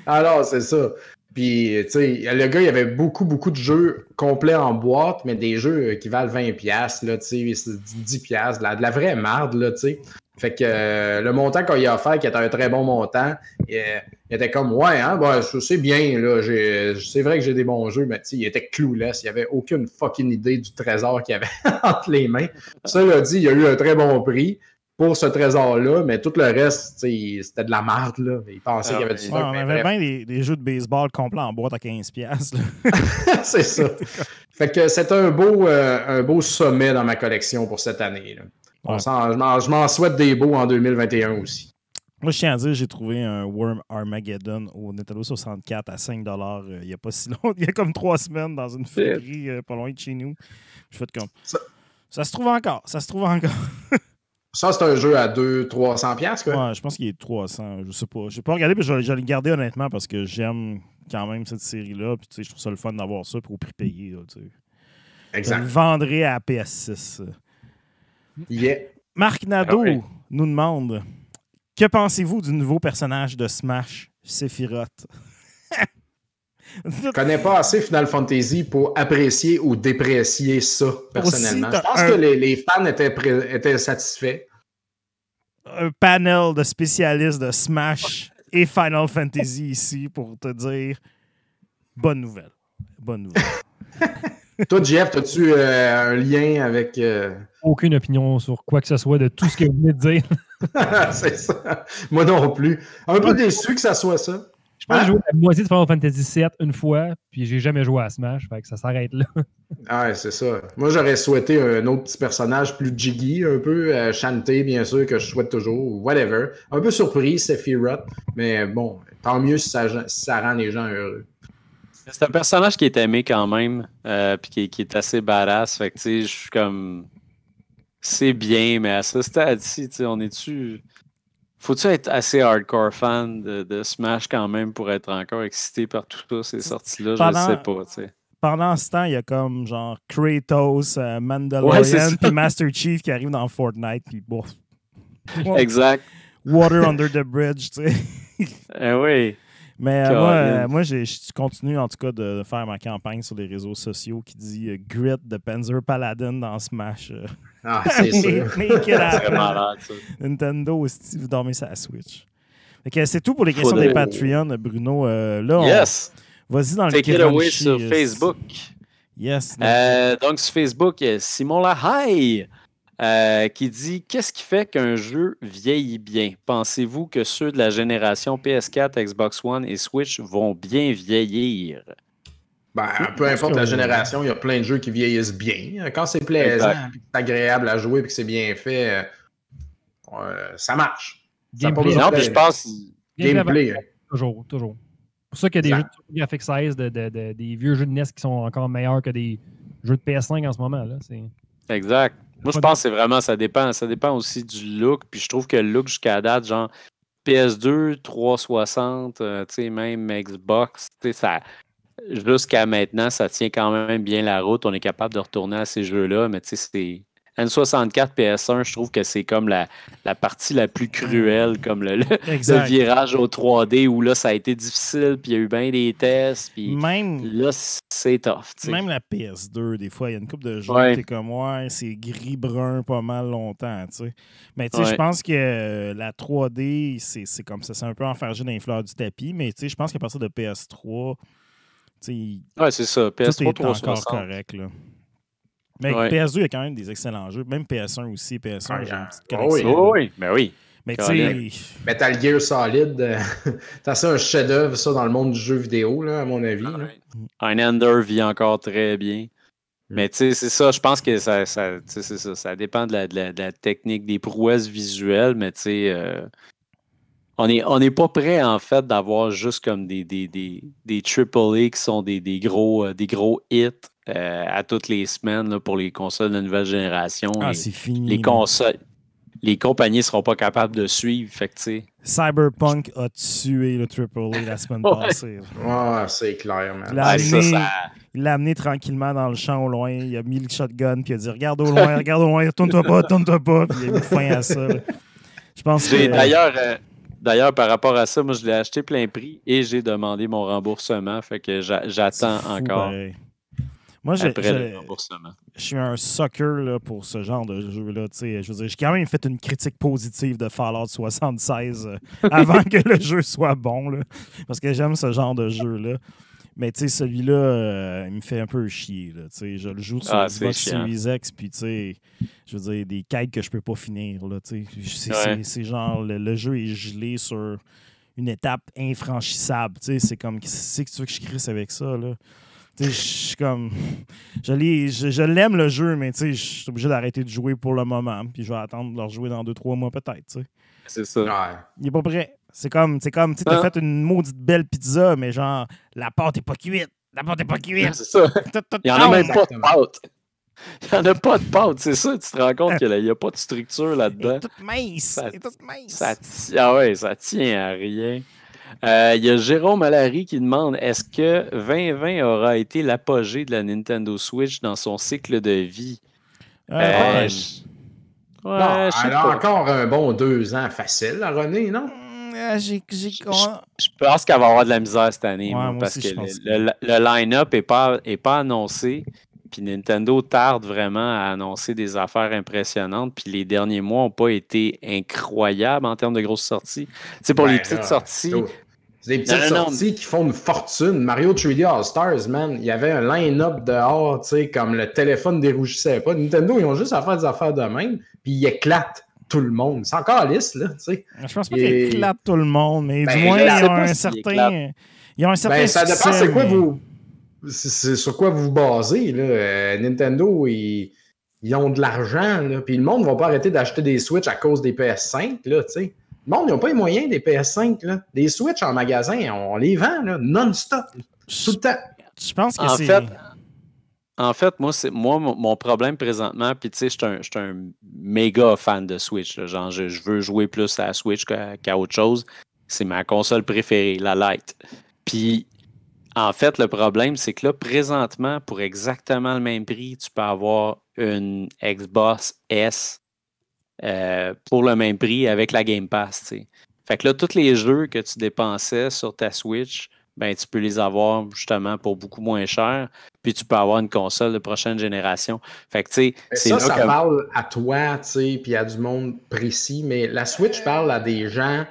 Alors, ah c'est ça. Puis, tu sais, le gars, il y avait beaucoup, beaucoup de jeux complets en boîte, mais des jeux euh, qui valent 20$, là, tu sais, 10$, de la, de la vraie merde là, tu sais. Fait que euh, le montant qu'on lui a offert, qui était un très bon montant, il, euh, était comme Ouais, hein, ben, c'est bien, là, c'est vrai que j'ai des bons jeux, mais tu sais, il était clouless, il avait aucune fucking idée du trésor qu'il avait [laughs] entre les mains. Ça l'a dit, il a eu un très bon prix pour ce trésor-là, mais tout le reste, c'était de la marde. Là. Ils pensaient qu'il y ah, avait du on avait bien des, jeux de baseball complets en boîte à 15$. [laughs] [laughs] c'est ça. fait que c'est un, beau, euh, un beau sommet dans ma collection pour cette année. je m'en souhaite des beaux en 2021 aussi. Moi, je tiens à dire, j'ai trouvé un Worm Armageddon au Nintendo 64 à 5 euh, il n'y a pas si longtemps. [laughs] Il y a comme trois semaines dans une friperie euh, pas loin de chez nous. Je fais comme. ça se trouve encore. Ça se trouve encore. Ça, c'est un jeu à 200-300$, quoi. Ouais, je pense qu'il est 300. Je sais pas. Je pas regardé, mais je, vais le garder honnêtement parce que j'aime quand même cette série-là. Puis, je trouve ça le fun d'avoir ça. pour au prix payé, Exact. Je à PS6. Yeah. Marc Nadeau ah nous demande Que pensez-vous du nouveau personnage de Smash, Sephiroth [laughs] Je connais pas assez Final Fantasy pour apprécier ou déprécier ça, personnellement. je pense que les, fans étaient, étaient, satisfaits. Un panel de spécialistes de Smash et Final Fantasy ici pour te dire bonne nouvelle. Bonne nouvelle. [laughs] Toi, Jeff, as-tu euh, un lien avec. Euh, Aucune opinion sur quoi que ce soit de tout ce que vous venez de dire. [laughs] C'est ça. Moi non plus. Un peu déçu que ça soit ça. Je pense que ah. j'ai joué la moitié de Final Fantasy VII une fois, puis j'ai jamais joué à Smash, fait que ça s'arrête là. [laughs] ah, c'est ça. Moi, j'aurais souhaité un autre petit personnage plus jiggy, un peu euh, chanté, bien sûr, que je souhaite toujours, whatever. Un peu surpris, c'est mais bon, tant mieux si ça, rend les gens heureux. C'est un personnage qui est aimé quand même, euh, puis qui, est assez badass. Fait tu sais, je suis comme. C'est bien, mais à ce stade-ci, tu on est-tu. Faut-tu être assez hardcore fan de, Smash quand même pour être encore excité par tout ça, ces sorties-là? Je ne sais pas, tu sais pendant ce temps, il y a comme genre Kratos, euh, Mandalorian, puis Master Chief qui arrive dans Fortnite, puis bof. Exact. Water under the bridge, tu sais. eh oui. Mais euh, moi, euh, je continue en tout cas de, faire ma campagne sur les réseaux sociaux qui dit euh, Grit de Panzer Paladin dans Smash. Ah, c'est [laughs] sûr. Nintendo aussi, vous dormez sur la Switch. c'est tout pour les questions des Patreons, Bruno. là, yes. Vas-y dans Take le Take it away sur Facebook. Yes. donc, sur Facebook, Simon Lahaye. Euh, qui dit Qu'est-ce qui fait qu'un jeu vieillit bien Pensez-vous que ceux de la génération PS4, Xbox One et Switch vont bien vieillir ben, peu importe la génération, il y a plein de jeux qui vieillissent bien. Quand c'est plaisant, c'est agréable à jouer, et que c'est bien fait, euh, ça marche. Gameplay. puis je pense. Gameplay. Toujours, toujours. C'est pour ça qu'il y a des jeux de 16, des vieux jeux de NES qui sont encore meilleurs que des jeux de PS5 en ce moment. Là. Exact. Moi, je pense hein? que c'est vraiment, ça dépend. Ça dépend aussi du look. Puis je trouve que le look jusqu'à date, genre PS2, 360, euh, tu sais, même Xbox, tu sais, ça. Jusqu'à maintenant, ça tient quand même bien la route. On est capable de retourner à ces jeux-là, mais tu sais, N64 PS1, je trouve que c'est comme la, partie la plus cruelle, comme le, virage au 3D où là, ça a été difficile, puis il y a eu bien des tests, puis même, là, c'est tough. Même la PS2, des fois, il y a une coupe de jeux qui comme ouais, c'est gris-brun pas mal longtemps. sais. Mais sais je pense que euh, la 3D, c'est comme ça, c'est un peu enfargé dans les fleurs du tapis, mais je pense qu'à partir de PS3, ouais, c'est ça. PS3 correct. Là. Mais PS2, il y a quand même des excellents jeux. Même PS1 aussi. PS1, ah, j'ai une petite connexion. oui, oui, mais ben oui. Mais tu Metal Gear Solid, euh, [laughs] t'as ça un chef-d'œuvre, ça, dans le monde du jeu vidéo, là, à mon avis. Ender vit encore très bien. Mais tu sais, c'est ça, je pense que ça, ça, ça, ça dépend de la, de, la, technique, des prouesses visuelles, mais tu sais, euh, on n'est on pas prêt, en fait, d'avoir juste comme des, des, des, des AAA qui sont des, des gros, euh, des gros hits euh, à toutes les semaines là, pour les consoles de nouvelle génération. Ah, c'est fini. Les consoles. Les compagnies ne seront pas capables de suivre. Fait que, Cyberpunk a tué le Triple AAA la semaine [laughs] passée. Ah, c'est clair, man. Il l'a amené, tranquillement dans le champ au loin. Il a mis le shotgun, puis il a dit Regarde au loin, regarde au loin, tourne-toi pas, tourne-toi pas. Puis il a mis fin à ça. Je pense que. D'ailleurs. Euh, D'ailleurs, par rapport à ça, moi, je l'ai acheté plein prix et j'ai demandé mon remboursement. Fait que j'attends encore. Moi, j'ai, Je suis un sucker pour ce genre de jeu-là. Je veux j'ai quand même fait une critique positive de Fallout 76 euh, [laughs] avant que le jeu soit bon. parce que j'aime ce genre de jeu-là. Mais tu sais, celui-là, euh, il me fait un peu chier. je le joue sur ah, Xbox Series X, puis tu sais, je veux dire, des quêtes que je peux pas finir. C'est genre, le, jeu est gelé sur une étape infranchissable. C'est comme, c'est que tu veux que je crisse avec ça? Là? je suis comme. Je, l'aime le jeu, mais tu sais, je suis obligé d'arrêter de jouer pour le moment. Puis je vais attendre de le rejouer dans deux trois mois peut-être. C'est ça. Il n'est pas prêt. C'est comme, c'est comme, tu t'as hein? fait une maudite belle pizza, mais genre, la pâte est pas cuite. La pâte est pas cuite. C'est ça. [laughs] Il n'y en a même pas de pâte. [laughs] Il n'y en a pas de pâte, c'est ça. Tu te rends compte qu'il n'y a, pas de structure là-dedans. C'est toute mince. Ça, toute mince. Ça, ah ouais, ça tient à rien. Euh, il y a Jérôme Alary qui demande est-ce que 2020 aura été l'apogée de la Nintendo Switch dans son cycle de vie euh, euh, elle a encore un bon deux ans facile, à René, non euh, je, pense qu'elle va avoir de la misère cette année, parce que le, line-up n'est pas, est pas annoncé. Puis Nintendo tarde vraiment à annoncer des affaires impressionnantes. Puis les derniers mois n'ont pas été incroyables en termes de grosses sorties. C'est pour ben les petites sorties. C'est des petites sorties qui font une fortune. Mario 3D All Stars, man, il y avait un line-up dehors, tu sais, comme le téléphone ne dérougissait pas. Nintendo, ils ont juste à faire des affaires de même, puis ils éclatent tout le monde. C'est encore lisse, là, tu sais. Je pense pas qu'il éclate tout le monde, mais ben, du moins, il y a un certain. Il y a un certain. Ben, ça dépend, c'est quoi vous. C'est sur quoi vous vous basez, là. Euh, Nintendo, ils, ont de l'argent, là. Puis le monde ne va pas arrêter d'acheter des Switch à cause des PS5, là, tu sais. Le monde, ils n'ont pas les moyens des PS5, là. Des Switch en magasin, on les vend, là, non-stop, tout le temps. Je pense que c'est... fait, en fait, moi, c'est moi mon problème présentement, puis tu sais, je suis un, méga fan de Switch. genre, je, veux jouer plus à Switch qu'à autre chose. C'est ma console préférée, la Lite. Puis, en fait, le problème, c'est que là, présentement, pour exactement le même prix, tu peux avoir une Xbox S euh, pour le même prix avec la Game Pass. Fait que là, tous les jeux que tu dépensais sur ta Switch, ben, tu peux les avoir justement pour beaucoup moins cher puis tu peux avoir une console de prochaine génération. Fait que, tu sais, c'est ça, ça parle à toi, tu sais, puis à du monde précis, mais la Switch parle à des gens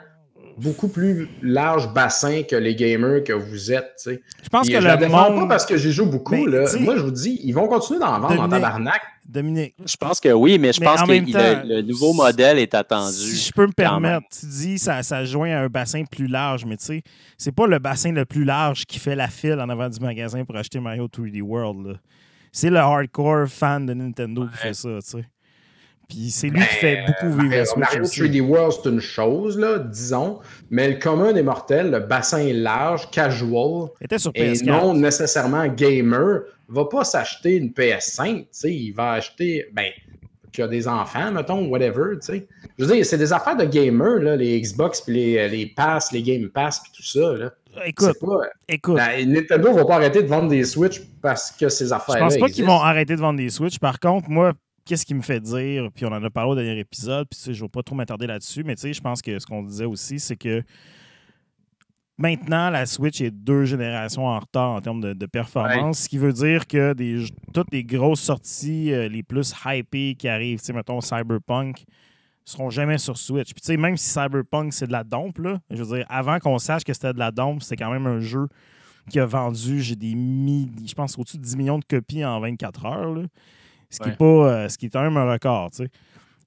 beaucoup plus large bassin que les gamers que vous êtes. sais. Je pense que je le monde... pas parce que j'y joue beaucoup. Ben, là. Moi, je vous dis, ils vont continuer d'en vendre en tabarnak. Dominique. Je pense que oui, mais je pense que le, nouveau modèle est attendu. Si je peux me permettre, tu dis ça, ça joint à un bassin plus large, mais tu sais, c'est pas le bassin le plus large qui fait la file en avant du magasin pour acheter Mario 3D World. C'est le hardcore fan de Nintendo qui fait ça, tu sais. Puis c'est lui qui ben, fait beaucoup vivre ben, la Switch. Mario 3D World, c'est une chose, là, disons, mais le commun des mortels, le bassin est large, casual, était et non nécessairement gamer, va pas s'acheter une PS5, il va acheter, ben, qui a des enfants, mettons, whatever, tu Je veux dire, c'est des affaires de gamer, les Xbox, puis les, euh, les Pass, les Game Pass, puis tout ça, Écoute, pas, euh, écoute. Ben, Nintendo va pas arrêter de vendre des Switch parce que ces affaires-là. Je pense pas qu'ils vont arrêter de vendre des Switch. Par contre, moi, qu'est-ce qui me fait dire, puis on en a parlé au dernier épisode, puis je ne vais pas trop m'attarder là-dessus, mais tu sais, je pense que ce qu'on disait aussi, c'est que maintenant, la Switch est deux générations en retard en termes de, performance, ce qui veut dire que toutes les grosses sorties, euh, les plus hypées qui arrivent, tu sais, mettons Cyberpunk, seront jamais sur Switch. Puis tu sais, même si Cyberpunk, c'est de la dompe, je veux dire, avant qu'on sache que c'était de la dompe, c'était quand même un jeu qui a vendu, j'ai des je pense au-dessus de 10 millions de copies en 24 heures, là. Ce qui, est, pas, euh, ce qui est un record. Tu sais.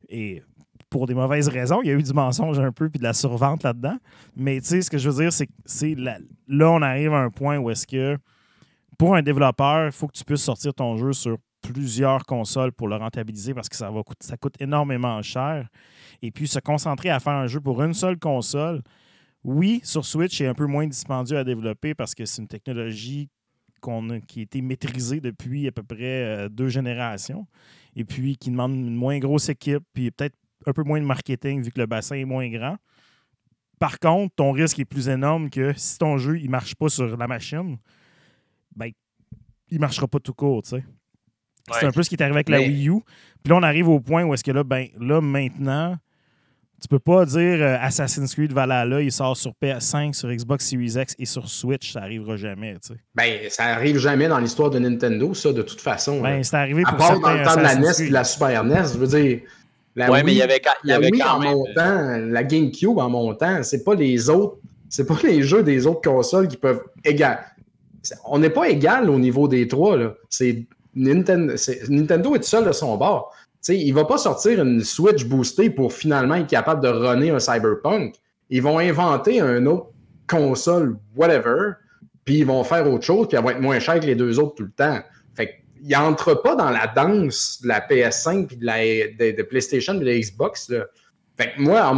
Et pour des mauvaises raisons. Il y a eu du mensonge un peu, puis de la survente là-dedans. Mais tu sais, ce que je veux dire, c'est que là, on arrive à un point où est-ce que pour un développeur, il faut que tu puisses sortir ton jeu sur plusieurs consoles pour le rentabiliser parce que ça, va ça coûte énormément cher. Et puis se concentrer à faire un jeu pour une seule console, oui, sur Switch, c'est un peu moins dispendieux à développer parce que c'est une technologie qui a été maîtrisé depuis à peu près euh, deux générations et puis qui demande une moins grosse équipe, puis peut-être un peu moins de marketing vu que le bassin est moins grand. Par contre, ton risque est plus énorme que si ton jeu ne marche pas sur la machine, ben, il ne marchera pas tout court. C'est un peu ce qui est arrivé avec la Wii U. Puis là, on arrive au point où est-ce que là, ben, là maintenant, tu peux pas dire euh, Assassin's Creed Valhalla, il sort sur PS5, sur Xbox Series X et sur Switch, ça arrivera jamais, ben, ça arrive jamais dans l'histoire de Nintendo, ça, de toute façon. Ben, c'est arrivé pour À part dans le temps de la NES e et de la Super NES, je veux dire... La ouais, mais il y avait, quand, y avait en même... Euh, montant, la GameCube en montant, c'est pas les autres, c'est pas les jeux des autres consoles qui peuvent égal. On n'est pas égal au niveau des trois là. C'est Nintendo, Nintendo est seul de son bord sais, il va pas sortir une Switch boostée pour finalement être capable de runner un Cyberpunk. Ils vont inventer un autre console, whatever, puis ils vont faire autre chose, puis elle va être moins chère que les deux autres tout le temps. Fait qu'il n'entre pas dans la danse de la PS5, puis de la PlayStation, puis de la Xbox. Fait que moi,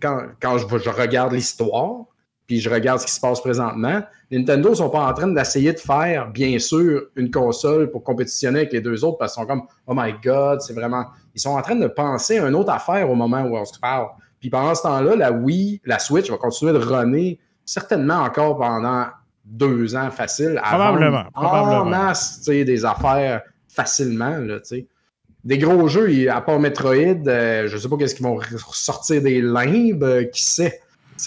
quand, je regarde l'histoire, puis je regarde ce qui se passe présentement. Nintendo ne sont pas en train d'essayer de faire, bien sûr, une console pour compétitionner avec les deux autres parce qu'ils sont comme Oh my God, c'est vraiment. Ils sont en train de penser à une autre affaire au moment où on se parle. Puis pendant ce temps-là, la Wii, la Switch va continuer de runner certainement encore pendant deux ans facile. Probablement. probablement. En masse des affaires facilement. Là, des gros jeux, à part Metroid, euh, je ne sais pas qu'est-ce qu'ils vont ressortir des limbes, euh, qui sait.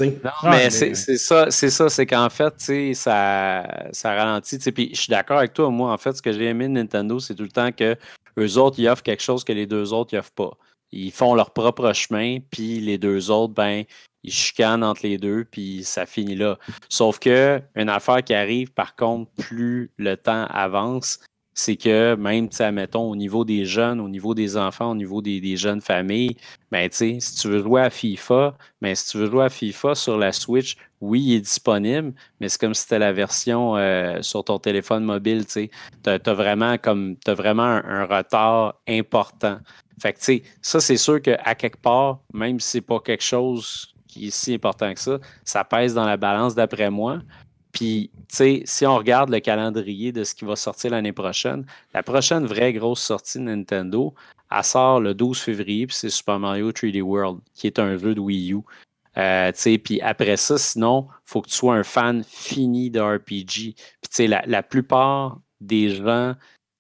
Non, ah, mais, c'est ça, c'est ça, c'est qu'en fait, ça, ça ralentit. Puis je suis d'accord avec toi, moi, en fait, ce que j'ai aimé de Nintendo, c'est tout le temps que eux autres, ils offrent quelque chose que les deux autres, ils offrent pas. Ils font leur propre chemin, puis les deux autres, ben, ils chicanent entre les deux, puis ça finit là. Sauf que une affaire qui arrive, par contre, plus le temps avance, c'est que même, mettons, au niveau des jeunes, au niveau des enfants, au niveau des, jeunes familles, ben, tu sais si tu veux jouer à FIFA, ben, si tu veux jouer à FIFA sur la Switch, oui, il est disponible, mais c'est comme si c'était la version euh, sur ton téléphone mobile, tu as, as, vraiment, comme, as vraiment un, retard important. Fait que, tu ça, c'est sûr qu'à quelque part, même si c'est pas quelque chose qui est si important que ça, ça pèse dans la balance d'après moi, puis, tu sais, si on regarde le calendrier de ce qui va sortir l'année prochaine, la prochaine vraie grosse sortie de Nintendo, elle sort le 12 février, puis c'est Super Mario 3D World, qui est un jeu de Wii U. Euh, puis après ça, sinon, il faut que tu sois un fan fini de RPG. Puis la, la, plupart des gens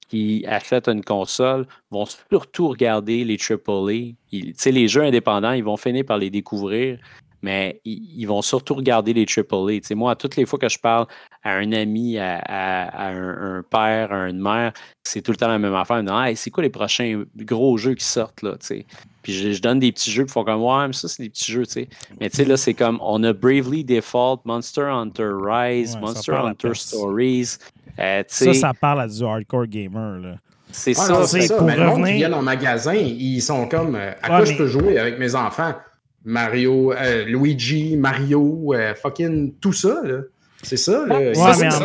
qui achètent une console vont surtout regarder les AAA. sais, les jeux indépendants, ils vont finir par les découvrir mais ils, vont surtout regarder les AAA. moi, toutes les fois que je parle à un ami, à, un, père, à une mère, c'est tout le temps la même affaire. Ah, hey, c'est quoi les prochains gros jeux qui sortent? Là, Puis je, donne des petits jeux, ils font comme, ouais, mais ça, c'est des petits jeux. Mais tu sais, là, c'est comme, on a Bravely Default, Monster Hunter Rise, Monster Hunter Stories. Euh, ça, ça parle à du hardcore gamer. Là. C'est ça, c'est ça. Pour mais revenir... en magasin, ils sont comme, euh, à quoi je peux jouer avec mes enfants? Mario, euh, Luigi, Mario, euh, fucking tout ça. C'est ça. ça en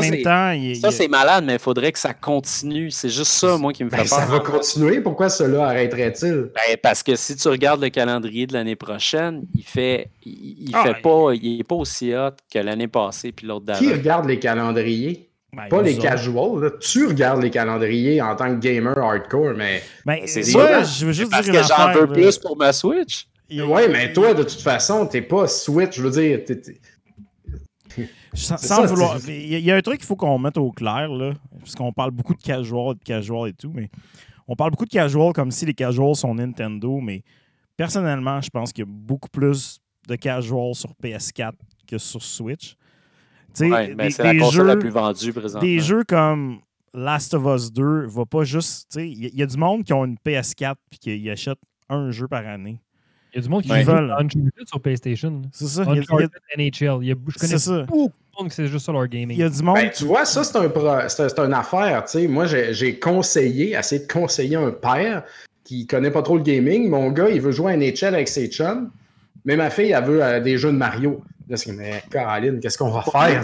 même temps, ça, c'est malade, mais il faudrait que ça continue. C'est juste ça, moi, qui me fait ben, Ça va continuer. Pourquoi cela arrêterait-il? Ben, parce que si tu regardes le calendrier de l'année prochaine, il fait, il, ah, fait pas, il est pas aussi hot que l'année passée puis l'autre d'avant. Qui regarde les calendriers? Ben, pas les casuals. Tu regardes les calendriers en tant que gamer hardcore, mais. c'est ça. Euh, je veux juste parce que j'en veux plus pour ma Switch. Ben, oui, mais toi, de toute façon, t'es pas Switch. Je veux dire, [laughs] Sans, vouloir. Il y a un truc qu'il faut qu'on mette au clair, là. Parce qu'on parle beaucoup de casual, de casual et tout, mais on parle beaucoup de casual comme si les casuals sont Nintendo, mais personnellement, je pense qu'il y a beaucoup plus de casual sur PS4 que sur Switch. Ouais, mais c'est la console la plus vendue présentement. Des jeux comme Last of Us 2 va pas juste. Il y, a du monde qui ont une PS4 et qui achète un jeu par année. Il y a du monde qui ouais. joue Uncharted sur PlayStation. C'est ça. Uncharted il y a... NHL. Il y a... je connais beaucoup de monde qui c'est juste sur leur gaming. Il y a du monde. Ben, tu vois, ça, c'est un, affaire. Moi, j'ai conseillé, essayé de conseiller un père qui connaît pas trop le gaming. Mon gars, il veut jouer à NHL avec ses chums. Mais ma fille, elle veut euh, des jeux de Mario. Là, dis, mais Caroline, qu'est-ce qu'on va faire?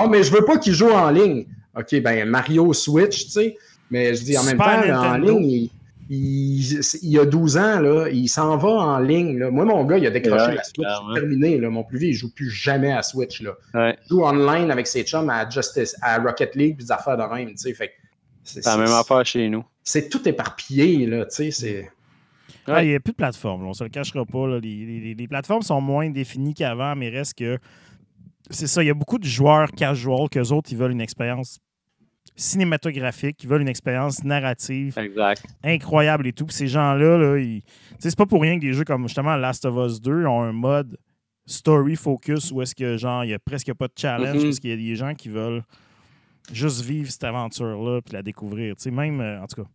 non, mais je veux pas qu'il joue en ligne. OK, ben Mario Switch, tu sais. Mais je dis en même temps, en ligne, il il, y a 12 ans, là, il s'en va en ligne. Moi, mon gars, il a décroché la Switch, c'est terminé. mon plus vieux, il joue plus jamais à Switch. Là. Il joue online avec ses chums à, Justice, à Rocket League, puis des affaires de même. C'est la même affaire chez nous. C'est tout éparpillé. Là, ah, il n'y a plus de plateforme, on ne se le cachera pas. Les, plateformes sont moins définies qu'avant, mais reste que. C'est ça, il y a beaucoup de joueurs casual qu'eux autres, ils veulent une expérience cinématographiques, qui veulent une expérience narrative incroyable et tout. Puis ces gens-là, là, c'est pas pour rien que des jeux comme justement Last of Us 2 ont un mode story focus où est-ce que genre il y a presque pas de challenge mm-hmm. parce qu'il y a des gens qui veulent juste vivre cette aventure-là puis la découvrir. Tu même, euh, en tout cas,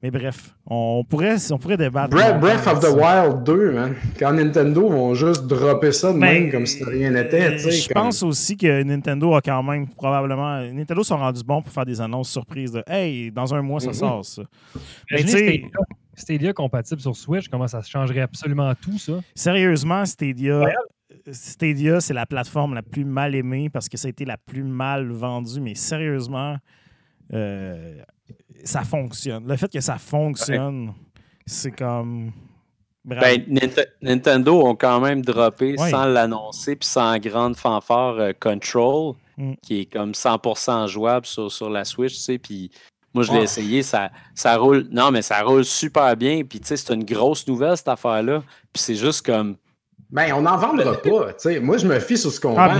mais bref, on pourrait, on pourrait débattre. Breath, of the Wild 2, Quand Nintendo vont juste dropper ça de même ben, comme si rien n'était. Je pense aussi que Nintendo a quand même probablement. Nintendo sont rendus bons pour faire des annonces surprises de Hey, dans un mois, ça mhm. sort ça. Mais tu sais. Stadia compatible sur Switch, comment ça changerait absolument tout ça? Sérieusement, Stadia. Stadia, c'est la plateforme la plus mal aimée parce que ça a été la plus mal vendue, mais sérieusement, euh, ça fonctionne. Le fait que ça fonctionne, c'est comme. Ben, Nintendo ont quand même droppé sans l'annoncer puis sans grande fanfare euh, Control, mm. qui est comme 100% jouable sur, la Switch, tu Puis moi, je l'ai essayé, ça, ça roule. Non, mais ça roule super bien. Puis tu sais, c'est une grosse nouvelle cette affaire-là. Puis c'est juste comme ben, on n'en vendra [laughs] pas. tu sais. Moi, je me fie sur ce qu'on ah, vend.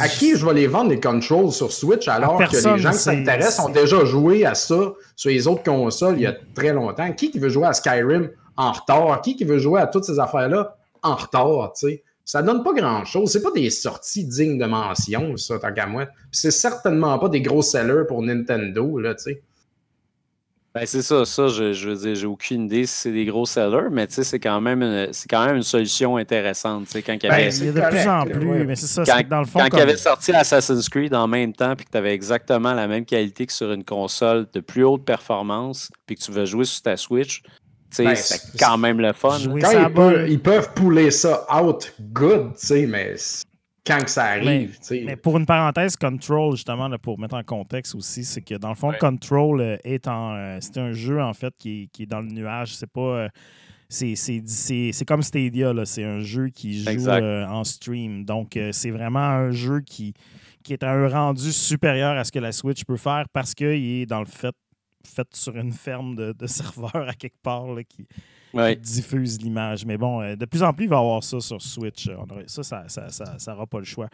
À qui je vais les vendre les controls sur Switch alors que les gens qui s'intéressent ont déjà joué à ça sur les autres consoles il y a très longtemps? Qui qui veut jouer à Skyrim en retard? Qui qui veut jouer à toutes ces affaires-là en retard? tu sais? Ça donne pas grand-chose. C'est pas des sorties dignes de mention, ça, tant qu'à moi. c'est certainement pas des gros sellers pour Nintendo, là, tu sais. Ben c'est ça, ça, je, veux dire, j'ai aucune idée si c'est des gros sellers, mais tu sais, c'est quand même une, quand même une solution intéressante. Tu sais, quand il y ben, avait, de plus en plus, mais c'est ça, c'est dans le fond. Quand il avait sorti Assassin's Creed en même temps, puis que tu avais exactement la même qualité que sur une console de plus haute performance, puis que tu veux jouer sur ta Switch, sais, ben, c'est quand même le fun. ils, peuvent, pouler ça out good, tu sais, mais quand ça arrive. Mais, pour une parenthèse, Control, justement, pour mettre en contexte aussi, c'est que dans le fond, Control euh, est euh, c'est un jeu, en fait, qui, est dans le nuage. C'est pas. Euh, c'est c'est comme Stadia, c'est un jeu qui joue en stream. Donc, c'est vraiment un jeu qui, qui est à un rendu supérieur à ce que la Switch peut faire parce qu'il est dans le fait fait sur une ferme de, de [laughs] serveurs à quelque part qui, qui diffuse l'image. Mais bon, euh, de plus en plus, il va y avoir ça sur Switch. Euh, ça, ça n'aura pas le choix.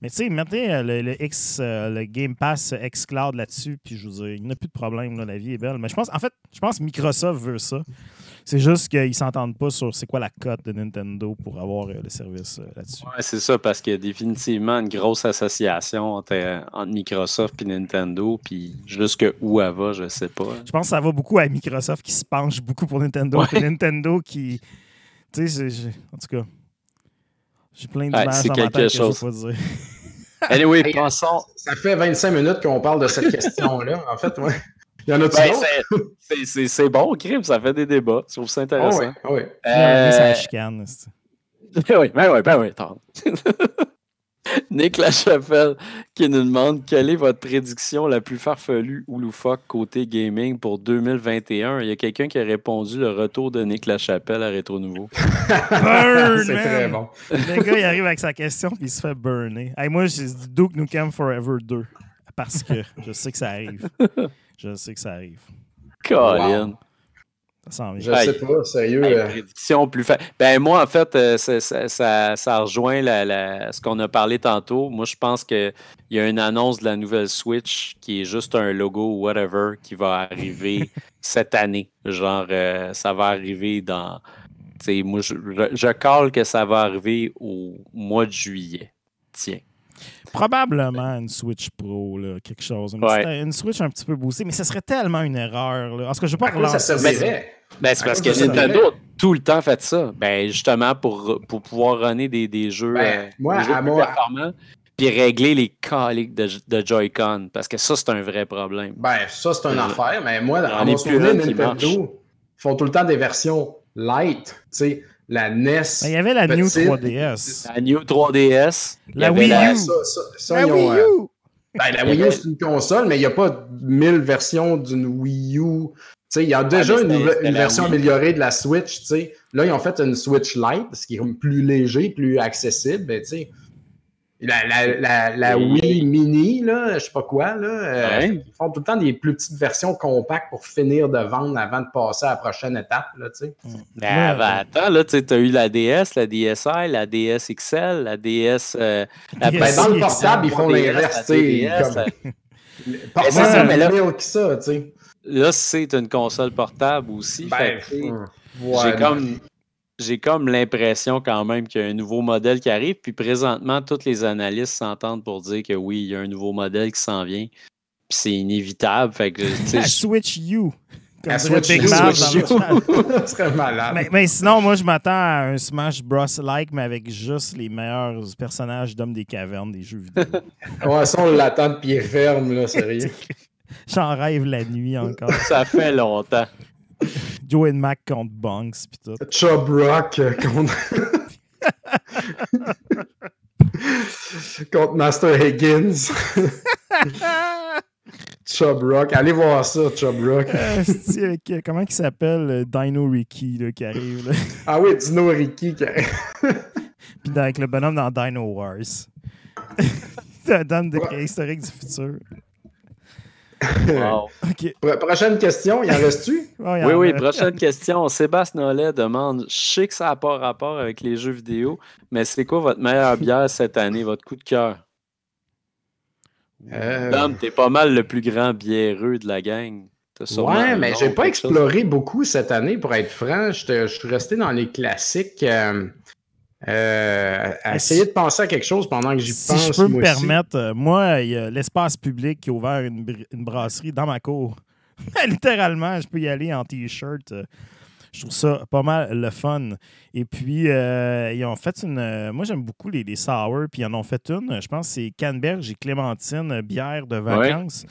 Mais tu sais, mettez euh, le, X, le Game Pass X Cloud là-dessus, puis je vous dis, il n'y a plus de problème. la vie est belle. Mais je pense, en fait, je pense que Microsoft veut ça. C'est juste qu'ils s'entendent pas sur c'est quoi la cote de Nintendo pour avoir euh, le service euh, là-dessus. Ouais, c'est ça, parce qu'il y a définitivement une grosse association entre, euh, Microsoft et Nintendo, puis jusque où elle va, je sais pas. Je pense que ça va beaucoup à Microsoft qui se penche beaucoup pour Nintendo, Nintendo qui. Tu sais, en tout cas, j'ai plein de ouais, C'est quelque tête chose. Que dire. pensons. Ça fait 25 minutes qu'on parle de cette question-là, en fait. Ouais. Ben, c'est bon, crime, ça fait des débats. Je trouve ça intéressant. oui, oui. chicane. ben oui, ben oui, attends. [laughs] Nick Lachapelle qui nous demande quelle est votre prédiction la plus farfelue ou loufoque côté gaming pour 2021. Il y a quelqu'un qui a répondu le retour de Nick Lachapelle à Rétro Nouveau. [laughs] burn! C'est très bon. Le gars, il arrive avec sa question puis il se fait burner. moi, j'ai dit Duke Nukem Forever 2 parce que je sais que ça arrive. [laughs] Je sais que ça arrive. Colin. je sais pas, sérieux. Euh. plus fait Ben moi, en fait, euh, ça, rejoint la, ce qu'on a parlé tantôt. Moi, je pense qu'il y a une annonce de la nouvelle Switch qui est juste un logo whatever qui va arriver [laughs] cette année. Genre, euh, ça va arriver dans. T'sais, moi, je, colle que ça va arriver au mois de juillet. Tiens. Probablement une Switch Pro, là, quelque chose. Une, Switch un petit peu boostée, mais ce serait tellement une erreur. Là. Parce que je vais pas relancer. Ben, c'est parce que Nintendo tout le temps fait ça. Ben, justement, pour, pour pouvoir runner des, des jeux, ben, euh, plus performants, puis régler les caliques de, Joy-Con. Parce que ça, c'est un vrai problème. Ben, ça, c'est une euh, affaire. Mais moi, dans mon souvenir, Nintendo font tout le temps des versions light. Tu sais, la NES. Ben, il y avait la New 3DS. La New 3DS. La Wii U. La, Wii euh, U. Ben, la Wii U, c'est une console, mais il n'y a pas mille versions d'une Wii U. Il y a déjà une, version améliorée de la Switch. Là, ils ont fait une Switch Lite, ce qui est plus léger, plus accessible. sais, la, la, la, Wii Mini, là, je sais pas quoi, là, euh, ils font tout le temps des plus petites versions compactes pour finir de vendre avant de passer à la prochaine étape. Là, tu mm. attends, là, tu as eu la DS, la DSi, la DS XL, la DS. Euh, la ben, dans le portable, ils font l'inverse. Comme... là, ça, Là, c'est une console portable aussi. Ben, j'ai comme j'ai comme l'impression quand même qu'il y a un nouveau modèle qui arrive. Puis présentement, tous les analystes s'entendent pour dire que oui, il y a un nouveau modèle qui s'en vient. Puis c'est inévitable. Fait Switch U. Switch, [laughs] serait malade. Mais, sinon, moi, je m'attends à un Smash Bros-like, mais avec juste les meilleurs personnages d'hommes des cavernes des jeux vidéo. [laughs] ouais, ça, on l'attend de pied ferme, là, sérieux. [laughs] J'en rêve la nuit encore. ça fait longtemps. [laughs] Joe Mac contre Bunks, puis tout. Chub Rock euh, contre... [laughs] contre Master Higgins. [laughs] Chub Rock. Allez voir ça, Chub Rock. Euh, euh, comment il s'appelle Dino Ricky là, qui arrive. Là. Ah oui, Dino Ricky qui arrive. Puis avec le bonhomme dans Dino Wars. La dame du futur. [laughs] prochaine question, il en [laughs] reste-tu? oui, oui, prochaine question. Sébastien Nollet demande Je sais que ça n'a pas rapport avec les jeux vidéo, mais c'est quoi votre meilleure bière cette année, votre coup de cœur? Euh. Dame, t'es pas mal le plus grand biéreux de la gang. Ouais, mais j'ai pas exploré beaucoup cette année, pour être franc. Je, suis resté dans les classiques. Euh, euh, essayer de penser à quelque chose pendant que j'y pense. Si je peux me permettre, euh, moi, il y a l'espace public qui a ouvert une, brasserie dans ma cour. [laughs] Littéralement, je peux y aller en t-shirt. Euh. Je trouve ça pas mal le fun. Et puis, euh, ils ont fait une. moi, j'aime beaucoup les, sours puis ils en ont fait une. Je pense que c'est Canberge et Clémentine, bière de vacances.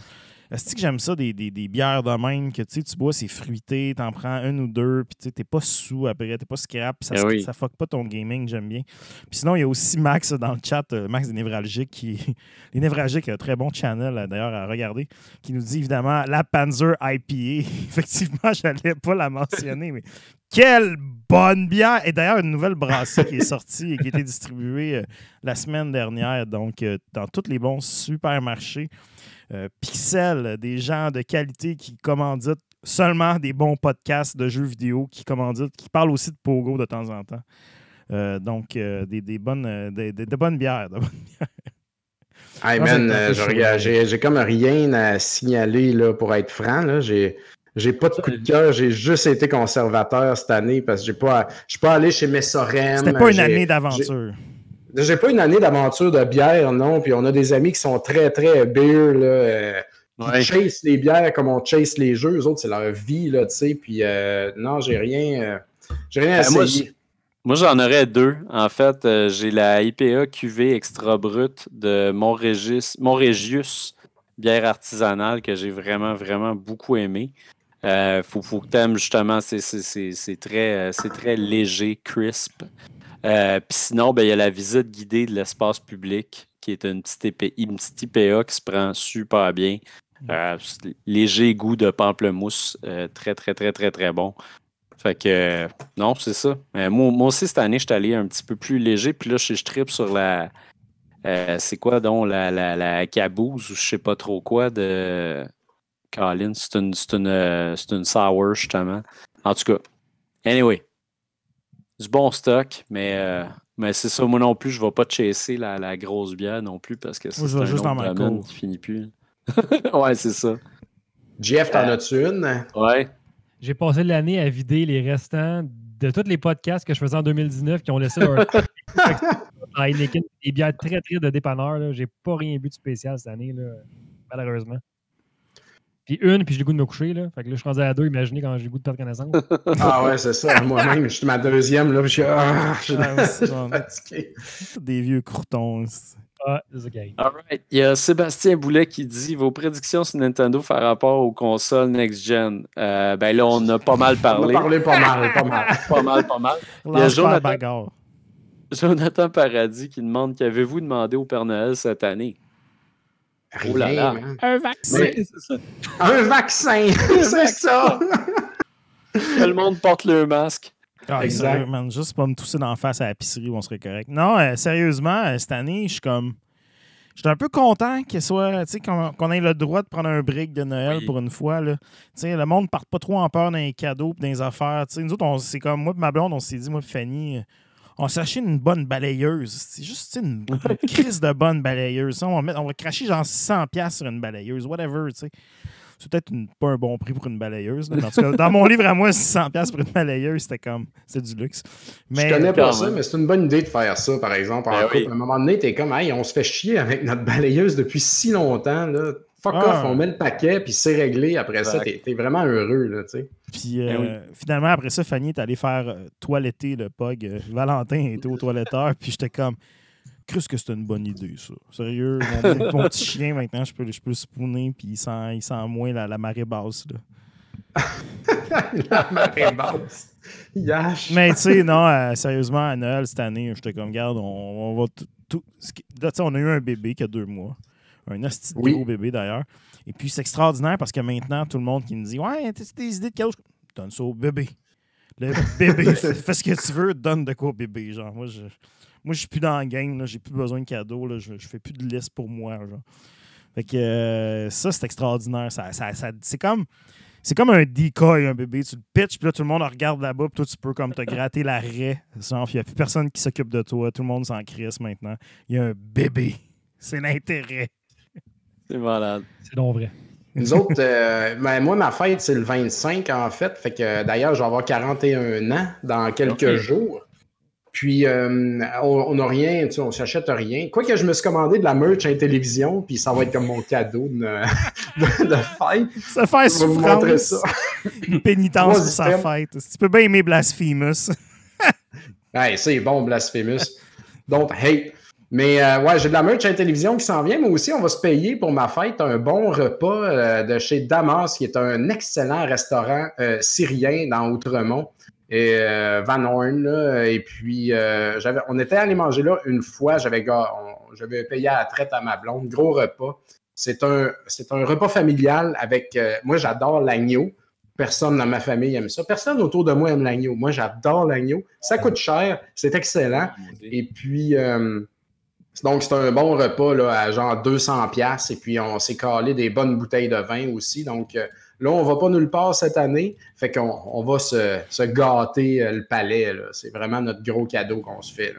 C'est que j'aime ça, des, bières de même, que tu bois, c'est fruité, t'en prends une ou deux, puis t'es pas sous après, t'es pas scrap, ça, eh ça fuck pas ton gaming, j'aime bien. Puis sinon, il y a aussi Max dans le chat, euh, Max des Névralgiques, qui. Les [laughs] Névralgiques, un très bon channel euh, d'ailleurs à regarder, qui nous dit évidemment la Panzer IPA. [laughs] Effectivement, j'allais pas la mentionner, mais quelle bonne bière! Et d'ailleurs, une nouvelle brassée qui est sortie et qui a été distribuée euh, la semaine dernière. Donc, dans tous les bons supermarchés. Euh, Pixel, des gens de qualité qui commanditent seulement des bons podcasts de jeux vidéo, qui commanditent, qui parlent aussi de Pogo de temps en temps. Euh, donc, euh, des, bonnes, de bonnes bières. j'ai comme rien à signaler là, pour être franc. J'ai. pas de coup de cœur, j'ai juste été conservateur cette année parce que j'ai pas, je suis pas allé chez Messorem. C'était pas une année d'aventure. J'ai pas une année d'aventure de bière, non. Puis on a des amis qui sont très, très beer, là. Euh, les bières comme on chasse les jeux. Eux autres, c'est leur vie, là, tu sais. Puis euh, non, j'ai rien, euh, j'ai rien à ben, Moi, j'en aurais deux. En fait, euh, j'ai la IPA QV Extra Brut de Montrégis, bière artisanale, que j'ai vraiment, vraiment beaucoup aimé. faut, faut, que tu aimes justement, c'est très, c'est très léger, crisp. Euh, Pis sinon, ben, il y a la visite guidée de l'espace public, qui est une petite, IPA qui se prend super bien. Mm. Euh, léger goût de pamplemousse, euh, très, très, très, très, très bon. Fait que, non, c'est ça. moi, aussi, cette année, je suis allé un petit peu plus léger. Puis là, je, je trip sur la. c'est quoi donc la, la, cabouse ou je sais pas trop quoi de. Colin, c'est une, une, une sour justement. En tout cas, anyway, du bon stock, mais, euh, mais c'est ça. Moi non plus, je ne vais pas chasser la, grosse bière non plus parce que c'est un qui finit plus. [laughs] ouais, c'est ça. Jeff, t'en euh, as-tu une? Ouais. J'ai passé l'année à vider les restants de tous les podcasts que je faisais en 2019 qui ont laissé leur. [laughs] des bières très, très de dépanneur. J'ai pas rien bu de spécial cette année, là, malheureusement. Puis une, puis j'ai le goût de me coucher. Là. Fait que là, je suis rendu à deux, imaginez quand j'ai le goût de perdre connaissance. [laughs] ah ouais, c'est ça. Moi-même, je suis ma deuxième, là, puis je suis, ah, [laughs] fatigué. Des vieux croutons. Ah, okay. All right. Il y a Sébastien Boulet qui dit Vos prédictions sur Nintendo par rapport aux consoles next-gen. Euh, ben là, on a pas mal parlé. on a parlé pas mal, pas mal. [laughs] pas mal, pas mal. Il y a Jonathan Paradis qui demande Qu'avez-vous demandé au Père Noël cette année un vaccin, Un vaccin, c'est ça. [laughs] Tout le monde porte le masque. Ah, Exactement. juste pas me tousser d'en face à la pisserie où on serait correct. Non, euh, sérieusement, euh, cette année, je suis comme. J'étais un peu content qu'il soit, qu'on ait le droit de prendre un break de Noël pour une fois. Là. le monde ne part pas trop en peur dans les cadeaux et dans les affaires. nous autres, c'est comme moi ma blonde, on s'est dit, moi Fanny, euh, on s'achète une bonne balayeuse. C'est juste [laughs] une, crise de bonne balayeuse. On va, cracher genre 600$ sur une balayeuse, whatever, tu sais. C'est peut-être pas un bon prix pour une balayeuse. dans mon [laughs] livre à moi, 600$ pour une balayeuse, c'était comme. C'est du luxe. Mais, je connais pas ça, mais c'est une bonne idée de faire ça, par exemple. En ben À un moment donné, t'es comme, hey, on se fait chier avec notre balayeuse depuis si longtemps. Là fuck ah. off, on met le paquet, puis c'est réglé. Après ça, t'es vraiment heureux, là, tu sais. Puis euh, eh finalement, après ça, Fanny est allé faire euh, toiletter le POG. Euh, Valentin était au toiletteur, puis j'étais comme, Chris, que c'était une bonne idée, ça. Sérieux, [laughs] mon, petit chien, maintenant, je peux, je le spooner, puis il sent, moins la, marée basse, là. [laughs] la marée basse. Mais tu sais, non, sérieusement, à Noël cette année, j'étais comme, garde, on, va tout. tu sais, on a eu un bébé qui a deux mois un hostie au bébé d'ailleurs. Et puis c'est extraordinaire parce que maintenant, tout le monde qui me dit Ouais, t'as des idées de cadeaux? »« Donne ça au bébé. Le bébé, [laughs] fais ce que tu veux, donne de quoi au bébé. Genre, moi, je moi, suis plus dans la game, j'ai plus besoin de cadeaux, je, je fais plus de liste pour moi. Genre. Fait que euh, ça, c'est extraordinaire. c'est comme. C'est comme un decoy, un bébé. Tu le pitches, puis là, tout le monde regarde là-bas, puis toi, tu peux comme te gratter la raie. il n'y a plus personne qui s'occupe de toi. Tout le monde s'en crisse maintenant. Il y a un bébé. C'est l'intérêt. C'est malade. C'est donc vrai. Nous autres, euh, ben, moi, ma fête, c'est le 25 en fait. Fait que euh, d'ailleurs, je vais avoir 41 ans dans quelques jours. Puis, euh, on n'a rien, tu sais, on s'achète rien. Quoique, je me suis commandé de la merch à la télévision, puis ça va être comme mon cadeau de, [laughs] fête. Ça fait je Une pénitence de sa fête. Tu peux bien aimer Blasphemous. [laughs] c'est bon, Blasphemous. Donc, hey, mais euh, ouais, j'ai de la merch à la télévision qui s'en vient, mais aussi on va se payer pour ma fête un bon repas euh, de chez Damas, qui est un excellent restaurant euh, syrien dans Outremont et Van Horn. et puis on était allé manger là une fois, j'avais payé à la traite à ma blonde, gros repas. C'est un, un repas familial avec moi j'adore l'agneau. Personne dans ma famille aime ça. Personne autour de moi aime l'agneau. Moi, j'adore l'agneau. Ça coûte cher, c'est excellent. Ah, et puis, donc, c'est un bon repas à genre 200$. Et puis, on s'est calé des bonnes bouteilles de vin aussi. Donc, euh, là, on ne va pas nulle part cette année. Fait qu'on va se, se gâter euh, le palais. C'est vraiment notre gros cadeau qu'on se fait.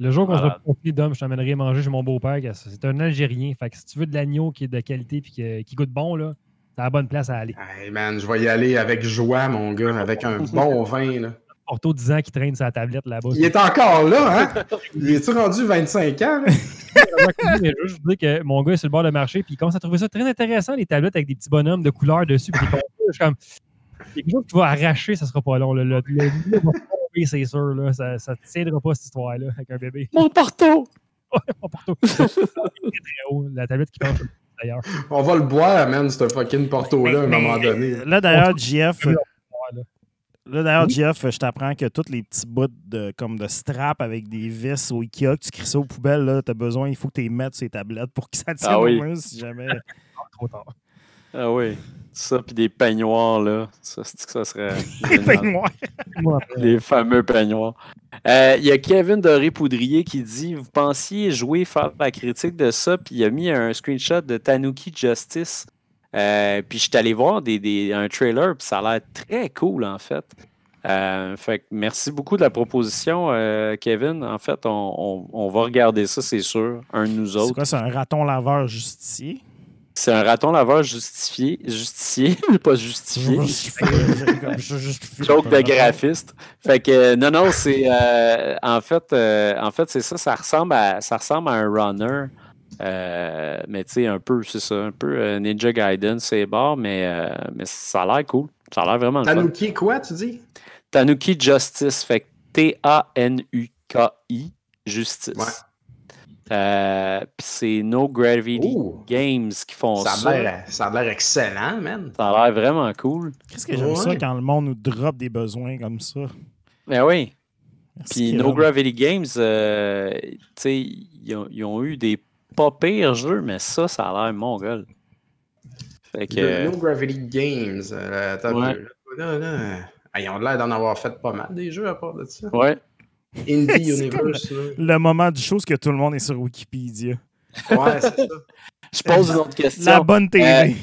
Le jour qu'on se conflit d'homme je t'amènerai manger chez mon beau-père. C'est un Algérien. Fait que si tu veux de l'agneau qui est de qualité et qui, goûte bon, là, t'as la bonne place à aller. Hey man, je vais y aller avec joie, mon gars, avec un bon vin. Porto 10 ans qui traîne sa tablette là-bas. Il est encore là, hein? [laughs] Il est-tu rendu 25 ans? [laughs] je veux juste que mon gars est sur le bord de marché, puis il commence à trouver ça très intéressant, les tablettes avec des petits bonhommes de couleur dessus. je suis comme, quelque chose que tu vas arracher, ça sera pas long. Là. Le, c'est sûr. Là. Ça, ça tiendra pas cette histoire-là avec un bébé. Mon Porto! [laughs] mon Porto. La tablette qui penche, d'ailleurs. On va le boire, man, un fucking Porto-là, à un moment donné. Là, d'ailleurs, JF. Là, d'ailleurs, Jeff, je t'apprends que tous les petits bouts de, comme de strap avec des vis au Ikea que tu crisses aux poubelles, là, t'as besoin, il faut que tu les mettes sur les tablettes pour que ça ah tienne au moins si jamais. [laughs] Trop tard. Ah oui. Ça, puis des peignoirs, là. Ça, que ça serait. les [laughs] peignoirs. les fameux peignoirs. Il euh, y a Kevin Doré-Poudrier qui dit Vous pensiez jouer, faire la critique de ça, puis il a mis un screenshot de Tanuki Justice euh, puis je suis allé voir un trailer, puis ça a l'air très cool, en fait. Euh, fait que merci beaucoup de la proposition, euh, Kevin. En fait, on, va regarder ça, c'est sûr, un de nous autres. C'est quoi, c'est un raton laveur justifié? C'est un raton laveur justifié, justifié, [laughs] pas justifié. Joke de graphiste. Fait que non, non, c'est en fait, en fait, c'est ça. Ça ressemble ça ressemble à un runner. Euh, mais tu sais, un peu, c'est ça, un peu euh, Ninja Gaiden, c'est bar mais, euh, mais ça a l'air cool. Ça a l'air vraiment Tanuki quoi, tu dis? Tanuki Justice, fait T-A-N-U-K-I, Justice. Ouais. Puis c'est No Gravity Games qui font ça. A l'air, ça a l'air excellent, man. Ça a l'air vraiment cool. Qu'est-ce que j'aime ça quand le monde nous drop des besoins comme ça? Ben oui. Puis No Gravity Games, tu sais, ils ont eu des pas pire jeu, mais ça, ça a l'air mon gars. Fait que... No Gravity Games. Euh, ah, ils ont l'air d'en avoir fait pas mal des jeux à part de ça. Ouais. Indie [laughs] Universe. Le, moment du show, que tout le monde est sur Wikipédia. Ouais, c'est ça. Je pose une autre question. La bonne télé.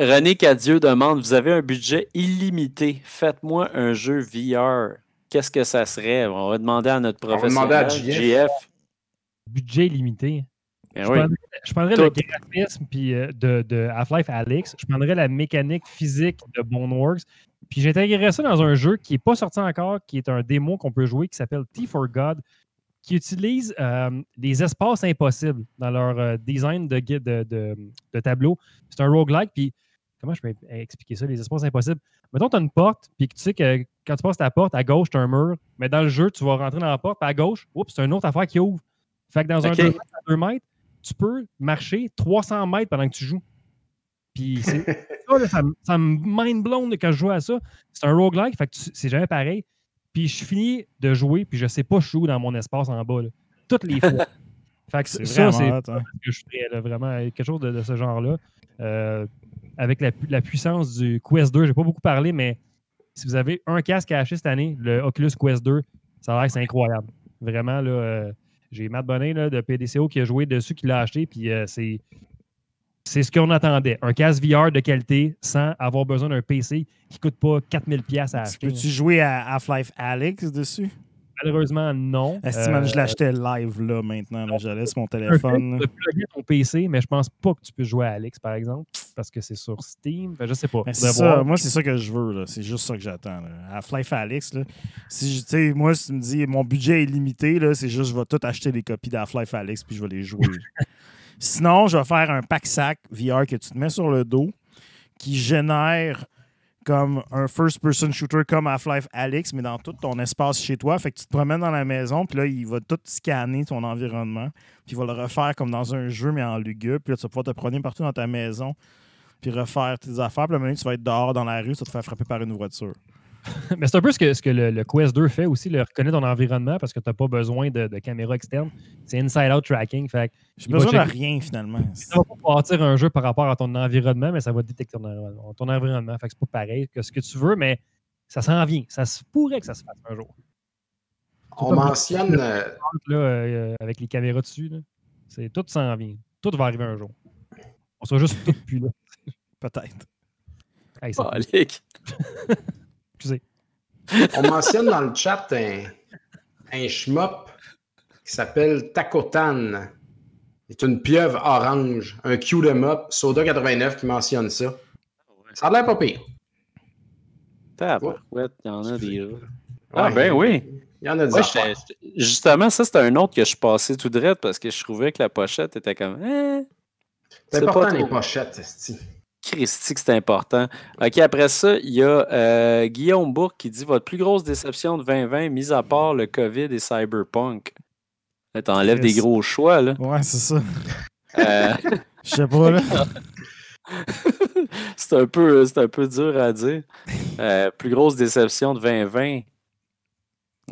Euh, René Cadieux demande Vous avez un budget illimité. Faites-moi un jeu VR. Qu'est-ce que ça serait On va demander à notre professeur. On va demander à Budget illimité. Eh je, prendrais, le graphisme euh, de, Half-Life Alex, je prendrais la mécanique physique de Boneworks, puis j'intégrerais ça dans un jeu qui n'est pas sorti encore, qui est un démo qu'on peut jouer qui s'appelle T for God, qui utilise euh, les espaces impossibles dans leur euh, design de, de, de, tableau. C'est un roguelike, puis comment je peux expliquer ça, les espaces impossibles? Mettons, tu as une porte, puis tu sais que quand tu passes ta porte, à gauche, tu as un mur, mais dans le jeu, tu vas rentrer dans la porte, puis à gauche, oups, c'est un autre affaire qui ouvre. Fait que dans un 2 mètres, tu peux marcher 300 mètres pendant que tu joues. Puis [laughs] ça, me mind blown quand je joue à ça. C'est un roguelike, fait c'est jamais pareil. Puis je finis de jouer, puis je sais pas où je suis dans mon espace en bas. Toutes les fois. [laughs] fait que ça, c'est vraiment quelque chose de, ce genre-là. Euh, avec la, puissance du Quest 2, j'ai pas beaucoup parlé, mais si vous avez un casque à acheter cette année, le Oculus Quest 2, ça a l'air c'est incroyable. Vraiment, là. Euh, j'ai Matt Bonnet de PDCO qui a joué dessus, qui l'a acheté, puis euh, c'est. C'est ce qu'on attendait. Un casque VR de qualité sans avoir besoin d'un PC qui ne coûte pas 4000$ à acheter. Peux-tu hein. jouer à Half-Life Alex dessus? Malheureusement, non. je euh, l'achetais live là maintenant. mais j'allais sur mon téléphone. Tu peux plugger ton PC, mais je pense pas que tu peux jouer à Alex, par exemple, parce que c'est sur Steam. Je ben, je sais pas. moi, c'est ça que je veux. C'est juste ça que j'attends. À Fly Alex, là, si, moi, si tu me dis mon budget est limité, c'est juste je vais tout acheter des copies d'Half-Life Alex puis je vais les jouer. [laughs] Sinon, je vais faire un pack-sac VR que tu te mets sur le dos qui génère comme un first-person shooter comme Half-Life Alex, mais dans tout ton espace chez toi. Fait que tu te promènes dans la maison, puis là, il va tout scanner ton environnement, puis il va le refaire comme dans un jeu, mais en lugubre. Puis là, tu vas pouvoir te promener partout dans ta maison, puis refaire tes affaires. Puis moment même, tu vas être dehors dans la rue, ça te faire frapper par une voiture. [laughs] Mais c'est un peu ce que, ce que le, Quest 2 fait aussi, le reconnaître ton environnement parce que tu n'as pas besoin de, caméras caméra externe. C'est inside-out tracking. Fait J'ai besoin de rien finalement. Ça va pas partir un jeu par rapport à ton environnement, mais ça va détecter ton, environnement. c'est pas pareil que ce que tu veux, mais ça s'en vient. Ça se pourrait que ça se fasse un jour. On mentionne. Euh, avec les caméras dessus, tout s'en vient. Tout va arriver un jour. On sera juste tout plus là. [laughs] Peut-être. Hey, ça... [laughs] On mentionne dans le chat un, schmop qui s'appelle Tacotan. C'est une pieuvre orange, un Q de mop, Soda 89 qui mentionne ça. Ça a l'air pas pire. il y en a des. Ah ben oui. Il y en a des. justement, ça c'était un autre que je passais tout droit parce que je trouvais que la pochette était comme. Hein? c'est important les pochettes, c'est Christique, c'est important. OK, après ça, il y a euh, Guillaume Bourg qui dit Votre plus grosse déception de 2020, mis à part le COVID et Cyberpunk. Eh, t'enlèves des gros choix, là. Ouais, c'est ça. Euh. [laughs] Je sais pas, là. [laughs] c'est un, peu, dur à dire. Euh, plus grosse déception de 2020.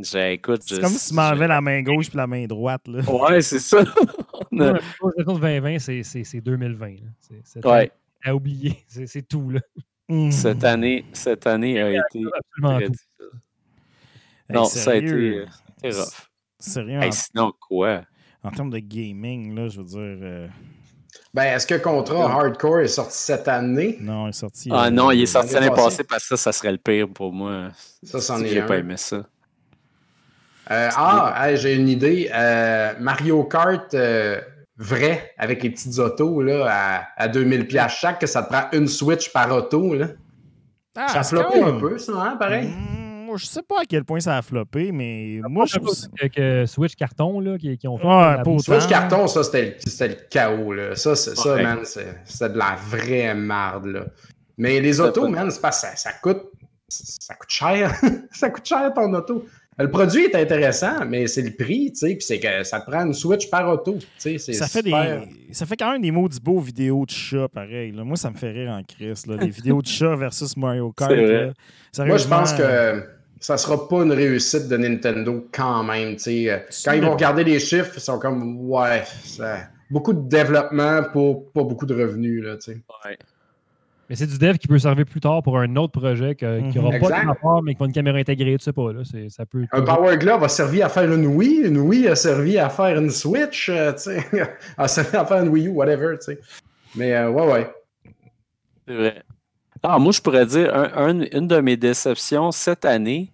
J'écoute. C'est comme si tu m'enlevais la main gauche et la main droite. Là. Ouais, c'est ça. La plus grosse déception de 2020, c'est 2020. ouais à oublier. [laughs] C'est tout. Là. Cette mhm. année, cette année a été absolument tout. non, ça a été, euh, rough. sinon, quoi? En termes de gaming, là, je veux dire. Euh, ben, est-ce que Contra Hardcore est sorti cette année? Non, il est sorti. Ah euh, non, il est sorti l'année passée. parce que ça, serait le pire pour moi. Ça, c'en si J'ai pas aimé ça. ah, j'ai une idée. Mario Kart vrai avec les petites autos là, à, à 2000 pièces chaque, que ça te prend une Switch par auto. Là. Ah, ça a floppé un peu, ça, hein, pareil? Je mm, ne je sais pas à quel point ça a floppé, mais ah, moi, je pense Que, que, Switch Carton, là, qui, ont fait... Ah, pour Switch Carton, ça, c'était le chaos, là. Ça, c'est, ça, man, c'est, de la vraie marde, là. Mais les autos, man, c'est pas, ça, ça coûte... Ça coûte cher. [laughs] ça coûte cher, ton auto. Le produit est intéressant, mais c'est le prix, tu sais, puis c'est que ça te prend une Switch par auto, tu sais, ça fait, ça fait quand même des maudits beaux vidéos de chat, pareil. Moi, ça me fait rire en crise, les vidéos de chat versus Mario Kart. Moi, je pense que euh, ça sera pas une réussite de Nintendo quand même, tu sais. Euh, quand ils vont regarder les chiffres, ils sont comme, ouais, ça... beaucoup de développement pour pas beaucoup de revenus, là, tu sais c'est du dev qui peut servir plus tard pour un autre projet qui n'aura pas mhm. de rapport, mais qui va une caméra intégrée, tu sais pas. Là, un Power Glove a servi à faire une Wii, une Wii a servi à faire une Switch, euh, [laughs] a servi à faire une Wii U, whatever. Mais euh, ouais, ouais. C'est vrai. Ah, moi, je pourrais dire une de mes déceptions cette année,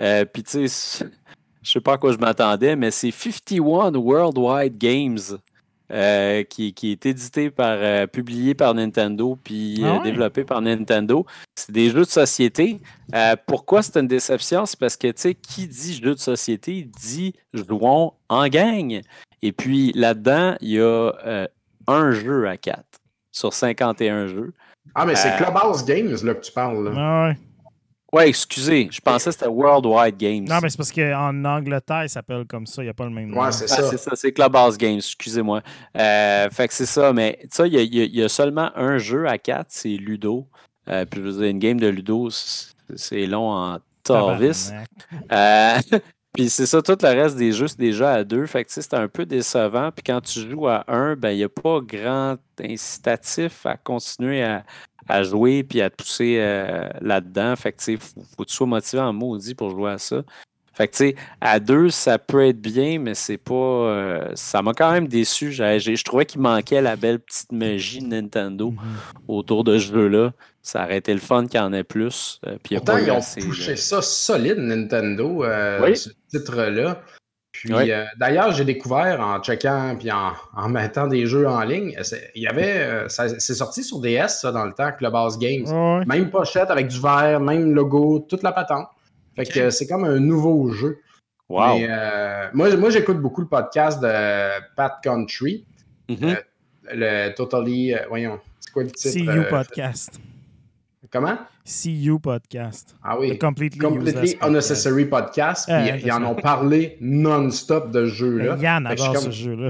euh, puis tu sais, [laughs] je sais pas à quoi je m'attendais, mais c'est 51 Worldwide Games. Euh, qui, est édité par, euh, publié par Nintendo, puis ah euh, développé par Nintendo. C'est des jeux de société. pourquoi c'est une déception? C'est parce que, tu sais, qui dit jeu de société dit jouons en gang. Et puis là-dedans, il y a un jeu à quatre sur 51 jeux. Ah, mais c'est Clubhouse Games là, que tu parles. Ah ouais. Ouais, excusez, je pensais que c'était Worldwide Games. Non, mais c'est parce qu'en Angleterre, il s'appelle comme ça, il n'y a pas le même nom. Ouais, ah, c'est ça. C'est Clubhouse Games, excusez-moi. Euh, fait que c'est ça, mais tu sais, il y, a seulement un jeu à quatre, c'est Ludo. Euh, puis une game de Ludo, c'est long en torvis. Euh, [laughs] Puis c'est ça, tout le reste des jeux, c'est déjà à deux. Fait que c'est un peu décevant. Puis quand tu joues à un, ben il n'y a pas grand incitatif à continuer à, à jouer puis à te pousser euh, là-dedans. Fait que tu faut, faut que tu motivé en maudit pour jouer à ça. Fait que tu sais, à deux, ça peut être bien, mais c'est pas. Euh, ça m'a quand même déçu. Je trouvais qu'il manquait la belle petite magie Nintendo mm-hmm. autour de ce jeu-là. Ça aurait été le fun qu'il y en ait plus. Euh, puis Pourtant, ils ont touché euh, ça solide, Nintendo, euh, ce titre-là. Puis d'ailleurs, j'ai découvert en checkant puis en, mettant des jeux en ligne, il y avait, c'est sorti sur DS ça, dans le temps que le Base Games, ah même pochette avec du verre, même logo, toute la patente. Fait que c'est comme un nouveau jeu. Wow. moi, j'écoute beaucoup le podcast de Pat Country, mm-hmm. le Totally, voyons, c'est quoi le titre? C'est You Podcast. Comment? CU Podcast. Ah oui. completely, Unnecessary Podcast. Euh, ils en ont parlé non-stop de ce jeu-là. Euh, Yann adore ce jeu-là.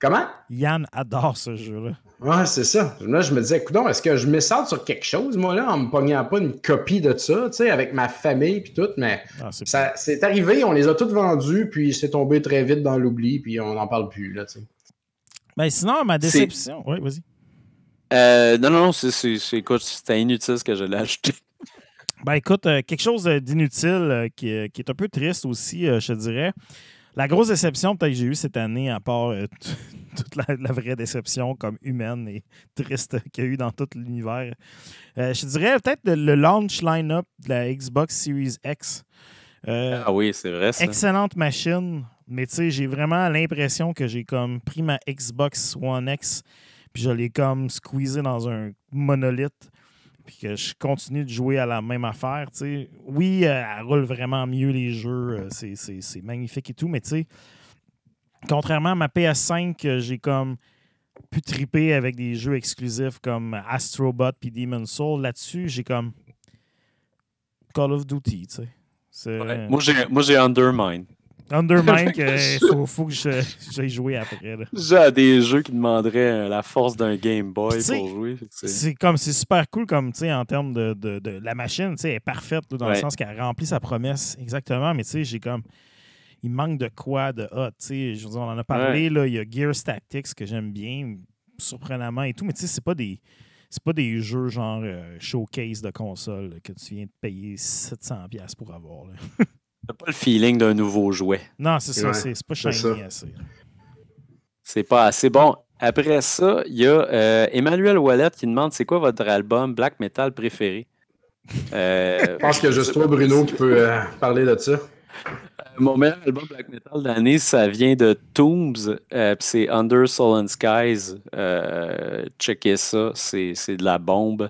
Comment? Yann adore ce jeu-là. Ouais, c'est ça. Là, je me disais, écoute, est-ce que je sors sur quelque chose, moi, là, en me pognant pas une copie de ça, tu sais, avec ma famille puis tout, mais ah, c'est arrivé, on les a toutes vendus, puis c'est tombé très vite dans l'oubli, puis on n'en parle plus, là, tu sais. Ben, sinon, ma déception. Oui, vas-y. Euh, non, non, c'est, écoute, c'était inutile ce que je l'ai acheté. Ben écoute, euh, quelque chose euh, d'inutile euh, qui, est un peu triste aussi, je te dirais. La grosse déception peut-être que j'ai eu cette année, à part [laughs] toute la, vraie déception comme humaine et [laughs] triste qu'il y a eu dans tout l'univers, je dirais peut-être le, launch line-up de la Xbox Series X. ah oui, c'est vrai. Excellente machine, mais tu sais, j'ai vraiment l'impression que j'ai comme pris ma Xbox One X puis je l'ai comme squeezé dans un monolithe, puis que je continue de jouer à la même affaire. Oui, euh, elle roule vraiment mieux les jeux, euh, c'est magnifique et tout, mais tu sais, contrairement à ma PS5, euh, j'ai comme pu triper avec des jeux exclusifs comme Astrobot puis Demon's Soul. Là-dessus, j'ai comme Call of Duty, Moi, j'ai Undermine. Undermine, [laughs] il euh, faut, que j'aille jouer après. J'ai des jeux qui demanderaient euh, la force d'un Game Boy pour jouer. C'est comme c'est super cool comme en termes de, la machine, elle est parfaite dans le sens qu'elle remplit sa promesse exactement, mais j'ai comme il manque de quoi de hot. je veux on en a parlé, là, il y a Gears Tactics que j'aime bien, surprenamment et tout, mais tu sais, c'est pas des. C'est pas des jeux genre euh, showcase de console que tu viens de payer 700$ pour avoir. [laughs] pas le feeling d'un nouveau jouet. Non, c'est ça, c'est pas shiny assez. C'est pas assez. Bon, après ça, il y a euh, Emmanuel Wallet qui demande c'est quoi votre album black metal préféré euh, [laughs] Je pense que juste toi, Bruno, qui peut euh, parler de ça. Mon meilleur album black metal de l'année, ça vient de Tombs, c'est Under Solent Skies. checkez ça, c'est de la bombe.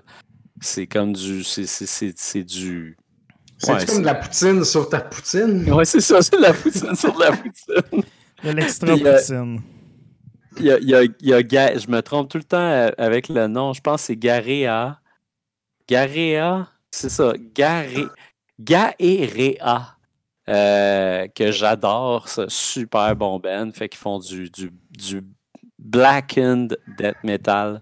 C'est comme du. C'est du c'est comme de la poutine sur ta poutine. [laughs] Ouais, c'est ça, c'est de la poutine sur de la poutine. de l'extra-poutine. Euh, il y a, y a, y a, je me trompe tout le temps euh, avec le nom. Je pense que c'est Garea. Garea, c'est ça. Gare, Gaerea. Euh, que j'adore, ce super bon band. Fait qu'ils font du, du, du blackened death metal.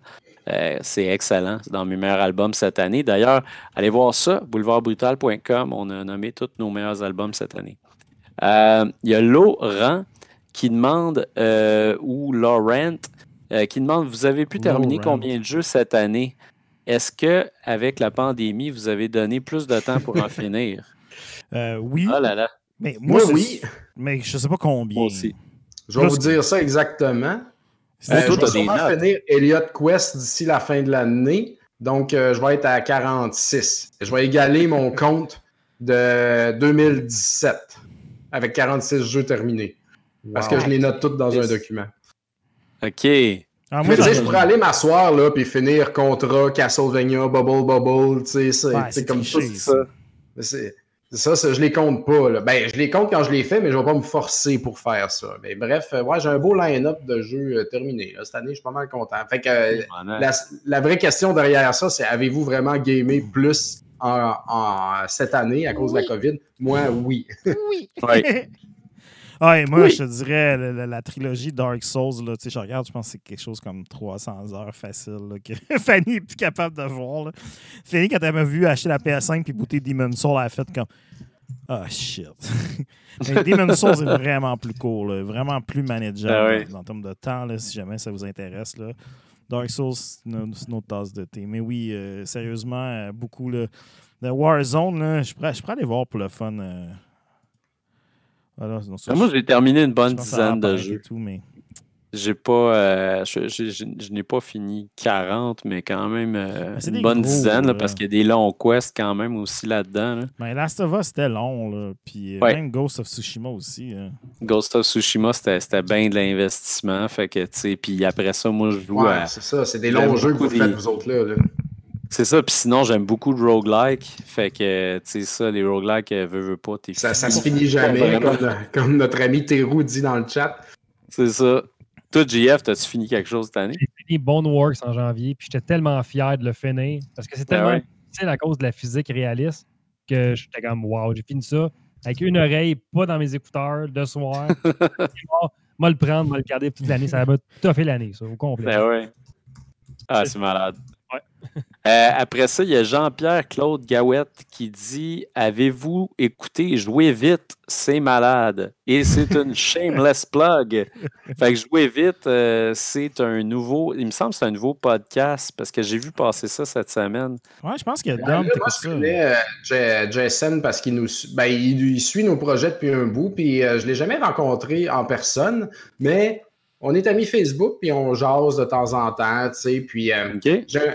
Euh, c'est excellent. C'est dans mes meilleurs albums cette année. D'ailleurs, allez voir ça, boulevardbrutal.com. On a nommé tous nos meilleurs albums cette année. Euh, il y a Laurent qui demande, euh, ou Laurent, qui demande Vous avez pu terminer combien de jeux cette année Est-ce que, avec la pandémie, vous avez donné plus de temps pour en [laughs] finir Oui. Oh là là. Mais moi, oui. Mais je ne sais pas combien. aussi. Je vais vous dire ça exactement. Euh, je vais sûrement finir Elliot Quest d'ici la fin de l'année. Donc, euh, je vais être à 46. Je vais égaler mon [laughs] compte de 2017 avec 46 jeux terminés. Parce que je les note toutes dans un document. OK. Ah, je pourrais aller m'asseoir là puis finir Contra, Castlevania, Bubble Bubble, tu sais, comme tout ça. Ça, ça, je les compte pas. Ben, je les compte quand je les fais, mais je ne vais pas me forcer pour faire ça. Mais bref, euh, ouais, j'ai un beau line-up de jeux terminés. Euh, terminé. Cette année, je suis pas mal content. Fait euh, la, vraie question derrière ça, c'est avez-vous vraiment gamé plus en, cette année à cause de la COVID? Moi, Oui. oui. [laughs] Ah, moi, je te dirais, la, trilogie Dark Souls, là, je regarde, je pense que c'est quelque chose comme 300 heures facile que [laughs] Fanny est plus capable de voir. Fanny, quand elle m'a vu acheter la PS5 et booter Demon's Souls, elle a fait comme Ah, oh, shit. [laughs] Demon's Souls est vraiment plus court, vraiment plus manageable en ah termes de temps, si jamais ça vous intéresse. Dark Souls, c'est notre tasse de thé. Mais oui, euh, sérieusement, euh, beaucoup. le Warzone, là, je, pourrais, je aller voir pour le fun. Euh, ah moi, j'ai terminé une bonne dizaine de jeux. J'ai pas. Euh, je, je, n'ai pas fini 40, mais quand même euh, ben, une bonne dizaine, parce hein. qu'il y a des longs quests quand même aussi là-dedans. Mais ben, Last of Us, c'était long, là. Puis euh, même Ghost of Tsushima aussi. Hein. Ghost of Tsushima, c'était bien de l'investissement. Fait que, tu sais, puis après ça, moi, je joue à. C'est ça, c'est des longs jeux que vous faites, vous autres, là. C'est ça, puis sinon, j'aime beaucoup le roguelike. Fait que, tu sais, ça, les roguelikes, euh, veux, veux pas. ça, se finit jamais, comme, notre ami Théroux dit dans le chat. C'est ça. Toi, JF, t'as-tu fini quelque chose cette année? J'ai fini Boneworks en janvier, puis j'étais tellement fier de le finir parce que c'est ben tellement difficile à cause de la physique réaliste que j'étais comme, wow, j'ai fini ça avec une oreille, pas dans mes écouteurs, de soir. [laughs] Moi, le prendre, moi, le garder toute l'année. Ça va toffer l'année, ça, au complet. Ben ouais. Ah, c'est malade. [laughs] Euh, après ça, il y a Jean-Pierre Claude Gawette qui dit Avez-vous écouté Jouer vite, c'est malade Et c'est une [laughs] shameless plug. Fait que Jouer vite, euh, c'est un nouveau, il me semble c'est un nouveau podcast parce que j'ai vu passer ça cette semaine. Ouais, je pense qu'il y a Dom. Euh, Jason parce qu'il nous ben, il, suit nos projets depuis un bout, puis je ne l'ai jamais rencontré en personne, mais on est amis Facebook, puis on jase de temps en temps, tu sais, puis euh, euh,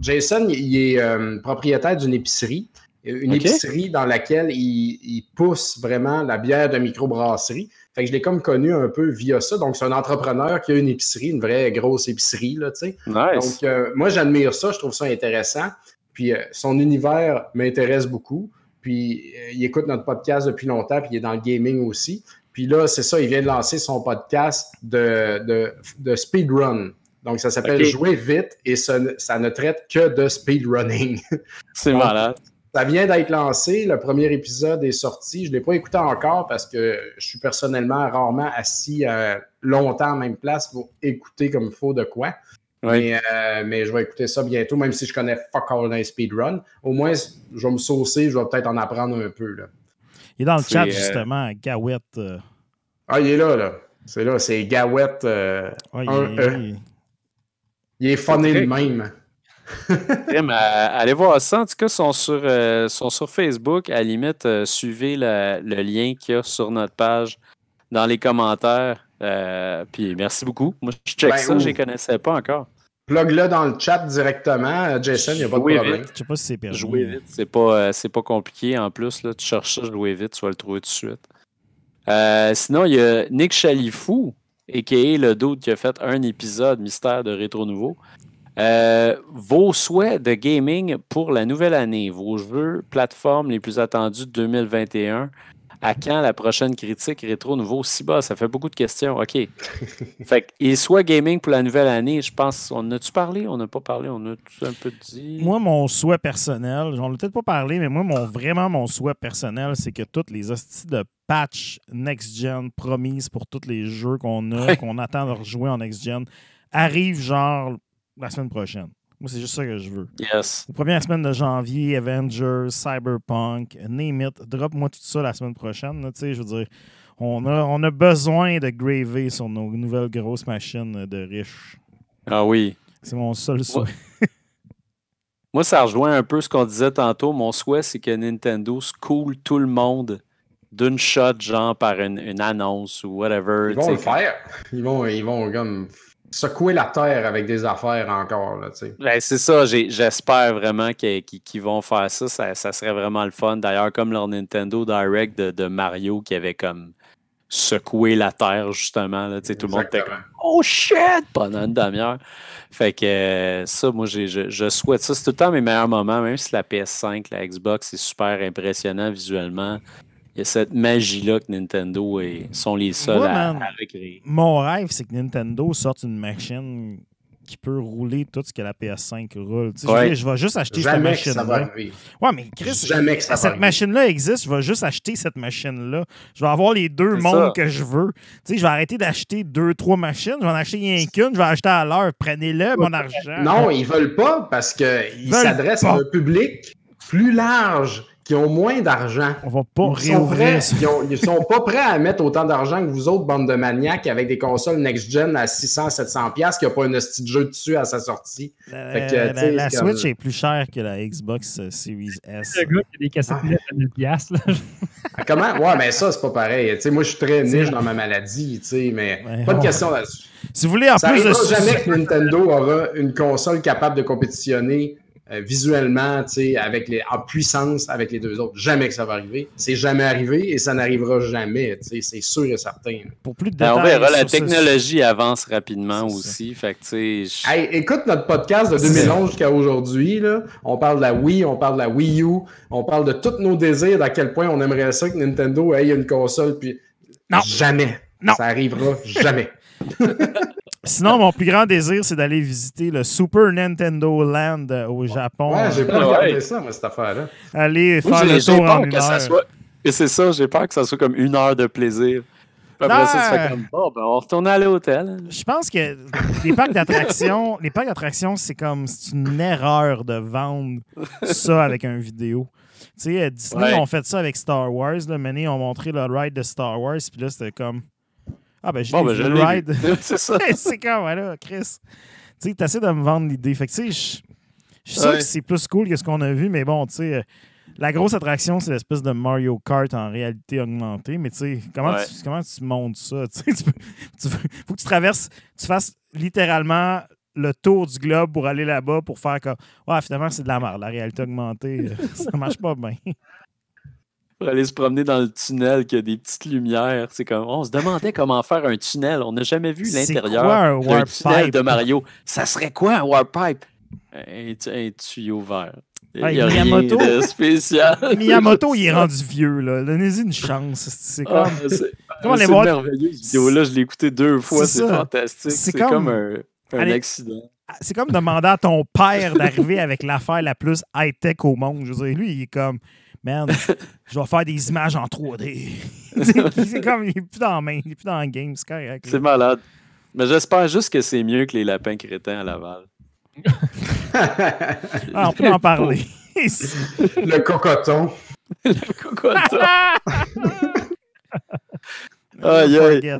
Jason, il est euh, propriétaire d'une épicerie, une épicerie dans laquelle il, pousse vraiment la bière de microbrasserie. Fait que je l'ai comme connu un peu via ça. Donc, c'est un entrepreneur qui a une épicerie, une vraie grosse épicerie, là, tu sais. Nice. Donc, moi, j'admire ça, je trouve ça intéressant. Puis, son univers m'intéresse beaucoup puis il écoute notre podcast depuis longtemps, puis il est dans le gaming aussi. Puis là, c'est ça, il vient de lancer son podcast de, de, speedrun. Donc, ça s'appelle Jouer vite et ça, ne traite que de speedrunning. [laughs] C'est malade. Ça vient d'être lancé. Le premier épisode est sorti. Je ne l'ai pas écouté encore parce que je suis personnellement rarement assis euh, longtemps en même place pour écouter comme il faut de quoi. Euh, mais, je vais écouter ça bientôt, même si je connais fuck all dans speedrun. Au moins, je vais me saucer, je vais peut-être en apprendre un peu. Là. Il est dans le chat, euh, justement, Gawette. Euh. Ah, il est là, là. C'est là, c'est Gawette. Euh, il, est... E. il est funny le même. [laughs] allez voir ça. En tout cas, sont sur, sont sur Facebook. À la limite, suivez le lien qu'il y a sur notre page dans les commentaires. puis merci beaucoup. Moi, je check ben, ça, je ne les connaissais pas encore. Plug-le dans le chat directement. Euh, Jason, il n'y a pas de problème. Je ne sais pas si c'est perdu. Jouer vite, c'est pas, euh, pas compliqué. En plus, là, tu cherches ça, jouer vite, tu vas le trouver tout de suite. Euh, sinon, il y a Nick Chalifou, a.k.a. le doute qui a fait un épisode Mystère de Rétro Nouveau. vos souhaits de gaming pour la nouvelle année, vos jeux, plateformes les plus attendus de 2021 à quand la prochaine critique rétro nouveau si bas? Ça fait beaucoup de questions. OK. [laughs] fait et soit gaming pour la nouvelle année, je pense, on a-tu parlé? On n'a pas parlé, on a tout un peu dit. Moi, mon souhait personnel, j'en ai peut-être pas parlé, mais moi, mon, vraiment, mon souhait personnel, c'est que toutes les hosties de patch next-gen promises pour tous les jeux qu'on a, qu'on attend de rejouer en next-gen, arrivent genre la semaine prochaine. Moi, c'est juste ça que je veux. Yes. Première semaine de janvier, Avengers, Cyberpunk, name it, drop-moi tout ça la semaine prochaine. Tu sais, je veux dire, on a, on a besoin de graver sur nos nouvelles grosses machines de riches. Ah oui. C'est mon seul souhait. [laughs] Moi, ça rejoint un peu ce qu'on disait tantôt. Mon souhait, c'est que Nintendo scoule tout le monde d'une shot, genre par une, annonce ou whatever. Ils vont le faire. Ils vont, ils vont comme secouer la terre avec des affaires encore. Là, ben, c'est ça, j'espère vraiment qu'ils vont faire ça. ça. serait vraiment le fun. D'ailleurs, comme leur Nintendo Direct de, Mario qui avait comme secoué la terre, justement. Là, tout le monde était comme Oh shit! pendant une demi-heure. Fait que ça, moi, je, souhaite ça. C'est tout le temps mes meilleurs moments, même si la PS5, la Xbox, c'est super impressionnant visuellement il y a cette magie-là que Nintendo est, mm. sont les seuls à, récréer. Mon rêve, c'est que Nintendo sorte une machine qui peut rouler tout ce que la PS5 roule. Je, vais, juste acheter cette machine-là. Ouais, mais Chris, cette machine-là existe, je vais juste acheter cette machine-là. Je vais avoir les deux mondes que je veux. je vais arrêter d'acheter deux, trois machines. Je vais en acheter rien qu'une, je vais acheter à l'heure. Prenez-le, mon argent. Non, ils veulent pas parce qu'ils s'adressent à un public plus large qui ont moins d'argent. On va pas ils sont, ils, sont pas prêts à mettre autant d'argent que vous autres, bande de maniaques, avec des consoles next-gen à 600, 700 pièces qui a pas un petit de jeu dessus à sa sortie. Euh, ben, la, Switch est plus chère que la Xbox euh, Series S. Le gars qui a des cassettes ah. ah comment? Ouais, mais ben ça, c'est pas pareil. moi, je suis très niche dans ma maladie, mais pas de question là-dessus. Si vous voulez, en ça plus... Ça jamais que Nintendo aura une console capable de compétitionner euh, tu visuellement, avec les, en puissance avec les deux autres. Jamais que ça va arriver. C'est jamais arrivé et ça n'arrivera jamais. C'est sûr et certain. Pour plus de ben, détails, on verra, la technologie avance rapidement aussi. Fait que, hey, écoute notre podcast de 2011 jusqu'à aujourd'hui. On parle de la Wii, on parle de la Wii U, on parle de tous nos désirs, d'à quel point on aimerait ça que Nintendo ait une console. Puis... Jamais. Ça arrivera jamais. [laughs] Sinon, mon plus grand désir, c'est d'aller visiter le Super Nintendo Land euh, au Japon. Ouais, j'ai pas ah, regardé ça, moi, cette affaire-là. Aller faire le tour en une Soit... Et c'est ça, j'ai peur que ça soit comme une heure de plaisir. après ça, ça fait comme bon, ben, on retourne à l'hôtel. Hein. Je pense que les parcs d'attractions, [laughs] les parcs d'attractions, c'est comme c'est une erreur de vendre ça avec un vidéo. Tu sais, euh, Disney ouais. ont fait ça avec Star Wars. Là, Mané ont montré le ride de Star Wars, puis là, c'était comme ah, ben, j'ai le ride. c'est ça. [laughs] c'est quand, voilà, Chris. Tu sais, t'essaies de me vendre l'idée. Fait que, tu sais, je suis sûr que c'est plus cool que ce qu'on a vu, mais bon, tu sais. Euh, la grosse attraction, c'est l'espèce de Mario Kart en réalité augmentée. Mais tu sais, comment, tu, montes ça? [laughs] Tu, faut que tu traverses, tu fasses littéralement le tour du globe pour aller là-bas pour faire comme Ouais, finalement, c'est de la merde, la réalité augmentée. [laughs] ça marche pas bien pour aller se promener dans le tunnel qui a des petites lumières. C'est comme on se demandait [laughs] comment faire un tunnel. On n'a jamais vu l'intérieur d'un tunnel de Mario. Ça serait quoi un warp pipe un, tuyau vert. il Miyamoto, rien de spécial. [laughs] Miyamoto, il est rendu vieux, là. Donnez-y une chance. C'est ah, comme. [laughs] Ah, c'est merveilleux, vidéo-là. Je l'ai écouté deux fois. C'est fantastique. C'est comme... un, accident. Ah, c'est comme demander à ton père d'arriver avec l'affaire la plus high-tech au monde. Je veux dire, lui, il est comme. « Merde, je vais faire des images en 3D. [laughs] c'est comme, il n'est plus dans la main, il n'est plus dans le game, c'est C'est malade. Mais j'espère juste que c'est mieux que les lapins crétins à Laval. Ah, on peut en parler. [laughs] le cocoton. [laughs] le cocoton. aïe, aïe.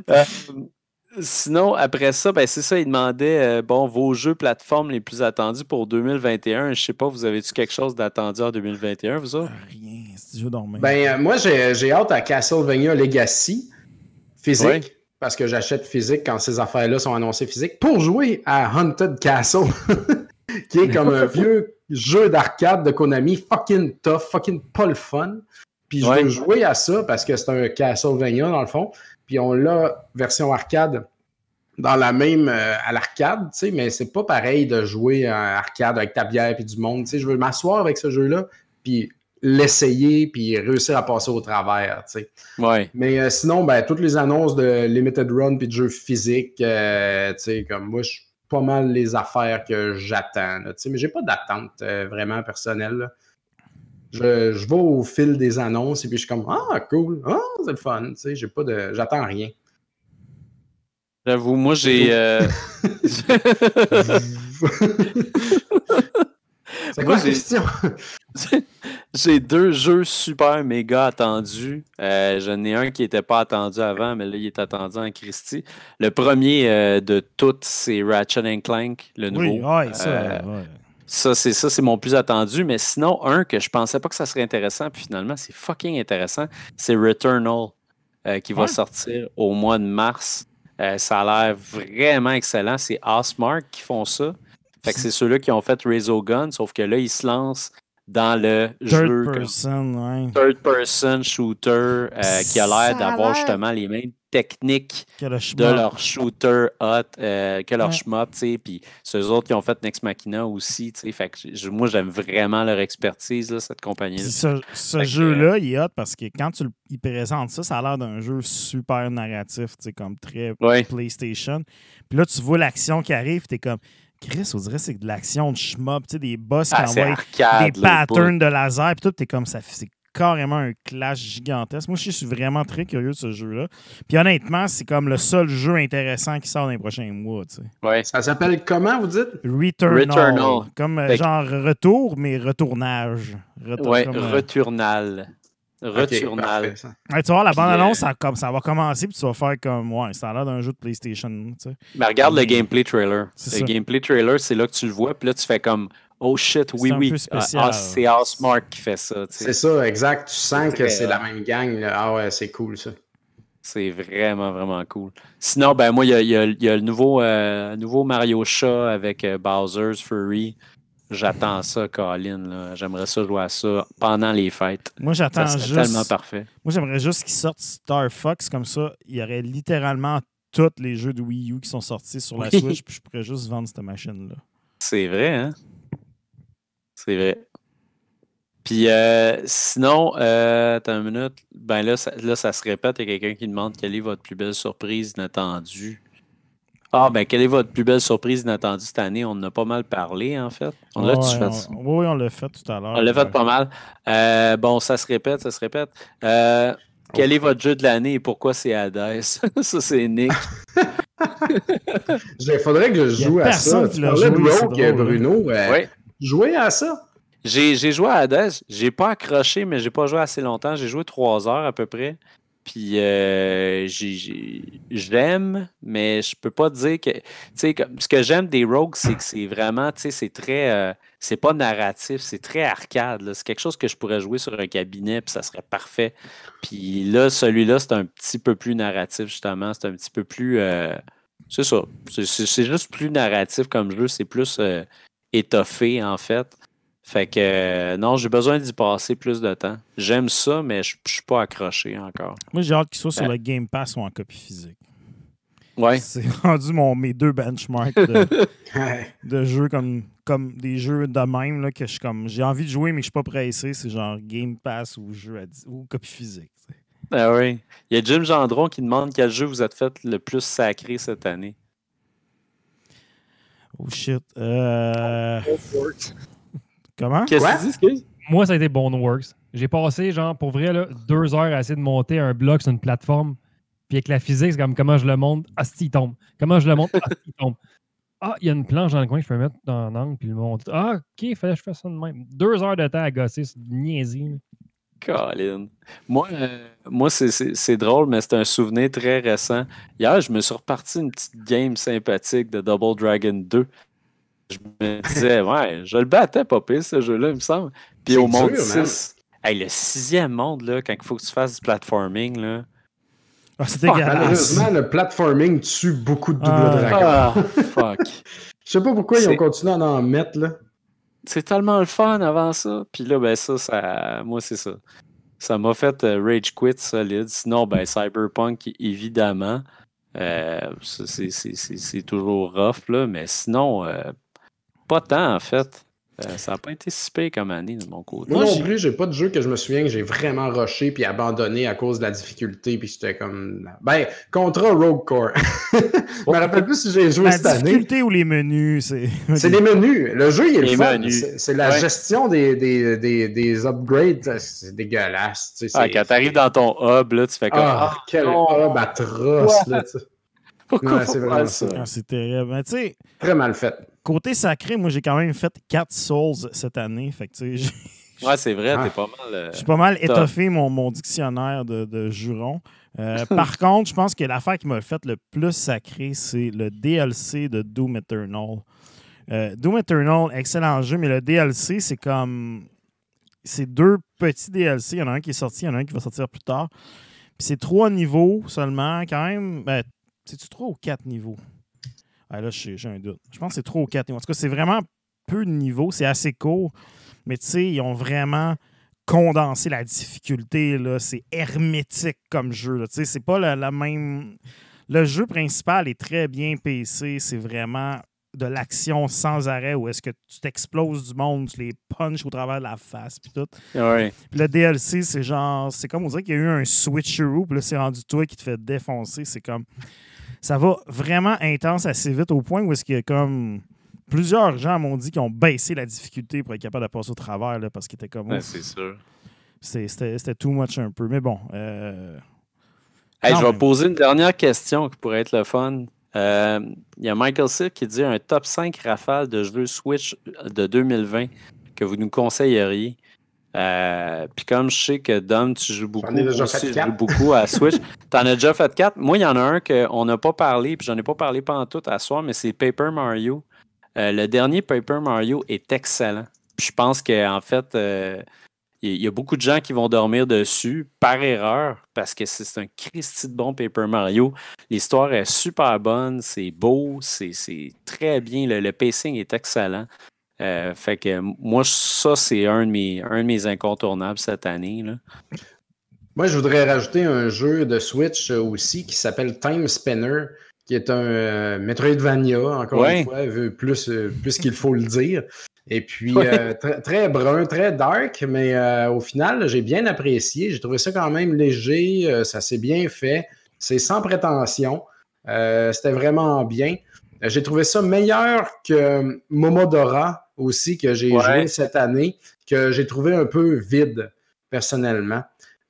Sinon, après ça, ben, c'est ça, il demandait euh, bon, vos jeux plateformes les plus attendus pour 2021. Je sais pas, vous avez-tu quelque chose d'attendu en 2021, vous autres? Rien, c'est jeu dormir. Ben, euh, moi, j'ai hâte à Castlevania Legacy, physique, parce que j'achète physique quand ces affaires-là sont annoncées physiques, pour jouer à Haunted Castle, [laughs] qui est comme un [laughs] vieux jeu d'arcade de Konami, fucking tough, fucking pas le fun. Puis je veux jouer à ça parce que c'est un Castlevania, dans le fond puis on l'a version arcade dans la même euh, à l'arcade, tu sais, mais c'est pas pareil de jouer à arcade avec ta bière puis du monde. Tu sais, je veux m'asseoir avec ce jeu-là, puis l'essayer, puis réussir à passer au travers, tu sais. Ouais. Mais euh, sinon, ben, toutes les annonces de limited run puis de jeux physiques, euh, tu sais, comme moi, je pas mal les affaires que j'attends, tu sais, mais j'ai pas d'attente vraiment personnelle. Je, vais au fil des annonces et puis je suis comme Ah, cool, ah, c'est le fun, tu sais, j'ai pas de. J'attends rien. J'avoue, moi j'ai. Euh, [laughs] [laughs] c'est quoi la question? [laughs] j'ai deux jeux super méga attendus. Euh, J'en ai un qui n'était pas attendu avant, mais là, il est attendu en Christie. Le premier euh, de toutes, c'est Ratchet Clank, le nouveau. Oui, ça, ça, c'est ça, c'est mon plus attendu. Mais sinon, un que je pensais pas que ça serait intéressant, puis finalement, c'est fucking intéressant, c'est Returnal, euh, qui va sortir au mois de mars. Euh, ça a l'air vraiment excellent. C'est Osmark qui font ça. Fait que c'est ceux-là qui ont fait Gun sauf que là, ils se lancent dans le jeu. Person, Third person shooter euh, qui a l'air d'avoir justement les mêmes technique de leur shooter hot, euh, que leur ouais. schmop, tu sais. Puis ceux autres qui ont fait Next Machina aussi, tu sais. Fait que moi, j'aime vraiment leur expertise, là, cette compagnie-là. Ce, jeu-là, euh, il est hot parce que quand tu le présentes, ça, ça a l'air d'un jeu super narratif, tu sais, comme très PlayStation. Puis là, tu vois l'action qui arrive, tu es comme. Chris, on dirait que c'est de l'action de schmop, tu sais, des boss ah, qui envoient des patterns de laser, puis tout, es comme ça, c'est carrément un clash gigantesque. Moi, je suis vraiment très curieux de ce jeu-là. Puis honnêtement, c'est comme le seul jeu intéressant qui sort dans les prochains mois. Tu sais. Ouais. Ça s'appelle comment, vous dites Returnal. Returnal. Comme genre retour, mais retournage. Retour, ouais, comme, euh, Returnal. tu vois, la bande-annonce, euh, ça, va commencer, puis tu vas faire comme, ouais, ça a l'air d'un jeu de PlayStation. Mais regarde le gameplay trailer. Le gameplay trailer, c'est là que tu le vois, puis là, tu fais comme, Oh shit, oui, oui. Ah, ah, c'est Housemark qui fait ça. C'est ça, exact. Tu sens que c'est la même gang. Ah ouais, c'est cool ça. C'est vraiment, vraiment cool. Sinon, ben moi, il y a, le nouveau, euh, nouveau Mario Chat avec euh, Bowser's Fury. J'attends ça, Colin. J'aimerais ça jouer à ça pendant les fêtes. Moi, j'attends juste. tellement parfait. Moi, j'aimerais juste qu'ils sortent Star Fox. Comme ça, il y aurait littéralement tous les jeux de Wii U qui sont sortis sur la Switch. Puis je pourrais juste vendre cette machine-là. C'est vrai, hein? C'est vrai. Puis euh, sinon, euh, attends une minute. Ben là, ça, ça se répète. Il y a quelqu'un qui demande quelle est votre plus belle surprise inattendue. Ah, ben quelle est votre plus belle surprise inattendue cette année? On en a pas mal parlé, en fait. On l'a ouais, Oui, on l'a fait tout à l'heure. On l'a fait pas mal. Euh, bon, ça se répète, ça se répète. Euh, quel est votre jeu de l'année et pourquoi c'est Hades? [laughs] ça, c'est Nick. [laughs] Il faudrait que je joue à ça. Tu parlais de hein. Bruno. oui. Jouer à ça? J'ai joué à Hades. J'ai pas accroché, mais j'ai pas joué assez longtemps. J'ai joué trois heures à peu près. Puis euh, j'aime, mais je peux pas dire que. Tu sais, ce que j'aime des Rogues, c'est que c'est vraiment, tu sais, c'est très. Euh, c'est pas narratif, c'est très arcade. C'est quelque chose que je pourrais jouer sur un cabinet, puis ça serait parfait. Puis là, celui-là, c'est un petit peu plus narratif, justement. C'est un petit peu plus. Euh, c'est ça. C'est juste plus narratif comme jeu. C'est plus. Euh, étoffé, en fait. Fait que non, j'ai besoin d'y passer plus de temps. J'aime ça, mais je ne suis pas accroché encore. Moi, j'ai hâte qu'il soit sur ben. le Game Pass ou en copie physique. Ouais. [laughs] C'est rendu mes deux benchmarks [laughs] de, jeux comme, comme des jeux de même là, que je comme j'ai envie de jouer mais je suis pas pressé. C'est genre Game Pass ou jeu ou copie physique. Ben oui. Il y a Jim Gendron qui demande quel jeu vous êtes fait le plus sacré cette année. Oh shit. Euh, comment? Qu'est-ce que tu dis, Moi, ça a été Boneworks. J'ai passé, genre, pour vrai, là, deux heures à essayer de monter un bloc sur une plateforme. Puis avec la physique, c'est comme comment je le monte, ah, il tombe. Comment je le monte, ah, il tombe. Ah, il y a une planche dans le coin, je peux mettre dans angle puis le monte. Ah, ok, fallait que je fasse ça de même. Deux heures de temps à gosser, c'est niaisie. Moi, euh, moi c'est drôle, mais c'est un souvenir très récent. Hier, je me suis reparti une petite game sympathique de Double Dragon 2. Je me disais, [laughs] ouais, je le battais pas ce jeu-là, il me semble. Puis au monde 6, le sixième monde, là, quand il faut que tu fasses du platforming, là. Ah, malheureusement, le platforming tue beaucoup de Double ah. Dragon. Ah, fuck. [laughs] Je sais pas pourquoi ils ont continué à en mettre, là c'est tellement le fun avant ça. Puis là, ben ça, ça moi, c'est ça. Ça m'a fait euh, rage quit solide. Sinon, ben Cyberpunk, évidemment. Euh, c'est toujours rough, là. Mais sinon, euh, pas tant, en fait. Euh, ça n'a pas été comme année de mon côté. Moi non plus, j'ai pas de jeu que je me souviens que j'ai vraiment rushé puis abandonné à cause de la difficulté. Puis j'étais comme. Ben, Contra Rogue Core. [laughs] je me rappelle plus si j'ai joué cette année. La difficulté ou les menus C'est [laughs] C'est les menus. Le jeu, il est les fun. C'est la gestion des, des, des, des upgrades. C'est dégueulasse. Tu sais, ah, quand t'arrives dans ton hub, là, tu fais comme. oh, quel hub atroce. Là, tu... Pourquoi c'est vraiment ça? Ah, c'est terrible. Mais, Très mal fait. Côté sacré, moi, j'ai quand même fait 4 Souls cette année. Fait [laughs] ouais, c'est vrai, t'es ah. pas mal. Euh, j'ai pas mal étoffé mon, mon, dictionnaire de, de jurons. Euh, [laughs] par contre, je pense que l'affaire qui m'a fait le plus sacré, c'est le DLC de Doom Eternal. Euh, Doom Eternal, excellent jeu, mais le DLC, c'est comme. C'est deux petits DLC. Il y en a un qui est sorti, il y en a un qui va sortir plus tard. Puis c'est trois niveaux seulement, quand même. Ben, C'est-tu trois ou quatre niveaux? Ah, là, j'ai un doute. Je pense que c'est trop au 4 En tout cas, c'est vraiment peu de niveau C'est assez court. Mais tu sais, ils ont vraiment condensé la difficulté. C'est hermétique comme jeu. Tu sais, c'est pas la, même. Le jeu principal est très bien PC. C'est vraiment de l'action sans arrêt où est-ce que tu t'exploses du monde, tu les punches au travers de la face, puis tout. Ah puis le DLC, c'est genre, c'est comme on dirait qu'il y a eu un switcheroo, puis là, c'est rendu toi qui te fait défoncer. C'est comme, ça va vraiment intense assez vite au point où est-ce qu'il y a comme plusieurs gens m'ont dit qu'ils ont baissé la difficulté pour être capable de passer au travers parce qu'ils étaient comme. c'est sûr. C'était too much un peu. Mais bon. Euh, je vais poser une dernière question qui pourrait être le fun. Euh, il y a Michael Sir qui dit un top 5 rafale de jeux Switch de 2020 que vous nous conseilleriez. Euh, puis comme je sais que Dom, tu joues beaucoup, à Switch. [laughs] T'en as déjà fait quatre. Moi, il y en a un qu'on n'a pas parlé, puis j'en ai pas parlé pendant tout à soir, mais c'est Paper Mario. Euh, le dernier Paper Mario est excellent. je pense qu'en fait, euh, il y, a beaucoup de gens qui vont dormir dessus par erreur parce que c'est un Christy de bon Paper Mario. L'histoire est super bonne, c'est beau, c'est très bien. le, pacing est excellent. Euh, fait que moi, ça, c'est un, de mes, un mes incontournables cette année. Moi, je voudrais rajouter un jeu de Switch euh, aussi qui s'appelle Time Spinner, qui est un euh, Metroidvania, encore une fois, plus, plus qu'il faut le dire. Et puis, très brun, très dark, mais au final, j'ai bien apprécié. J'ai trouvé ça quand même léger, ça s'est bien fait, c'est sans prétention, c'était vraiment bien. J'ai trouvé ça meilleur que Momodora, aussi que j'ai joué cette année, que j'ai trouvé un peu vide, personnellement.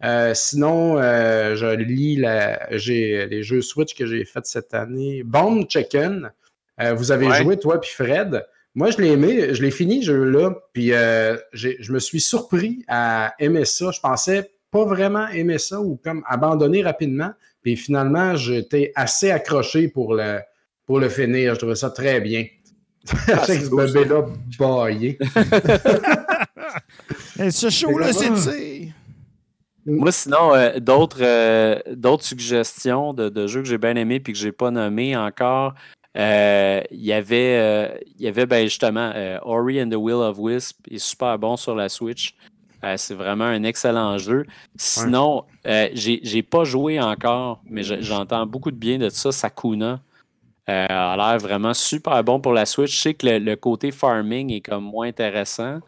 Euh, sinon, euh, je lis la, les jeux Switch que j'ai fait cette année. Bomb Chicken, euh, vous avez joué, toi puis Fred. Moi, je l'ai aimé, je l'ai fini, ce jeu-là, puis euh, je me suis surpris à aimer ça. Je pensais pas vraiment aimer ça ou comme abandonner rapidement, puis finalement, j'étais assez accroché pour le, pour le finir. Je trouvais ça très bien. Ah, ce bébé-là [laughs] Ce show-là, c'est mm. moi, sinon, euh, euh, d'autres suggestions de, jeux que j'ai bien aimés et que j'ai pas nommés encore, il euh, y avait, y avait ben, justement Ori and the Will of Wisp est super bon sur la Switch. c'est vraiment un excellent jeu. Sinon, j'ai pas joué encore, mais j'entends beaucoup de bien de ça, Sakuna. Euh, a l'air vraiment super bon pour la Switch. Je sais que le, côté farming est comme moins intéressant,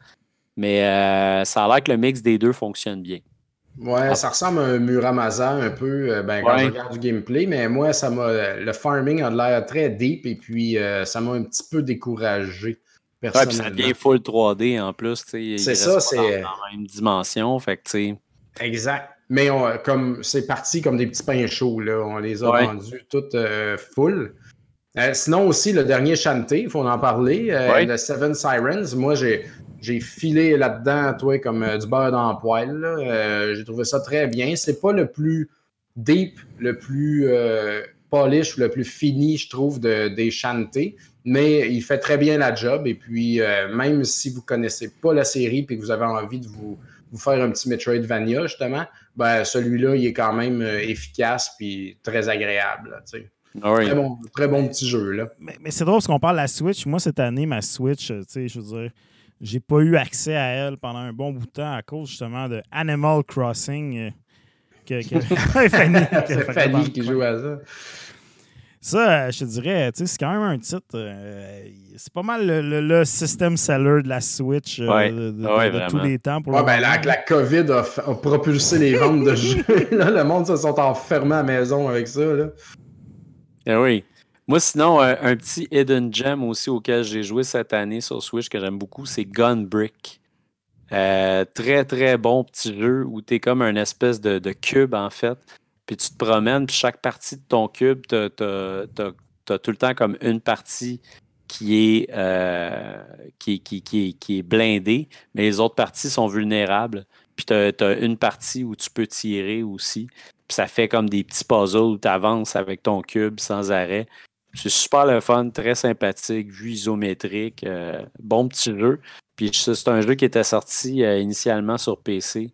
mais euh, ça a l'air que le mix des deux fonctionne bien. Ouais, ça ressemble à un Muramasa un peu euh, ben, quand je regarde du gameplay, mais moi, ça Le farming a l'air très deep et puis euh, ça m'a un petit peu découragé. Ouais, ça devient full 3D en plus, C'est ça, c'est. Dans, la même dimension, fait que, Exact. Mais comme c'est parti comme des petits pains chauds, là. On les a rendus vendus toutes full. Euh, sinon aussi, le dernier chanté, il faut en parler, euh, le Seven Sirens. Moi, j'ai filé là-dedans, toi, comme euh, du beurre dans le poil. j'ai trouvé ça très bien. C'est pas le plus deep, le plus polish, le plus fini, je trouve, des chantés, mais il fait très bien la job. Et puis, même si vous connaissez pas la série et que vous avez envie de vous, faire un petit Metroidvania, justement, ben, celui-là, il est quand même efficace puis très agréable. Ah très, bon, petit jeu. Là. Mais, c'est drôle parce qu'on parle de la Switch. Moi, cette année, ma Switch, euh, je veux dire, j'ai pas eu accès à elle pendant un bon bout de temps à cause justement de Animal Crossing. c'est qui joue à ça. Ça, euh, je te dirais, c'est quand même un titre. Euh, c'est pas mal le, système seller de la Switch ah de, tous les temps. ouais, ben, là, que la COVID a, propulsé les ventes de [laughs] jeux. le monde se sont enfermés à la maison avec ça. Là. Eh oui. Moi, sinon, euh, un petit Hidden Gem aussi auquel j'ai joué cette année sur Switch que j'aime beaucoup, c'est Gunbrick. Brick. Euh, très, très bon petit jeu où tu es comme un espèce de, cube, en fait. Puis tu te promènes, puis chaque partie de ton cube, tu as, tout le temps comme une partie qui est, euh, qui, qui, est blindée, mais les autres parties sont vulnérables. Puis tu as, une partie où tu peux tirer aussi ça fait comme des petits puzzles où tu avances avec ton cube sans arrêt. C'est super le fun, très sympathique, vue isométrique, euh, bon petit jeu. Puis c'est un jeu qui était sorti euh, initialement sur PC.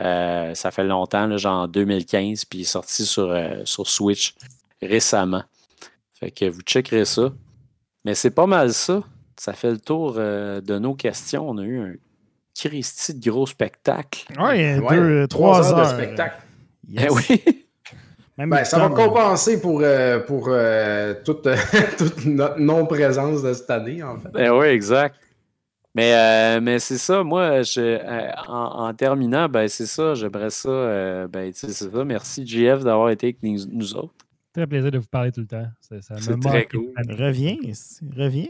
Euh, ça fait longtemps, là, genre 2015, puis il est sorti sur, sur Switch récemment. Fait que vous checkerez ça. Mais c'est pas mal ça. Ça fait le tour de nos questions. On a eu un Christy de gros spectacle. Oui, deux, trois, heures de spectacle. Eh oui. [laughs] ben, ça va hein. compenser pour, euh, pour euh, euh, [laughs] toute, notre non-présence de cette année, en fait. Ben oui, exact. Mais, mais c'est ça, moi, je, en, terminant, ben c'est ça, j'aimerais ça. ben, ça. Merci, JF, d'avoir été avec nous, autres. Très plaisir de vous parler tout le temps. C'est très cool. Reviens, reviens.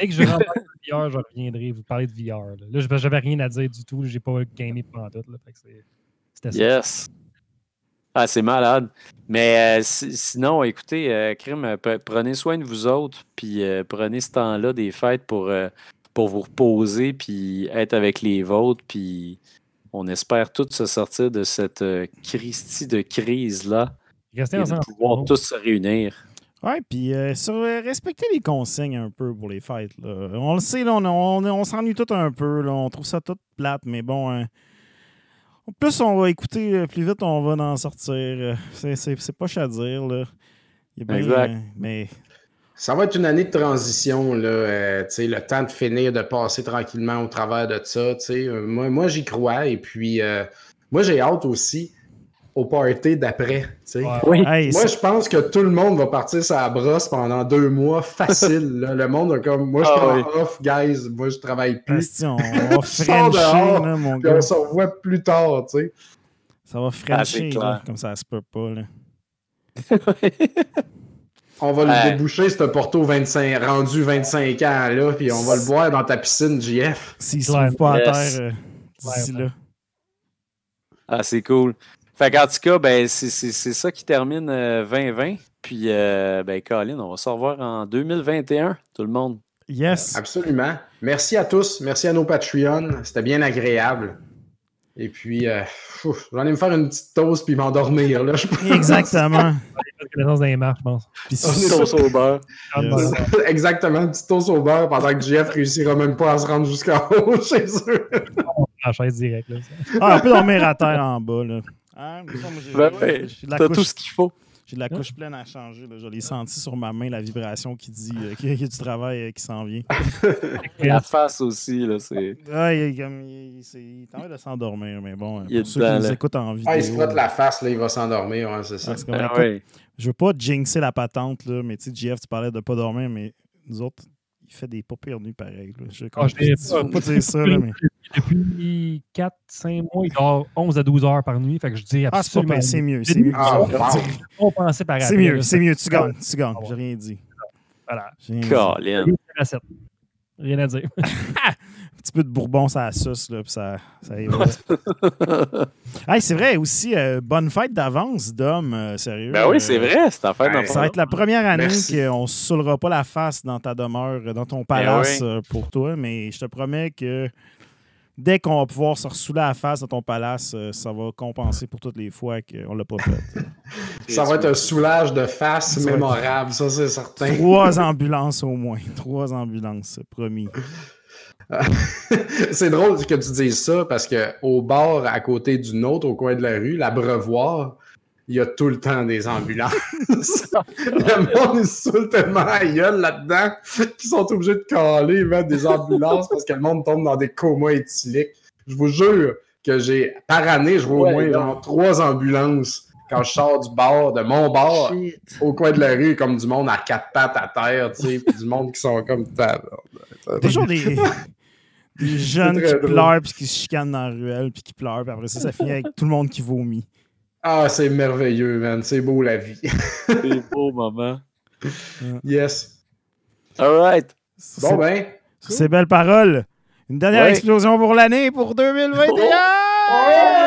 Dès que je rentre de VR, je reviendrai vous parler de VR. Là, là j'avais rien à dire du tout. J'ai pas gamé pendant tout. C'était ça. Yes. Ah, c'est malade. Mais euh, sinon, écoutez, euh, Krim, euh, prenez soin de vous autres, puis prenez ce temps-là des fêtes pour, pour vous reposer, puis être avec les vôtres, puis on espère tous se sortir de cette Christie de crise-là. Et pouvoir tous se réunir. Oui, puis respectez respecter les consignes un peu pour les fêtes. On le sait, là, on, s'ennuie tout un peu. Là. On trouve ça tout plate, mais bon, hein. Plus on va écouter, euh, plus vite on va en sortir. Euh, c'est pas à dire. Là. mais... Ça va être une année de transition, là, euh, le temps de finir, de passer tranquillement au travers de ça. Moi, j'y crois et puis moi, j'ai hâte aussi au party d'après. tu sais. moi, je pense que tout le monde va partir sa brosse pendant deux mois facile. Le monde est comme moi, je ah suis ah, off, guys. Moi, je travaille plus. on [laughs] va frencher, mon gars. On se revoit plus tard. sais. Ça va ah, frencher, là, comme ça, ça se peut pas. Là. [laughs] on va le déboucher, c'est un Porto 25, rendu 25 ans, là, puis on va le boire dans ta piscine, JF. S'il ne se pas à terre euh, là. Ah, c'est cool. Fait tout cas, ben, c'est ça qui termine 2020. Euh, puis, euh, ben, Colin, on va se revoir en 2021, tout le monde. Yes. Absolument. Merci à tous. Merci à nos Patreons. C'était bien agréable. Et puis, euh, j'en ai me faire une petite toast puis m'endormir. Là, Exactement. dans les marches, je pense. toast au beurre. [laughs] Exactement, une petite toast au beurre pendant que Jeff réussira même pas à se rendre jusqu'en haut chez eux. On chaise direct. Ah, on peut dormir à terre en bas. Là. Hein? Ben tout ce qu'il faut. J'ai de la couche pleine à changer. Là. Je l'ai senti sur ma main, la vibration qui dit euh, qu'il y a du travail euh, qui s'en vient. [laughs] la face aussi, là, c'est... il, il, il, de s'endormir, mais bon, il pour ceux qui nous en vidéo... il se frotte la face, là, il va s'endormir, hein, c'est ça. Ah je veux pas jinxer la patente, là, mais tu sais, Jeff, tu parlais de pas dormir, mais nous autres, il fait des pas pires nuits pareil. Je ne ah, veux pas, dire ça, mais... [laughs] depuis 4, 5 mois, il dort 11 à 12 heures par nuit. Fait que je dis ah, absolument. c'est mieux. C'est mieux. Ah, c'est mieux. C'est mieux. Tu ah gagnes. Tu gagnes. J'ai rien dit. Voilà. Rien, rien à dire. [laughs] un petit peu de bourbon, ça suce, là, puis ça, ça [laughs] c'est vrai, aussi, euh, bonne fête d'avance, Dom, euh, sérieux. Ben oui, c'est vrai, Ça va être la première année qu'on ne saoulera pas la face dans ta demeure, dans ton ben palace euh, pour toi, mais je te promets que dès qu'on va pouvoir se ressouler à la face dans ton palace, euh, ça va compenser pour toutes les fois qu'on l'a pas fait. [laughs] ça va être un soulage de face mémorable, ça c'est certain. Trois ambulances au moins. [laughs] Trois ambulances, promis. [laughs] c'est drôle que tu dises ça parce que au bord à côté d'une autre, au coin de la rue, la l'abreuvoir, il y a tout le temps des ambulances. [laughs] le monde est saoul tellement à là-dedans qu'ils sont obligés de caler des ambulances parce que le monde tombe dans des comas éthyliques. Je vous jure que j'ai, par année, je vois au moins trois ambulances quand je sors du bar, de mon bar, au coin de la rue, comme du monde à quatre pattes à terre, tu sais, du monde qui sont comme Toujours des. [laughs] jeunes qui pleurent puis qui se chicanent dans la ruelle puis qui pleurent puis après ça ça finit avec tout le monde qui vomit ah, c'est merveilleux, man. C'est beau la vie. c'est [laughs] beau, maman. Yes. All right. Bon, ben. ces belles paroles, une dernière explosion pour l'année, pour 2021.